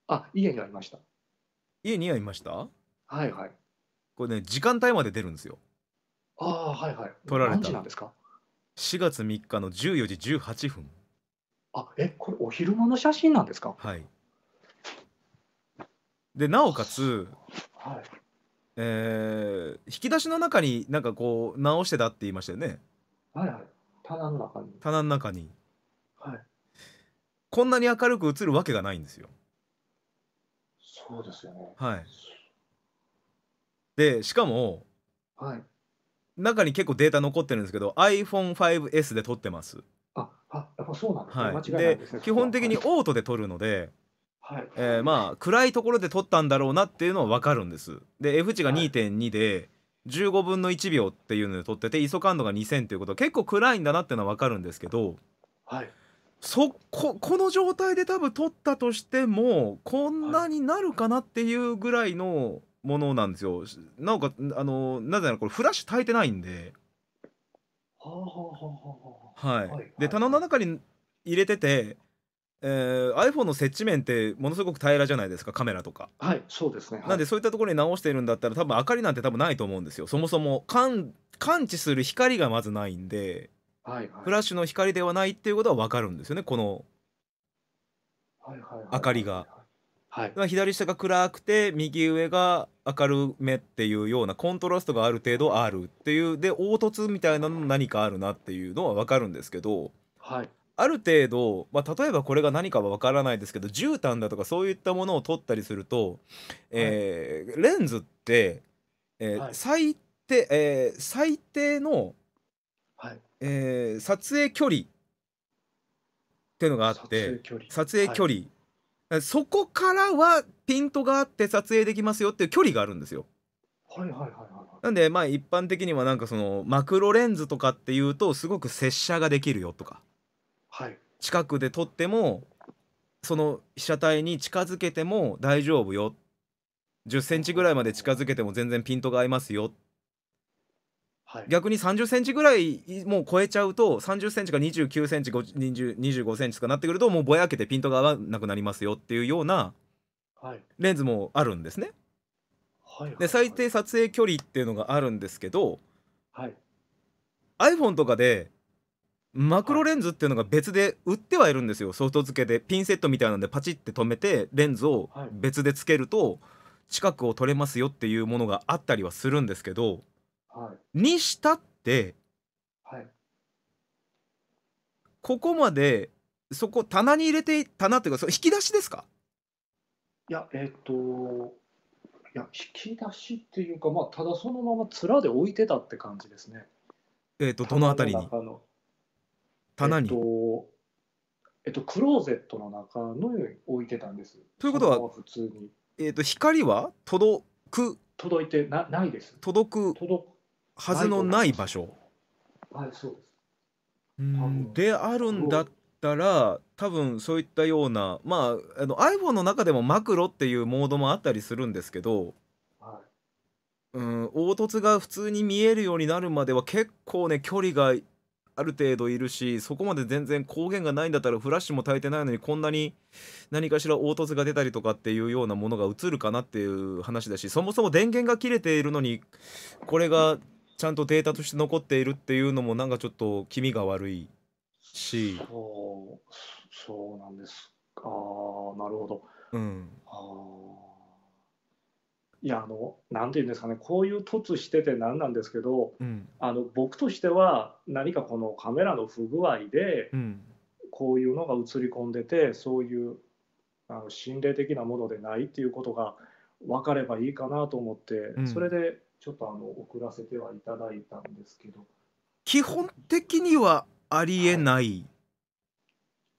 あ家にありました。家にありましたはいはい。これね時間帯まで出るんですよ。ああ、はいはい。取られた何時なんですか4月3日の14時18分あ、え、これお昼間の写真なんですかはいでなおかつ、はい。えー引き出しの中になんかこう直してたって言いましたよねはいはい。棚の中に。棚の中にはい。こんなに明るく映るわけがないんですよそうですよね。はいでしかもはい。中に結構データ残ってるんですけど iPhone5S で撮ってますああやっぱそうなんですね、はい、間違いないですね基本的にオートで撮るので、はいえー、まあ暗いところで撮ったんだろうなっていうのは分かるんですで F 値が2.2で、15分の1秒っていうので撮ってて ISO 感度が2000っていうこと結構暗いんだなっていうのは分かるんですけど、はい、そここの状態で多分撮ったとしてもこんなになるかなっていうぐらいのものなんですよなおかあのなぜならこれフラッシュ焚いてないんではいで棚の中に入れててえー、iPhone の接地面ってものすごく平らじゃないですかカメラとかはいそうですね、はい、なんでそういったところに直してるんだったら多分明かりなんて多分ないと思うんですよそもそも感感知する光がまずないんで、はいはい、フラッシュの光ではないっていうことは分かるんですよねこの明かりが、はい、はい、左下が暗くて右上が明るめっていうようなコントラストがある程度あるっていうで凹凸みたいなの何かあるなっていうのは分かるんですけど、はい、ある程度、まあ、例えばこれが何かは分からないですけど絨毯だとかそういったものを取ったりすると、はい、えー、レンズって、えーはい、最低、えー、最低の、はいえー、撮影距離っていうのがあって撮影距離そこからはピントがあって撮影できますよっていう距離があるんですよ。はいはいはいはい、なんでまあ一般的にはなんかそのマクロレンズとかっていうとすごく接写ができるよとか、はい、近くで撮ってもその被写体に近づけても大丈夫よ1 0ンチぐらいまで近づけても全然ピントが合いますよっはい、逆に3 0ンチぐらいもう超えちゃうと3 0ンチか2 9センチ2 5センチとかなってくるともうぼやけてピントが合わなくなりますよっていうようなレンズもあるんですね。はい、で最低撮影距離っていうのがあるんですけど、はい、iPhone とかでマクロレンズっていうのが別で売ってはいるんですよソフト付けでピンセットみたいなんでパチって止めてレンズを別でつけると近くを撮れますよっていうものがあったりはするんですけど。にしたって、はい、ここまでそこ棚に入れて棚というかそ引き出しですかいやえっ、ー、といや引き出しっていうかまあただそのまま面で置いてたって感じですね。えっ、ー、とどの辺りに棚に、えっ、ー、とえっと、クローゼットの中のように置いてたんです。ということは普通に、えっと、光は届く届いてなないです。届く届はずのない場所はいそうですんであるんだったら多分そういったようなまああの iPhone の中でもマクロっていうモードもあったりするんですけど、はい、うん凹凸が普通に見えるようになるまでは結構ね距離がある程度いるしそこまで全然光源がないんだったらフラッシュも焚いてないのにこんなに何かしら凹凸が出たりとかっていうようなものが映るかなっていう話だしそもそも電源が切れているのにこれがちゃんとデータとして残っているっていうのもなんかちょっと気味が悪いしそうそうなんですああなるほど、うん、あいやあのなんていうんですかねこういう凸してて何なんですけど、うん、あの僕としては何かこのカメラの不具合で、うん、こういうのが映り込んでてそういうあの心霊的なものでないっていうことが分かればいいかなと思って、それでちょっとあの送らせてはいただいたんですけど基本的にはありえない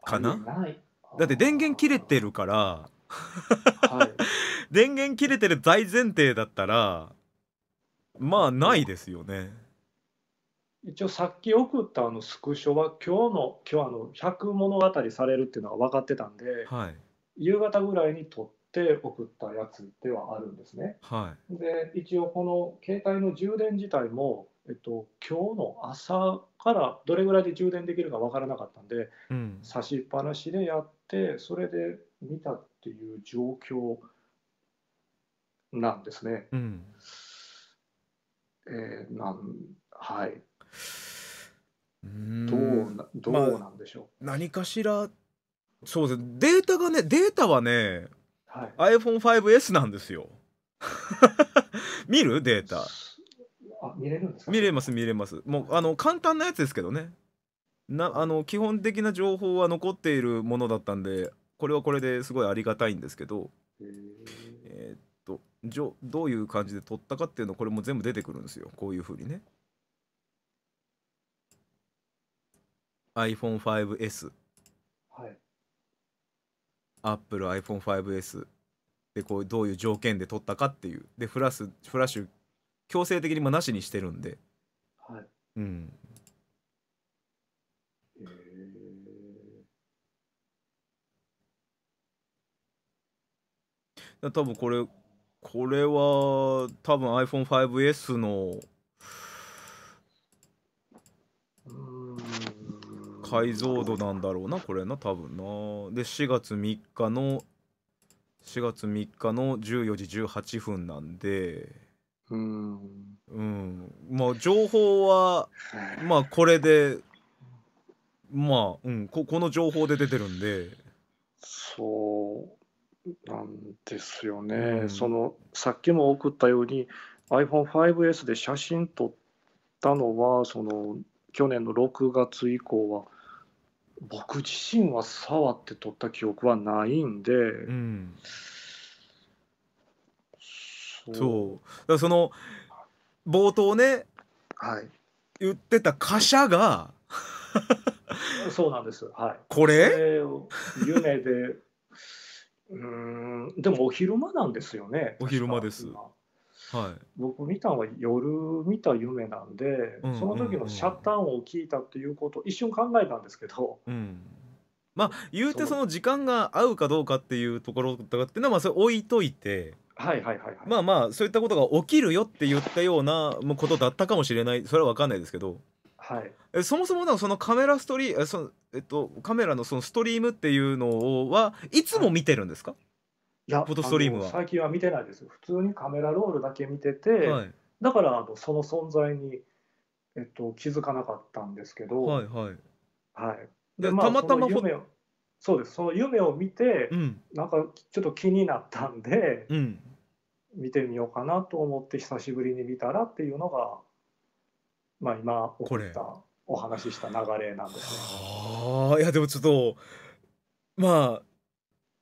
かな、はい、だって電源切れてるから、はい、電源切れてる大前提だったらまあないですよね。一応さっき送ったあのスクショは今日の今日あの100物語されるっていうのは分かってたんで、はい、夕方ぐらいに撮っって送ったやつではあるんですね。はい、で一応この携帯の充電自体も、えっと、今日の朝からどれぐらいで充電できるか分からなかったんで、うん、差しっぱなしでやってそれで見たっていう状況なんですね。うん、えー、なんはいどうどうなんでしょう、まあ、何かしらそうですデータがねデータはねはい、iPhone5S なんですよ 見るデータあ見れるんです見れます見れますもうあの簡単なやつですけどねなあの基本的な情報は残っているものだったんでこれはこれですごいありがたいんですけどえー、っとじょどういう感じで撮ったかっていうのこれも全部出てくるんですよこういうふうにね iPhone5S Apple iPhone5S でこうどういう条件で取ったかっていうでフラスフラッシュ強制的にもなしにしてるんで、はい、うんえー、多分これこれは多分 iPhone5S の解像度なんだろうなこれな多分なで4月3日の4月3日の14時18分なんでうんうんまあ情報はまあこれでまあうんここの情報で出てるんでそうなんですよね、うん、そのさっきも送ったように iPhone5S で写真撮ったのはその去年の6月以降は僕自身は触って撮った記憶はないんで、うん、そうだその冒頭ね、はい、言ってた貨車がそうなんです、はい、これ夢でうんでもお昼間なんですよねお昼間ですはい、僕見たのは夜見た夢なんで、うんうんうん、その時のシャッター音を聞いたっていうことを一瞬考えたんですけど、うん、まあ言うてその時間が合うかどうかっていうところとかっていうのはまあそれ置いといて。はいはいはいはい、まあまあそういったことが起きるよって言ったようなことだったかもしれないそれは分かんないですけど、はい、えそもそもなんかそのカメラストリーその、えっと、カメラのそのストリームっていうのはいつも見てるんですか、はいいや、フォトストリームは。最近は見てないです。普通にカメラロールだけ見てて、はい、だからあのその存在に、えっと、気づかなかったんですけど、はいはい。はい、で、まあ、たまたまそのそうです、その夢を見て、うん、なんかちょっと気になったんで、うん、見てみようかなと思って久しぶりに見たらっていうのが、まあ、今起こったお話しした流れなんですね。ああいやでもちょっとまあ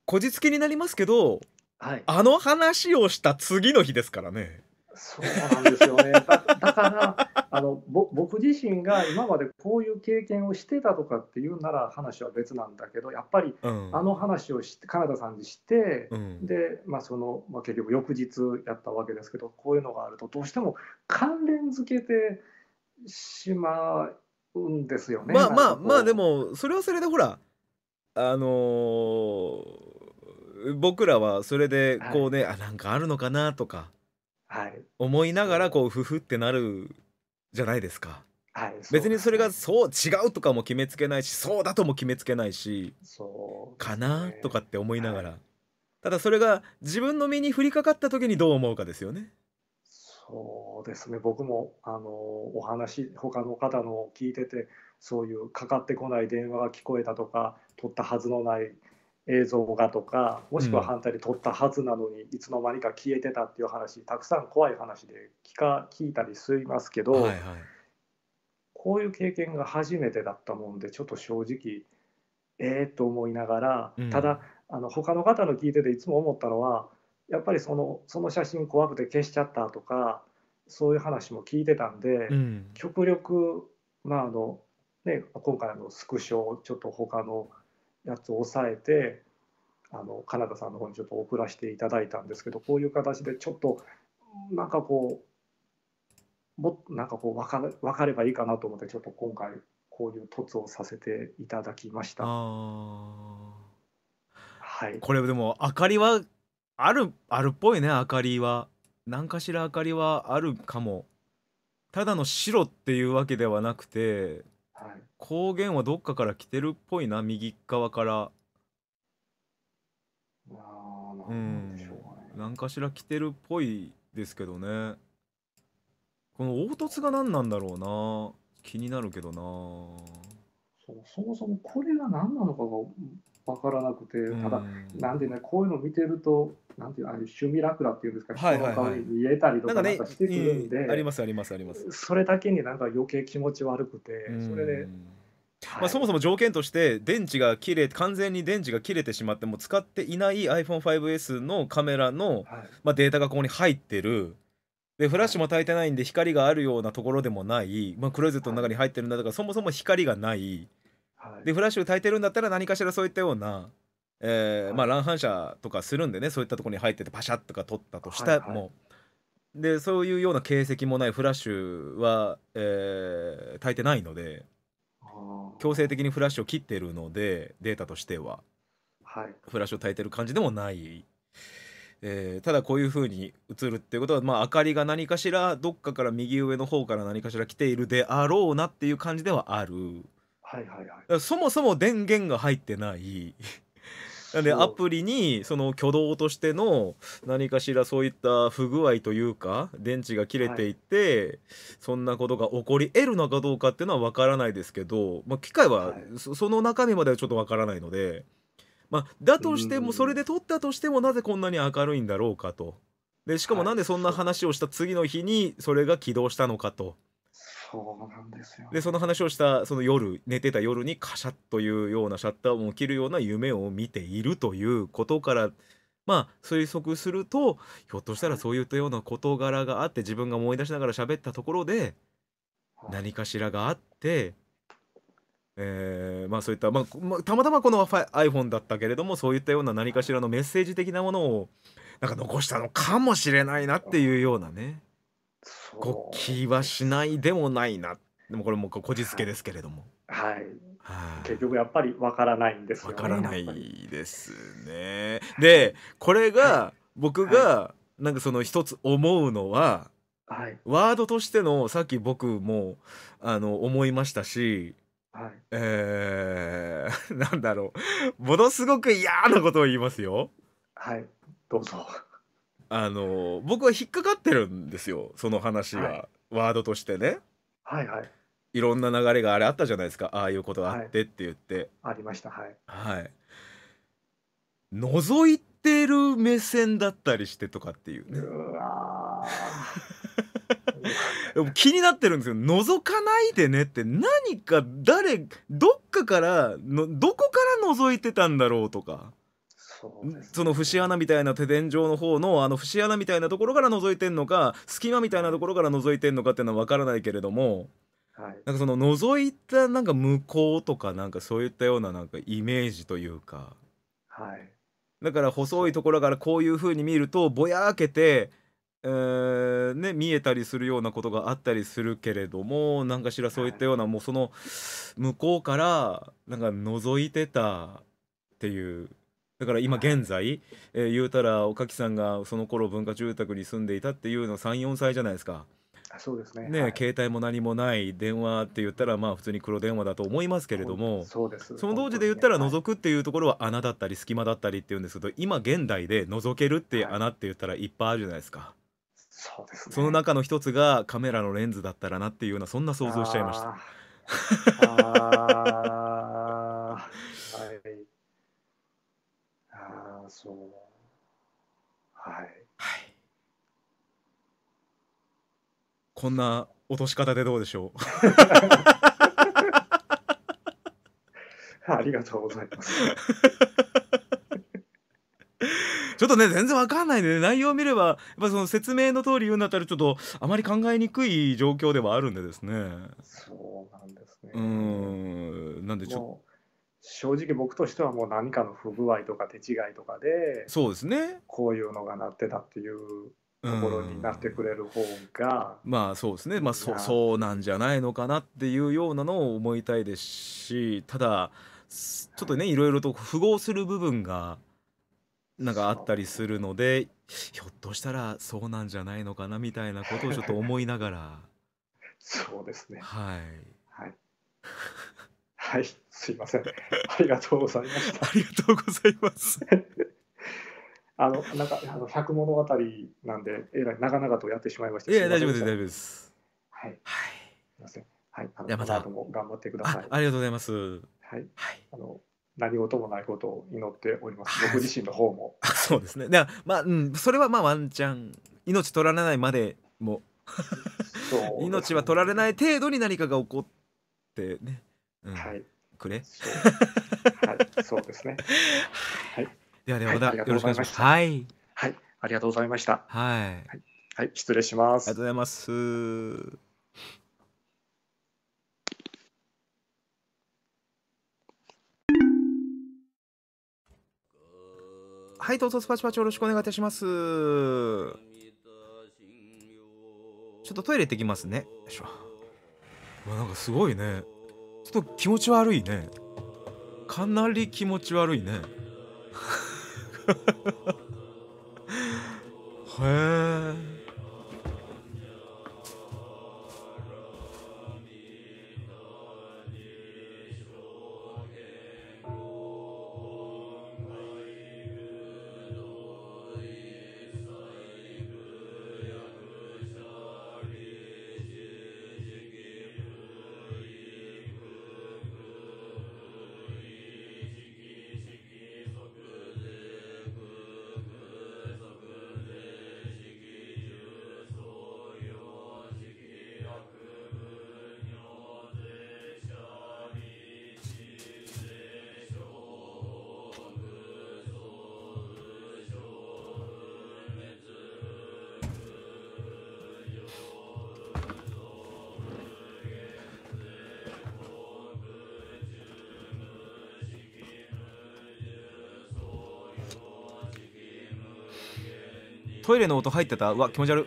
こじつけになりますけど、はい、あの話をした次の日ですからね。そうなんですよね。だからあのぼ僕自身が今までこういう経験をしてたとかっていうなら話は別なんだけどやっぱりあの話をしてナダさんにして、うん、で、まあそのまあ、結局翌日やったわけですけどこういうのがあるとどうしても関連づけてしまうんですよね。まあまあまあでもそれはそれでほらあのー僕らはそれでこうね、はい、あなんかあるのかなとか、はい、思いながらこうふふってなるじゃないですか。はい、別にそれがそう違うとかも決めつけないしそうだとも決めつけないしそう、かなとかって思いながら、はい、ただそれが自分の身に降りかかった時にどう思うかですよね。そうですね僕もあのお話他の方の聞いててそういうかかってこない電話が聞こえたとか取ったはずのない映像がとかもしくは反対で撮ったはずなのに、いつの間にか消えてたっていう話たくさん怖い話で聞か聞いたりしますけど、はいはい、こういう経験が初めてだったもんでちょっと正直ええー、と思いながら、うん、ただあの他の方の聞いてていつも思ったのはやっぱりそのその写真怖くて消しちゃったとかそういう話も聞いてたんで、うん、極力まああのね今回のスクショをちょっと他の。やつを抑えてあのカナダさんの方にちょっと送らせていただいたんですけどこういう形でちょっとなんかこうもなんかこう分か分かればいいかなと思ってちょっと今回こういう凸をさせていただきました。はい、これでも明かりはあるあるっぽいね明かりは何かしら明かりはあるかもただの白っていうわけではなくて光源はどっかから来てるっぽいな右側からうん何かしら来てるっぽいですけどねこの凹凸が何なんだろうな気になるけどなそうそもそもこれが何なのかが分からなくて、ただ、なんでね、こういうの見てると、なんていうあ趣味楽だっていうんですか、はいはいはい、人の顔に見えたりとかなんかしてくるんで、ありますありますあります。それだけになんか余計気持ち悪くて、それで。まあ、そもそも条件として電池が切れ完全に電池が切れてしまっても使っていない iPhone5S のカメラの、まあ、データがここに入ってるでフラッシュも焚いてないんで光があるようなところでもない、まあ、クローゼットの中に入ってるんだとかそもそも光がないでフラッシュ焚いてるんだったら何かしらそういったような、えーまあ、乱反射とかするんでねそういったとこに入っててパシャッとか取ったとしても、でそういうような形跡もないフラッシュは、えー、焚いてないので強制的にフラッシュを切ってるのでデータとしては、はい、フラッシュを焚いてる感じでもない。えー、ただこういう風に映るっていうことは、まあ、明かりが何かしらどっかから右上の方から何かしら来ているであろうなっていう感じではある。はいはいはい。そもそも電源が入ってない。なんでアプリにその挙動としての何かしらそういった不具合というか電池が切れていて、そんなことが起こり得るのかどうかっていうのは分からないですけど、まあ、機械はその中身まではちょっと分からないので、まあ、だとしてもそれで撮ったとしてもなぜこんなに明るいんだろうかとでしかもなんでそんな話をした次の日にそれが起動したのかと。そうなんですよ、でその話をしたその夜寝てた夜にカシャッというようなシャッターを切るような夢を見ているということからまあ推測するとひょっとしたらそういったような事柄があって自分が思い出しながら喋ったところで何かしらがあって。えー、まあそういった、まあ、まあ、たまたまこの iPhone だったけれどもそういったような何かしらのメッセージ的なものをなんか残したのかもしれないなっていうようなね。ご旗はしないでもないなでもこれもこじつけですけれどもはい、はい、結局やっぱりわからないんですよわ、ね、からないですねでこれが僕がなんかその一つ思うのは、はい、ワードとしてのさっき僕もあの思いましたし、はい、えー、なんだろうものすごく嫌なことを言いますよはいどうぞあの僕は引っかかってるんですよその話はい、ワードとしてね。はいはい、いろんな流れがあれあったじゃないですかああいうことがあってって言って。はい、ありましたはい。はい、覗いてる目線だったりしてとかっていうね。うわ 気になってるんですよ覗かないでねって何か誰どっかからのどこから覗いてたんだろうとかその節穴みたいな手伝状の方のあの節穴みたいなところから覗いてんのか隙間みたいなところから覗いてんのかっていうのは分からないけれども、はい、なんかその覗いたなんか向こうとかなんかそういったようななんかイメージというか、はい、だから細いところからこういう風に見るとぼやけて、えーね、見えたりするようなことがあったりするけれども何かしらそういったような、はい、もうその向こうからなんか覗いてたっていうだから今現在、えー、言うたらおかきさんがその頃文化住宅に住んでいたっていうの34歳じゃないですか。そうですねね、はい、携帯も何もない電話って言ったらまあ普通に黒電話だと思いますけれどもその当時で言ったら覗くっていうところは穴だったり隙間だったりっていうんですけど、今現代で覗けるって穴って言ったらいっぱいあるじゃないですか。そうです、ね、その中の一つがカメラのレンズだったらなっていうようなそんな想像しちゃいました。そうはい、はい、こんな落とし方でどうでしょうありがとうございます ちょっとね全然わかんないね内容を見ればやっぱその説明の通り言うんだったらちょっとあまり考えにくい状況ではあるんでですねそうなんですねうんなんでちょっと正直僕としてはもう何かの不具合とか手違いとかでそうですねこういうのがなってたっていうところになってくれる方が、うん、まあそうですねまあそそうなんじゃないのかなっていうようなのを思いたいですしただちょっとね、はい、いろいろと符合する部分がなんかあったりするのでひょっとしたらそうなんじゃないのかなみたいなことをちょっと思いながら そうですねはいはい、はいすいません。ありがとうございました。ありがとうございます。あの、なんか、あの、百物語なんで、えらい長々とやってしまいました。いや、大丈夫です。大丈夫です。はい。はい。すみません。はい。あの、いも頑張ってくださいあ。ありがとうございます。はい。はい。あの。何事もないことを祈っております。僕自身の方も。そうですね。だかまあ、うん、それはまあワンちゃん。命取られないまでも 命は取られない程度に何かが起こってね。うん、はい。くれ。はい、そうですね。はい。ではではまた、はい、よろしくお願いします。はい。はい、ありがとうございました。はい。はい、失礼します。ありがとうございます。はい、どうぞスパチパチよろしくお願いいたします。ちょっとトイレ行ってきますね。よいしょ。なんかすごいね。ちょっと気持ち悪いねかなり気持ち悪いね へえトイレの音入ってたうわ気持ち悪い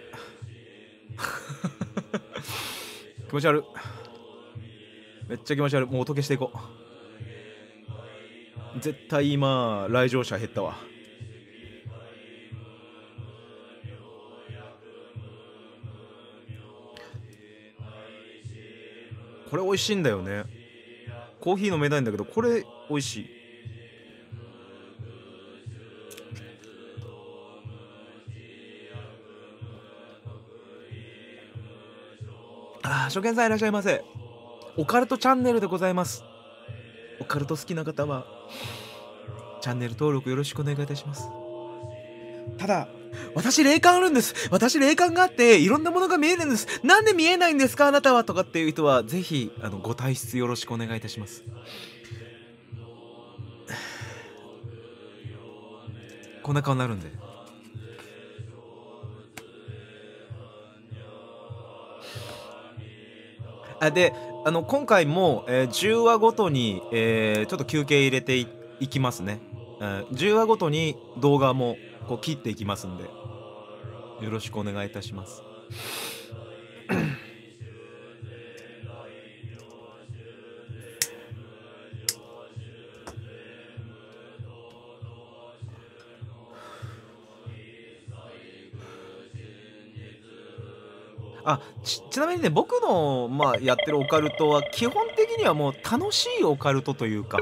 気持ち悪いめっちゃ気持ち悪いもう音消していこう絶対今来場者減ったわこれ美味しいんだよねコーヒー飲めないんだけどこれ美味しい初見さんいらっしゃいませ。オカルトチャンネルでございます。オカルト好きな方は、チャンネル登録よろしくお願いいたします。ただ、私霊感あるんです。私霊感があって、いろんなものが見えるんです。なんで見えないんですかあなたはとかっていう人は、ぜひ、あの、ご退出よろしくお願いいたします。こんな顔になるんで。あであの今回も、えー、10話ごとに、えー、ちょっと休憩入れていきますね、えー、10話ごとに動画もこう切っていきますんでよろしくお願いいたしますあちちなみにね僕の、まあ、やってるオカルトは基本的にはもう楽しいオカルトというか、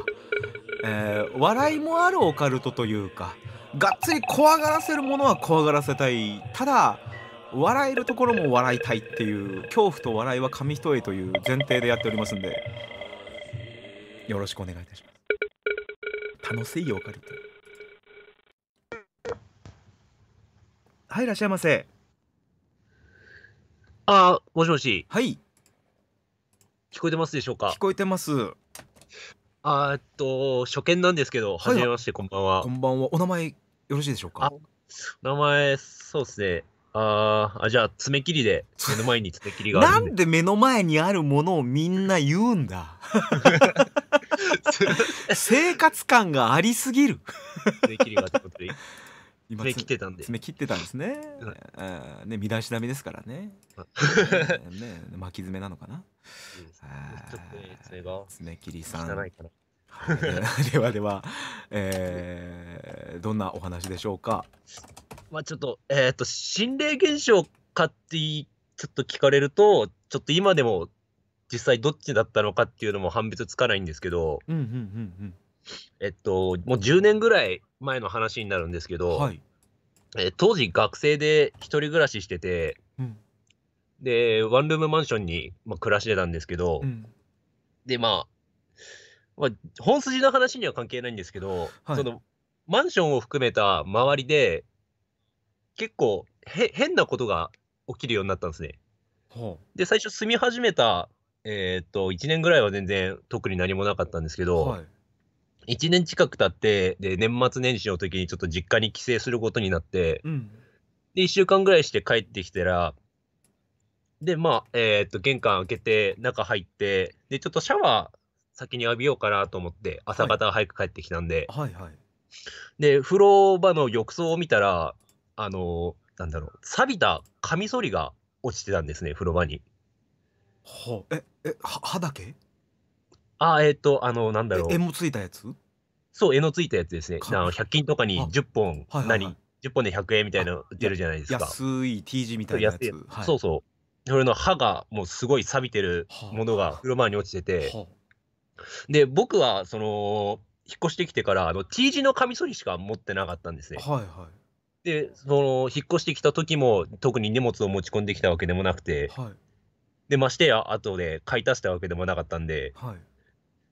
えー、笑いもあるオカルトというかがっつり怖がらせるものは怖がらせたいただ笑えるところも笑いたいっていう恐怖と笑いは紙一重という前提でやっておりますんでよろしくお願いいたします楽しいオカルトはいいらっしゃいませあもしもし。はい。聞こえてますでしょうか。聞こえてます。あっと、初見なんですけど、はい、めまして、こんばんは。こんばんは。お名前、よろしいでしょうか。名前、そうですね。ああ、じゃあ、爪切りで、目の前に爪切りが なんで目の前にあるものをみんな言うんだ。生活感がありすぎる。爪切りがってことで。今爪切ってたんで爪切ってたんですね。ね、身だしなみですからね。ね、巻き爪なのかな。爪切りさん。ではでは、えー、どんなお話でしょうか。まあちょっと、えっ、と、心霊現象かってちょっと聞かれると、ちょっと今でも実際どっちだったのかっていうのも判別つかないんですけど、うんうんうんうん、えっと、もう10年ぐらい前の話になるんですけど、はい、え当時学生で1人暮らししてて、うん、でワンルームマンションに、まあ、暮らしてたんですけど、うん、でまあまあ、本筋の話には関係ないんですけど、はい、そのマンションを含めた周りで結構へ変なことが起きるようになったんですね。で最初住み始めた、えー、っと1年ぐらいは全然特に何もなかったんですけど、はい、1年近く経ってで年末年始の時にちょっと実家に帰省することになって、うん、で1週間ぐらいして帰ってきたらでまあえっ、と玄関開けて中入ってでちょっとシャワー先に浴びようかなと思って朝方早く帰ってきたんで、はい、はいはいで風呂場の浴槽を見たらあのなんだろう錆びたカミソリが落ちてたんですね風呂場に。ほうええは歯だけあ、えっ、ー、と、あの、なんだろう。もついたやつそう、絵のついたやつですね。あの100均とかに10本、はいはいはい何 ?10 本で100円みたいなの売ってるじゃないですか。安い T 字みたいなやつ。はいそうそう。それの歯がもうすごい錆びてるものが車に落ちてて、はで、僕はその、引っ越してきてから、あの、T 字のカミソリしか持ってなかったんですね。はいはで、その、引っ越してきた時も、特に荷物を持ち込んできたわけでもなくてはいで、ましてや、後で買い足したわけでもなかったんで、はい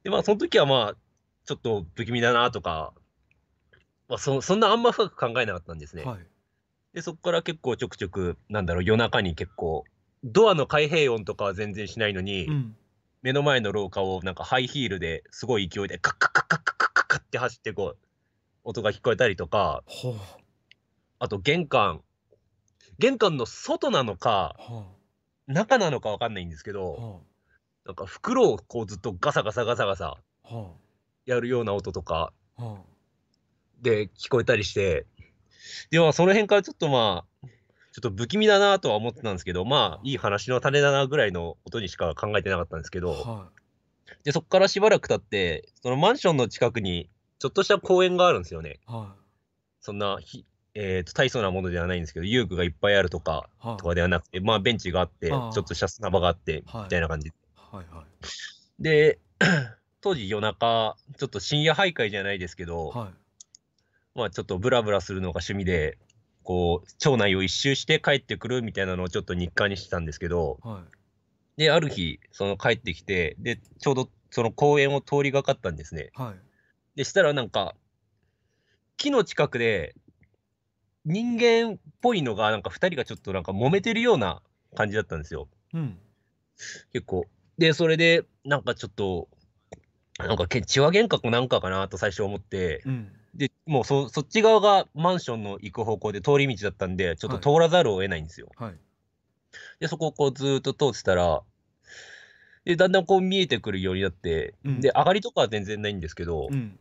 で、まあ、その時はまあ、ちょっと不気味だなとか、まあそ、そんなあんま深く考えなかったんですね。はい、で、そこから結構ちょくちょく、なんだろう、夜中に結構、ドアの開閉音とかは全然しないのに、うん、目の前の廊下をなんかハイヒールですごい勢いでカッカッカッカッカッカッカッって走ってこう、音が聞こえたりとか、あ、と玄関、玄関の外なのか、中なのか分かんないんですけど、はあなんか袋をこうずっとガサガサガサガサやるような音とかで聞こえたりして、でもその辺からちょっとまあ、ちょっと不気味だなとは思ってたんですけど、まあいい話の種だなぐらいの音にしか考えてなかったんですけど、でそこからしばらく経って、そのマンションの近くにちょっとした公園があるんですよね。そんなひえーと、大層なものではないんですけど遊具がいっぱいあるとか、はとかではなくて、まあ、ベンチがあって、はあ、ちょっとした砂場があって、みたいな感じで、はいはい、で 当時夜中ちょっと深夜徘徊じゃないですけど、はい、まあちょっとブラブラするのが趣味でこう町内を一周して帰ってくるみたいなのをちょっと日課にしてたんですけど、はい、である日その帰ってきてでちょうどその公園を通りがかったんですね。はい、でしたらなんか木の近くで人間っぽいのがなんか2人がちょっとなんか揉めてるような感じだったんですよ。うん、結構で、それで、なんかちょっと、なんかけ、血は幻覚なんかかなと最初思って、うん、で、もうそそっち側がマンションの行く方向で通り道だったんで、ちょっと通らざるを得ないんですよ。はいはい、で、そこをこうずっと通ってたら、で、だんだんこう見えてくるようになって、うん、で、上がりとかは全然ないんですけど、うん、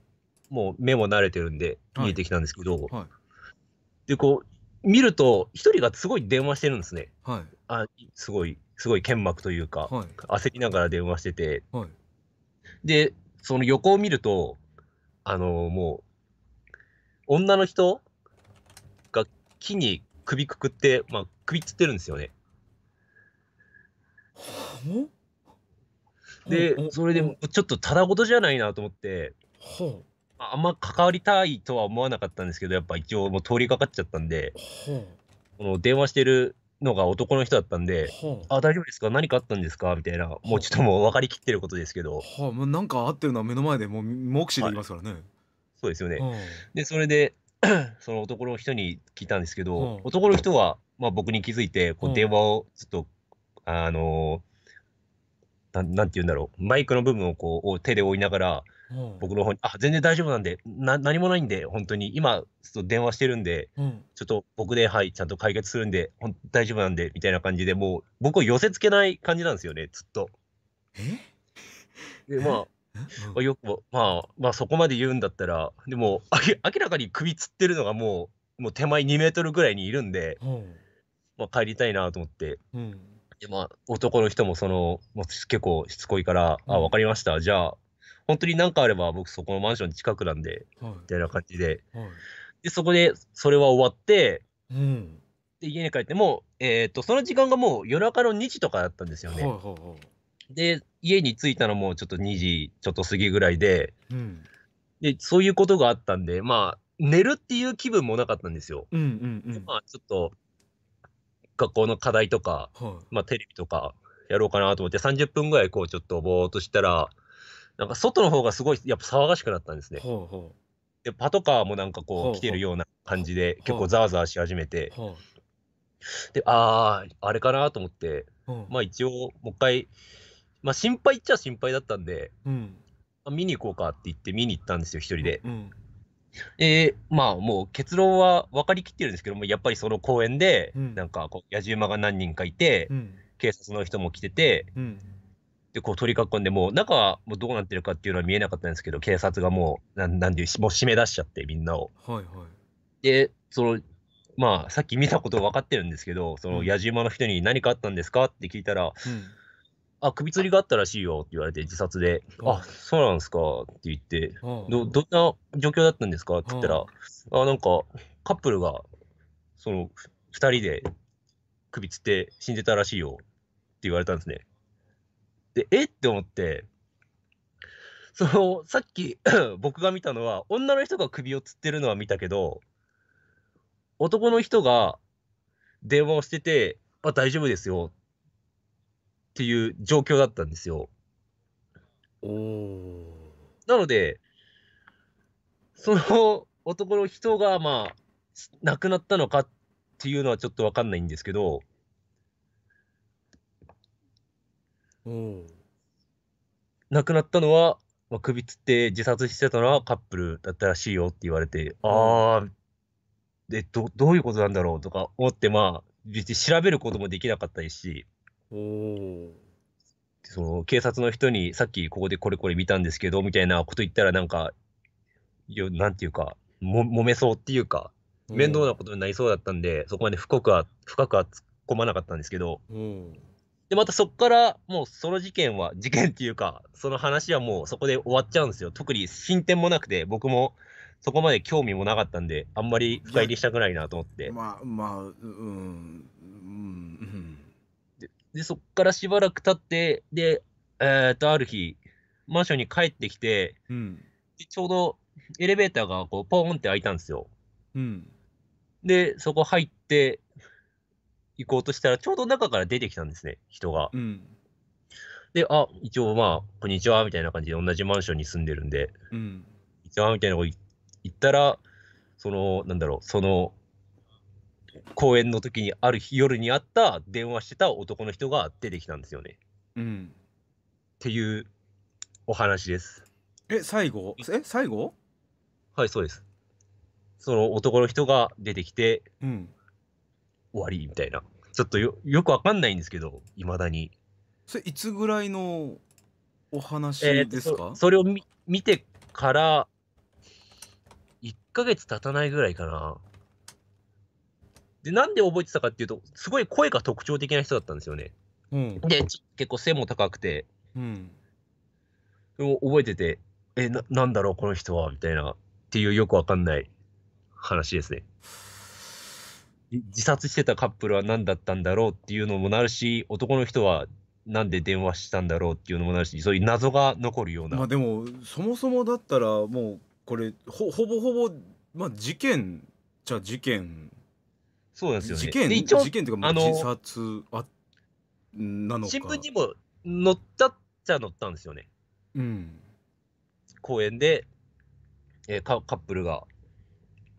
もう目も慣れてるんで、見えてきたんですけど、はい、で、こう、見ると、一人がすごい電話してるんですね。はい、あすごいすごい剣幕というか、はい、焦りながら電話してて、はい、で、その横を見ると、あのー、もう、女の人が木に首くくって、まあ、首つってるんですよね。で、それでちょっとただごとじゃないなと思って、あんま関わりたいとは思わなかったんですけど、やっぱ一応もう通りかかっちゃったんで、この電話してるのが男の人だったんで、はあ、あ、大丈夫ですか何かあったんですかみたいな、もうちょっともう分かりきってることですけど。はあ、もうなんかあってるのは目の前でもう目視でいますからね。はい、そうですよね。はあ、で、それで、その男の人に聞いたんですけど、男の人は、まあ、僕に気づいて、こう電話をちょっと、あのー、ななんて言うんだろう、マイクの部分をこう手で追いながら、僕の方に「あ全然大丈夫なんでな何もないんで本当に今ちょっと電話してるんで、うん、ちょっと僕ではいちゃんと解決するんでほん大丈夫なんで」みたいな感じでもう僕を寄せつけない感じなんですよねずっと。でまあよくまあまあそこまで言うんだったらでも明らかに首つってるのがもうもう手前2メートルぐらいにいるんで、うん、まあ、帰りたいなと思って。でまあ、男の人もその結構しつこいから「あ分かりましたじゃあ本当に何かあれば僕そこのマンション近くなんで、はい、みたいな感じではい、でそこでそれは終わって、うん、で家に帰っても、えーと、とその時間がもう夜中の2時とかだったんですよね。はいはいはい、で家に着いたのもちょっと2時ちょっと過ぎぐらいで,、うん、でそういうことがあったんでまあ寝るっていう気分もなかったんですよ。うんうんうん、まあちょっと学校の課題とか、はい、まあ、テレビとかやろうかなと思って30分ぐらいこうちょっとぼーっとしたらなんか外の方がすごいやっぱ騒がしくなったんですね。ほうほうでパトカーもなんかこう来てるような感じで結構ざわざわし始めて、であああれかなと思って、まあ一応もう一回、まあ、心配っちゃ心配だったんで、うんまあ、見に行こうかって言って見に行ったんですよ一人で。うん、でまあもう結論は分かりきってるんですけどもやっぱりその公園で、なんかこう野じ馬が何人かいて、うん、警察の人も来てて、うんでこう取り囲んで、もう中はもうどうなってるかっていうのは見えなかったんですけど、警察がもう、なんなんていう、もう締め出しちゃって、みんなを。はいはい、で、その、まあ、さっき見たこと分かってるんですけど、その野じ馬の人に何かあったんですかって聞いたら、うん、あ、首吊りがあったらしいよって言われて、自殺で、あ、そうなんですかって言って、ど、どんな状況だったんですかって言ったら、あ、なんか、カップルが、その、2人で首吊って死んでたらしいよって言われたんですね。で、えって思って、その、さっき 僕が見たのは、女の人が首を吊ってるのは見たけど、男の人が電話をしてて、あ、大丈夫ですよっていう状況だったんですよ。なので、その男の人が、まあ、亡くなったのかっていうのはちょっと分かんないんですけど、うん、亡くなったのは、まあ、首つって自殺してたのはカップルだったらしいよって言われて、うん、ああ、でど、どういうことなんだろうとか思って、まあ、別に調べることもできなかったですし、おその警察の人にさっきここでこれこれ見たんですけどみたいなこと言ったら、なんか、よなんていうか、も揉めそうっていうか、面倒なことになりそうだったんで、うん、そこまで深くは深くは突っ込まなかったんですけど、うんで、またそこからもうその事件は、事件っていうか、その話はもうそこで終わっちゃうんですよ。特に進展もなくて、僕もそこまで興味もなかったんで、あんまり深入りしたくないなと思って。まあ、まあ、うん、うん、うん。で、でそこからしばらく経って、で、えー、っと、ある日、マンションに帰ってきて、うん、でちょうどエレベーターがこうポーンって開いたんですよ。うん、で、そこ入って、行こうとしたら、ちょうど中から出てきたんですね、人が。うん、で、あ、一応まあ、こんにちは、みたいな感じで同じマンションに住んでるんで、うん、こんにちは、みたいなこと言ったら、その、なんだろう、その、公演の時にある日夜にあった電話してた男の人が出てきたんですよね。うん、っていうお話です。え最後え最後はいそうです。その男の人が出てきて、うん、終わりみたいな。ちょっとよよくわかんないんですけど、いまだに。それ、いつぐらいのお話ですか、えー、そそれを見てから、1ヶ月経たないぐらいかな。で、なんで覚えてたかっていうと、すごい声が特徴的な人だったんですよね。うん、で、結構背も高くて、うん、覚えてて、え、ななんだろう、この人は、みたいな、っていうよくわかんない話ですね。自殺してたカップルは何だったんだろうっていうのもなるし、男の人はなんで電話したんだろうっていうのもなるし、そういう謎が残るような。まあでも、そもそもだったら、もうこれほ、ほぼほぼ、まあ事件じゃ事件。そうですよね。事件、事件っていうか、あ、自殺あなのか。新聞にも載ったっちゃ載ったんですよね。うん。公園で、えー、カカップルが、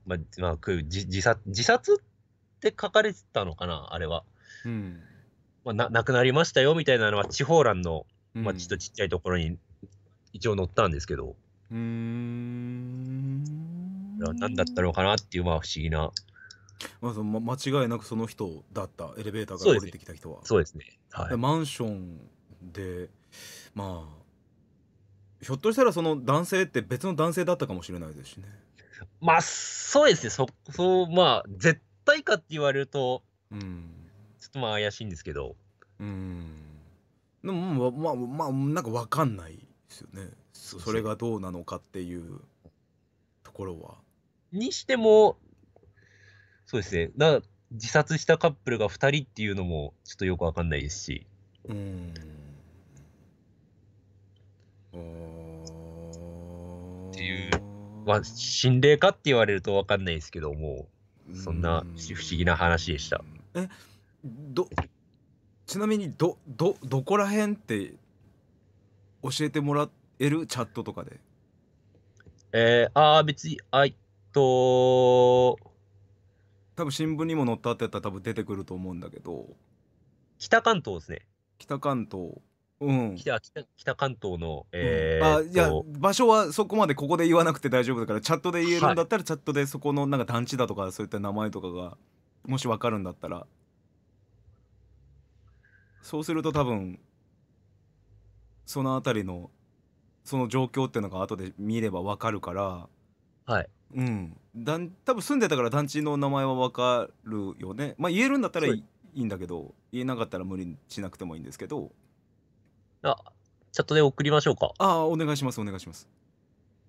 まあ、まあ、自自殺自殺って書かれてたのかな、あれは。うんまあ、な亡くなりましたよみたいなのは、地方欄の、まあ、ちょっとちっちゃいところに一応載ったんですけど。うん。何だったのかなっていう、まあ、不思議な。まあ、その間違いなくその人だったエレベーターから降りてきた人はそうですね、はい、マンションでまあひょっとしたらその男性って別の男性だったかもしれないですしねまあそうですねそそうまあ絶体かって言われると、うん、ちょっとまあ怪しいんですけど。うん。でも、まあ、まあ、なんか分かんないですよね。それがどうなのかっていうところは。にしても、そうですね。だ自殺したカップルが2人っていうのもちょっとよく分かんないですし。うん。っていう、まあ、心霊かって言われると分かんないですけども。そんな不思議な話でした。えどちなみにどどどこら辺って教えてもらえるチャットとかでえー、ああ別にあいと多分新聞にも載ったってやったら多分出てくると思うんだけど北関東ですね北関東うん、北北関東の、えー、あいや場所はそこまでここで言わなくて大丈夫だからチャットで言えるんだったら、はい、チャットでそこのなんか団地だとかそういった名前とかがもし分かるんだったらそうすると多分その辺りのその状況っていうのが後で見れば分かるからはいうんだん多分住んでたから団地の名前は分かるよねまあ言えるんだったらいいんだけど言えなかったら無理しなくてもいいんですけどあ、チャットで送りましょうか。ああ、お願いします、お願いします。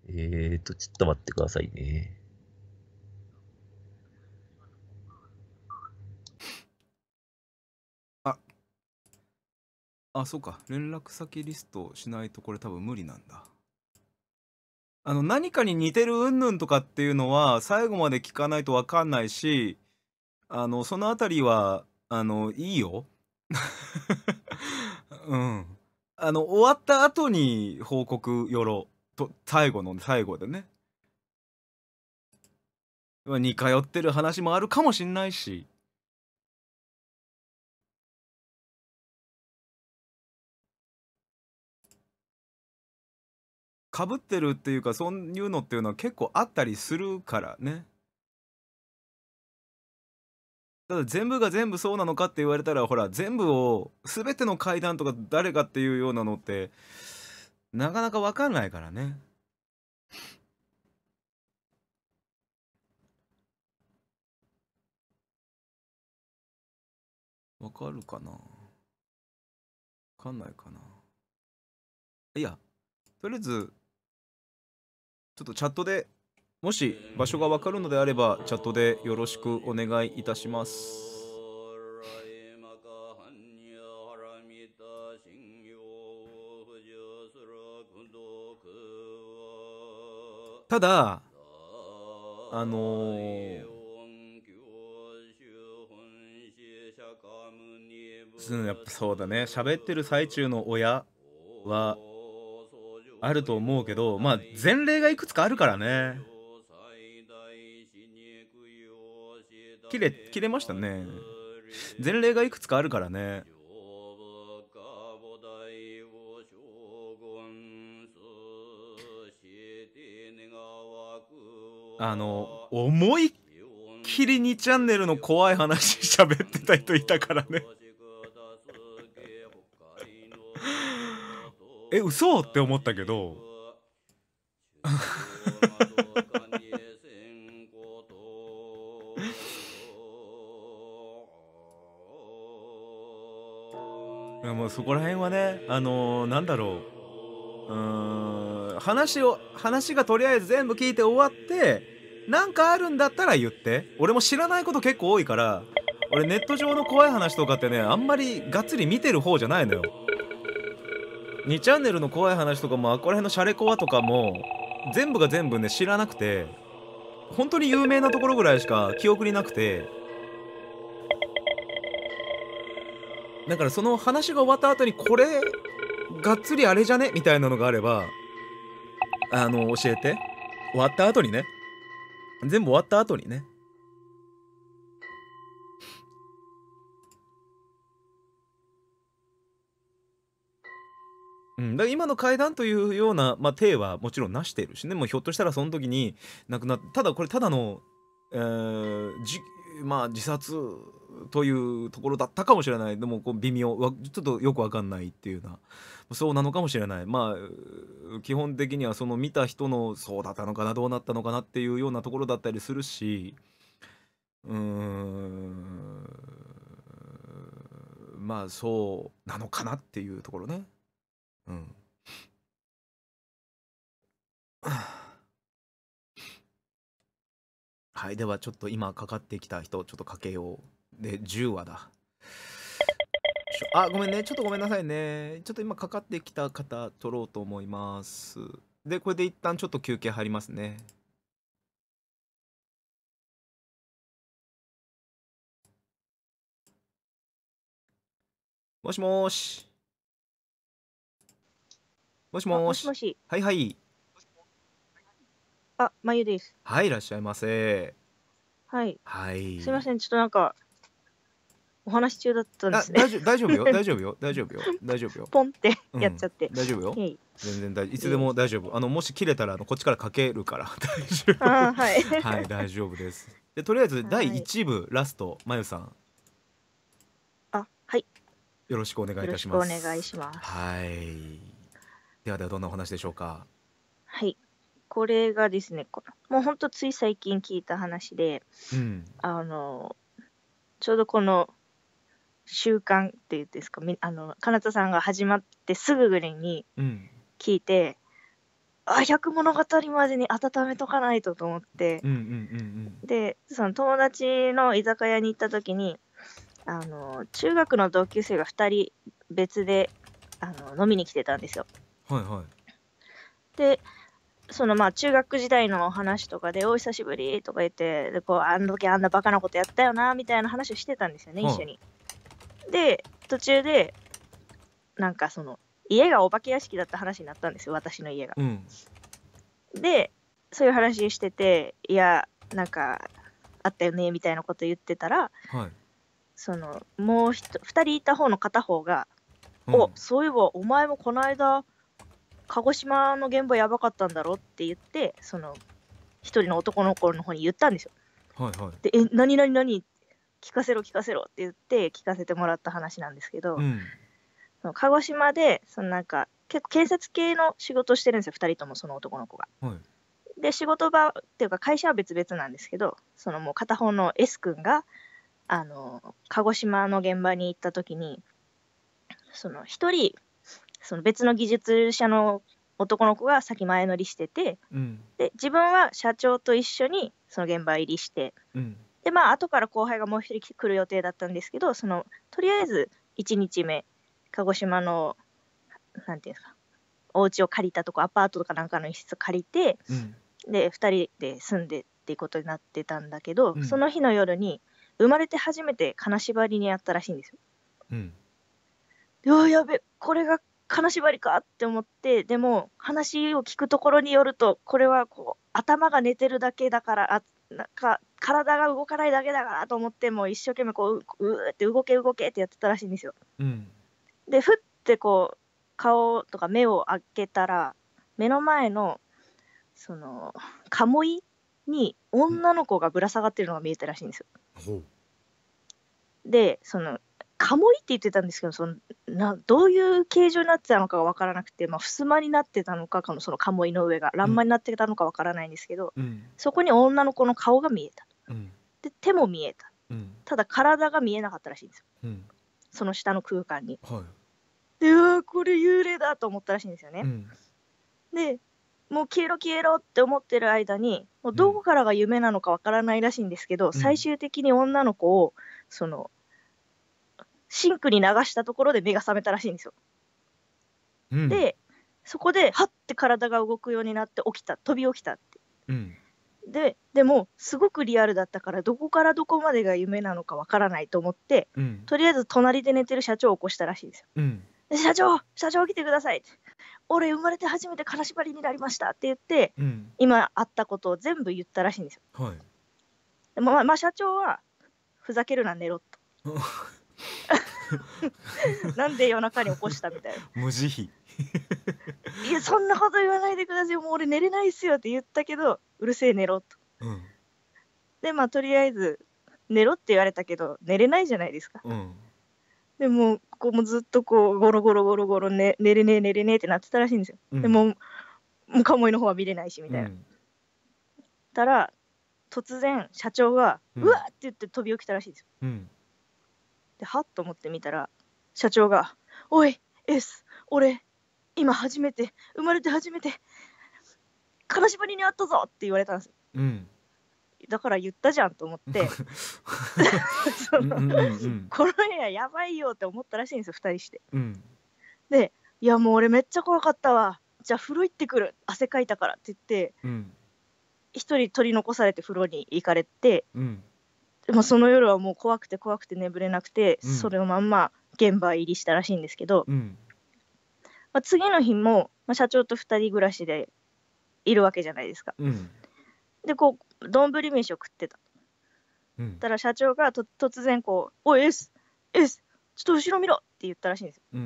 えーと、ちょっと待ってくださいね。あ、あ、そうか。連絡先リストしないとこれ多分無理なんだ。あの、何かに似てるうんぬんとかっていうのは、最後まで聞かないとわかんないし、あの、そのあたりは、あの、いいよ。うん。あの、終わった後に報告よろ。と、最後の、最後でね。似通ってる話もあるかもしんないし。かぶってるっていうかそういうのっていうのは結構あったりするからね。ただ全部が全部そうなのかって言われたらほら全部を全ての階段とか誰かっていうようなのってなかなか分かんないからね。わかるかなわかんないかないや、とりあえず、ちょっとチャットでもし場所がわかるのであればチャットでよろしくお願いいたします。ただあのー、やっぱそうだね喋ってる最中の親はあると思うけどまあ前例がいくつかあるからね。切れ切れましたね前例がいくつかあるからねあの思いっきり2チャンネルの怖い話喋ってた人いたからね え嘘って思ったけどなんだろううん話を話がとりあえず全部聞いて終わって何かあるんだったら言って俺も知らないこと結構多いから俺ネット上の怖い話とかってねあんまりがっつり見てる方じゃないのよ2チャンネルの怖い話とかもあこら辺のシャレコアとかも全部が全部ね知らなくて本当に有名なところぐらいしか記憶になくてだからその話が終わった後にこれがっつりあれじゃねみたいなのがあればあの教えて終わった後にね全部終わった後にねうん、だから今の階段というような、まあ、体はもちろんなしているしねもうひょっとしたらその時になくなっただこれただの、えー、まあ自殺というところだったかもしれないでもこう微妙ちょっとよくわかんないっていうようなそうなのかもしれないまあ基本的にはその見た人のそうだったのかなどうなったのかなっていうようなところだったりするしうーんまあそうなのかなっていうところねうん。はい、ではちょっと今かかってきた人、ちょっとかけよう。で、10話だ。あ、ごめんね。ちょっとごめんなさいね。ちょっと今かかってきた方、取ろうと思います。で、これで一旦ちょっと休憩入りますね。もしもし。もしもし。もしもしはいはい。あ、まゆです。はい、いらっしゃいませ。はい。はい。すみません、ちょっとなんか。お話中だったんですね。大丈夫よ、大丈夫よ、大丈夫よ、大丈夫よ。ポンってやっちゃって。うん、大丈夫よ。全然大いつでも大丈夫。あのもし切れたらあのこっちからかけるから 大丈夫。はい、はい、大丈夫です。でとりあえず第一部、はい、ラストまゆさん。あはい。よろしくお願いいたします。お願いします。はい。ではではどんなお話でしょうか。はい。これがですね、もうほんとつい最近聞いた話で、うん、あの、ちょうどこの習慣っていうんですか、あの、かなたさんが始まってすぐぐらいに聞いて、うん、あ、百物語までに温めとかないとと思って、で、その友達の居酒屋に行った時に、あの、中学の同級生が2人別であの飲みに来てたんですよ。はいはい。でそのまあ中学時代の話とかで「お久しぶり」とか言ってでこうあの時あんなバカなことやったよなみたいな話をしてたんですよね、一緒に。で途中でなんかその家がお化け屋敷だった話になったんですよ私の家が。うん。でそういう話してていやなんかあったよねみたいなこと言ってたらはい。そのもうひ2人いた方の片方が「うんおそういえばお前もこの間鹿児島の現場やばかったんだろって言ってその一人の男の子の方に言ったんですよ。はいはい、で「え何何何聞かせろ聞かせろ」って言って聞かせてもらった話なんですけど、うん、鹿児島でそのなんか結構建設系の仕事してるんですよ2人ともその男の子が。はい、で仕事場っていうか会社は別々なんですけどそのもう片方の S 君があの鹿児島の現場に行った時にその1人その別の技術者の男の子が先前乗りしてて、うん、で自分は社長と一緒にその現場入りして、うん、でまあ後から後輩がもう一人来る予定だったんですけどそのとりあえず1日目鹿児島のなんていうんですかお家を借りたとこアパートとかなんかの一室借りて、うん、で2人で住んでっていうことになってたんだけど、うん、その日の夜に生まれて初めて金縛りにあったらしいんですよ。うん、やべこれが金縛りかって思ってでも話を聞くところによるとこれはこう頭が寝てるだけだからあなんか体が動かないだけだからと思っても一生懸命こううーって動け動けってやってたらしいんですよ。うん、でふってこう顔とか目を開けたら目の前のそのカモイに女の子がぶら下がってるのが見えたらしいんですよ。うん、でそのカモリって言ってたんですけど、そのなどういう形状になってたのかが分からなくて、まあ、襖になってたのか、かもそのカモリの上が、欄間になってたのか分からないんですけど、うん、そこに女の子の顔が見えた。うん、で、手も見えた、うん。ただ、体が見えなかったらしいんですよ。その下の空間に。はい、で、うわこれ幽霊だと思ったらしいんですよね。で、もう消えろ消えろって思ってる間に、もうどこからが夢なのか分からないらしいんですけど、最終的に女の子を、その、シンクに流したところで目が覚めたらしいんですよ。うん、でそこではって体が動くようになって起きた飛び起きたって。うんででもすごくリアルだったからどこからどこまでが夢なのかわからないと思って、うん、とりあえず隣で寝てる社長を起こしたらしいんですよ。うん、で社長社長来てください俺生まれて初めて金縛りになりましたって言って、うん、今あったことを全部言ったらしいんですよ。はい、まあ、まあ、社長はふざけるな寝ろと。なんで夜中に起こしたみたいな。無慈悲。いや、そんなこと言わないでください。もう俺寝れないっすよって言ったけど、うるせえ寝ろと。うん、で、まあ、とりあえず、寝ろって言われたけど、寝れないじゃないですか。うん、でも、ここもずっとこう、ゴロゴロゴロゴロ、ね、寝れねえ、寝れねえってなってたらしいんですよ。うん、でも、もうカモイの方は見れないし、みたいな。うん、たら、突然、社長が、うわっって言って飛び起きたらしいんですよ。うんではっと思ってみたら社長が「おい S 俺今初めて生まれて初めて金縛りに会ったぞ!」って言われたんです、うん、だから言ったじゃんと思って その、この部屋やばいよって思ったらしいんですよ2人して。うん、で「いやもう俺めっちゃ怖かったわじゃあ風呂行ってくる汗かいたから」って言って、うん、1人取り残されて風呂に行かれて。うんでもその夜はもう怖くて怖くて眠れなくて、うんそれをまんま現場入りしたらしいんですけど、うんまあ、次の日も、まあ、社長と2人暮らしでいるわけじゃないですか。うんでこう丼飯を食ってた。うんたら社長がと突然こう「おい S! S! ちょっと後ろ見ろ!」って言ったらしいんですよ。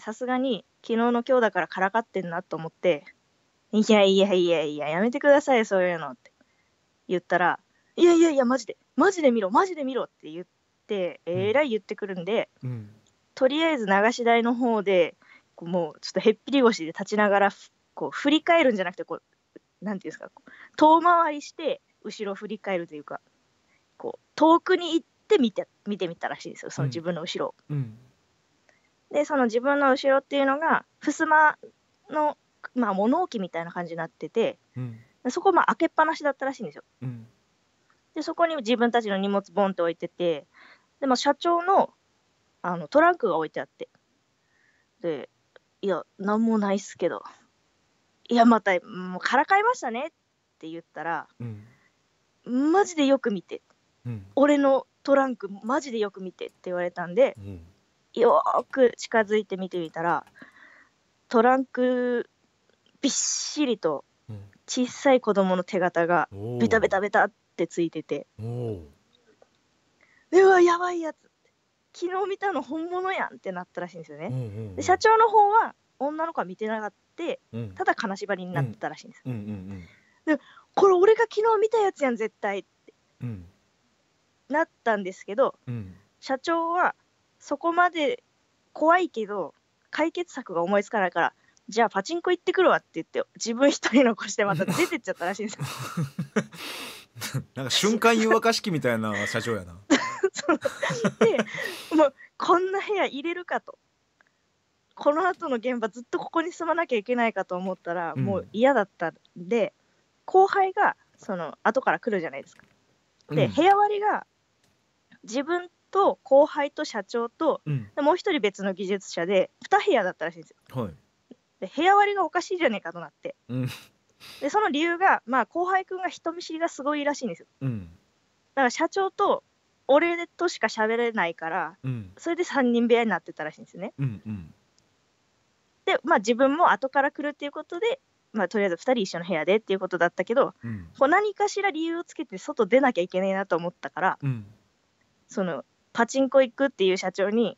さすがに昨日の今日だからからかってんなと思って「いやいやいやいややめてくださいそういうの」って言ったらいやいやいや、マジで、マジで見ろ、マジで見ろって言って、えらい言ってくるんで、うん、とりあえず流し台の方で、もうちょっとへっぴり腰で立ちながら、こう振り返るんじゃなくて、こう、なんていうんですか、遠回りして、後ろ振り返るというか、こう、遠くに行って見て見てみたらしいんですよ、その自分の後ろ、うん、で、その自分の後ろっていうのが、ふすまの、まあ、物置みたいな感じになってて、うん、そこ開けっぱなしだったらしいんですよ。うんで、そこに自分たちの荷物ボンって置いてて、でも社長のあのトランクが置いてあって、で、いや、なんもないっすけど、いや、また、もうからかいましたねって言ったら、うん、マジでよく見て、うん、俺のトランク、マジでよく見てって言われたんで、うんよく近づいて見てみたらトランクびっしりと小さい子供の手形がベタベタベタっってついててうわやばいやつ昨日見たの本物やんってなったらしいんですよね、うんうんうん、社長の方は女の子は見てなかった、ただ金縛りになってたらしいんです、うんうんうんうん、でこれ俺が昨日見たやつやん絶対って、うん、なったんですけど、うん、社長はそこまで怖いけど解決策が思いつかないからじゃあパチンコ行ってくるわって言って自分一人残してまた出てっちゃったらしいんですよ なんか瞬間湯沸かし器みたいな社長やな でもうこんな部屋入れるかとこの後の現場ずっとここに住まなきゃいけないかと思ったら、もう嫌だったんで後輩がその後から来るじゃないですかで、うん、部屋割りが自分と後輩と社長と、うん、もう一人別の技術者で2部屋だったらしいんですよ、はい、で部屋割りがおかしいじゃねえかとなって、でその理由が、まあ、後輩君が人見知りがすごいらしいんですよ、うん、だから社長と俺としか喋れないから、うん、それで3人部屋になってたらしいんですね、うんうん、で、まあ、自分も後から来るっていうことで、まあ、とりあえず2人一緒の部屋でっていうことだったけど、うん、こう何かしら理由をつけて外出なきゃいけないなと思ったから、そのパチンコ行くっていう社長に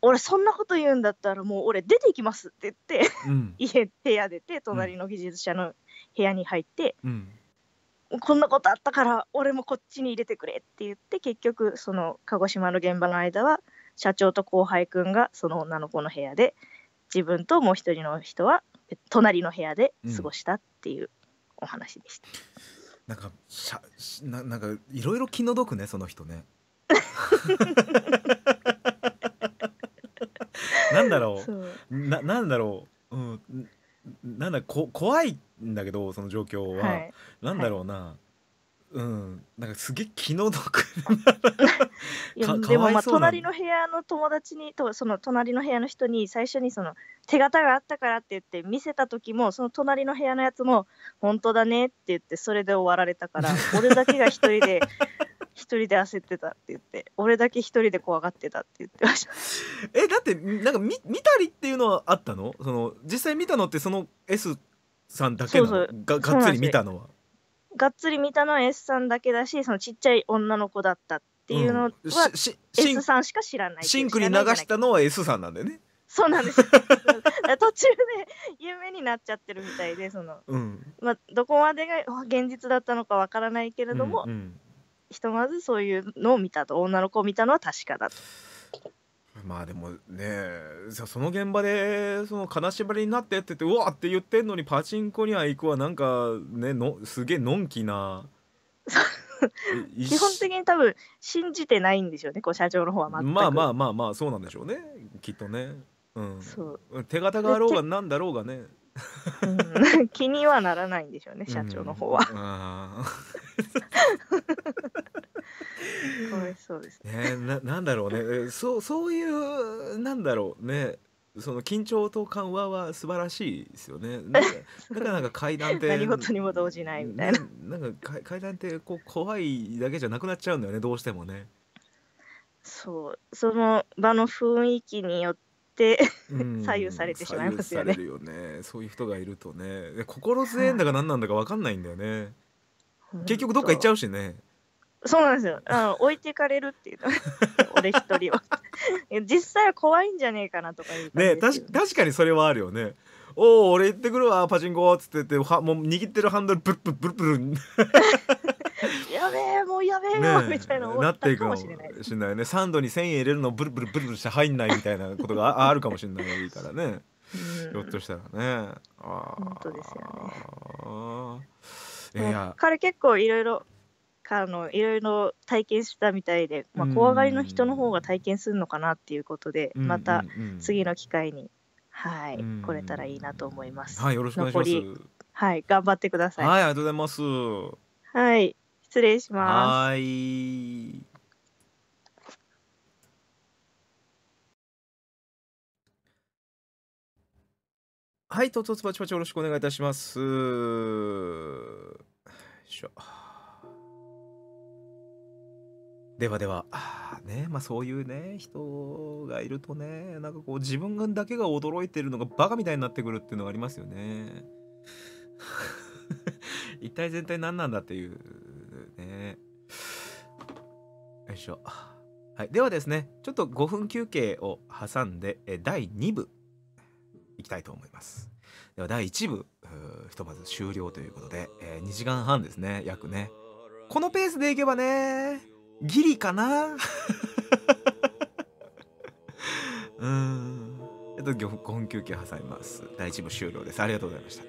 俺そんなこと言うんだったらもう俺出ていきますって言って、うん、家部屋出て隣の技術者の部屋に入って、うん、こんなことあったから俺もこっちに入れてくれって言って結局その鹿児島の現場の間は社長と後輩くんがその女の子の部屋で自分ともう一人の人は隣の部屋で過ごしたっていうお話でした。うん、なんかしゃななんかいろいろ気の毒ねその人ね。なんだろうななんだろう、うん、なんだこ怖いんだけどその状況は、はい、なんだろうな、はい、うんなんかすげえ気の毒でもまあ隣の部屋の友達にとその隣の部屋の人に最初にその手形があったからって言って見せた時もその隣の部屋のやつも本当だねって言ってそれで終わられたから 俺だけが一人で一人で焦ってたって言って俺だけ一人で怖がってたって言ってました えだってなんか見見たりっていうのはあったのその実際見たのってその S さんだけなのそうそうががっつり見たのはがっつり見たのは S さんだけだしそのちっちゃい女の子だったっていうのは、うん、しし S さんしか知らないシンクに流したのは S さんなんだよねそうなんです 途中で有名になっちゃってるみたいでその、うん、まあ、どこまでが現実だったのかわからないけれども、うんうんひとまずそういうのを見たと女の子を見たのは確かだと。まあでもねその現場でその金縛りになってってってうわって言ってんのにパチンコには行くはなんかねのすげえのんきな 基本的に多分信じてないんでしょうねこう社長の方は全くまあまあまあまあそうなんでしょうねきっとね、うん、そう手形があろうがなんだろうがね 気にはならないんでしょうね社長の方は。かわいそうですねねななんだろうねそうそういうなんだろうねその緊張と緩和は素晴らしいですよね。だから なんか階段って何事にも動じないみたいな。なんか階段ってこう怖いだけじゃなくなっちゃうんだよねどうしてもね。そうその場の雰囲気によってて左右されてしまいますよね。よねそういう人がいるとね心強いんだか何なんだか分かんないんだよね。結局どっか行っちゃうしね。そうなんですよ。あの置いていかれるっていう 俺一人は。実際は怖いんじゃねえかなとかねね確確かにそれはあるよね。おお俺行ってくるわパチンコっつっててはもう握ってるハンドルプルプルプルプル。やべえもうやべえよ、みたいな思ったかもしれないしないねサンドに1,000円入れるのブルブルブルブルして入んないみたいなことがあ るかもしれないからねひょっとしたらねああですよね、いや彼結構いろいろあのいろいろ体験したみたいで、まあ、怖がりの人の方が体験するのかなっていうことで、うんうんうん、また次の機会に、はい、うん、来れたらいいなと思います。はい、よろしくお願いします。はい、頑張ってください。はい、ありがとうございます。はい。失礼します。はい。はい、とつばちばちよろしくお願いいたします。ではでは、ね、まあそういうね、人がいるとね、なんかこう自分だけが驚いてるのがバカみたいになってくるっていうのがありますよね。一体全体何なんだっていうね。よいしょ。はい、ではですね、ちょっと5分休憩を挟んで、え第2部いきたいと思います。では第1部、ひとまず終了ということで、えー、2時間半ですね、約ね。このペースでいけばね、ギリかな うん。えっと、5分休憩挟みます。第1部終了です。ありがとうございました。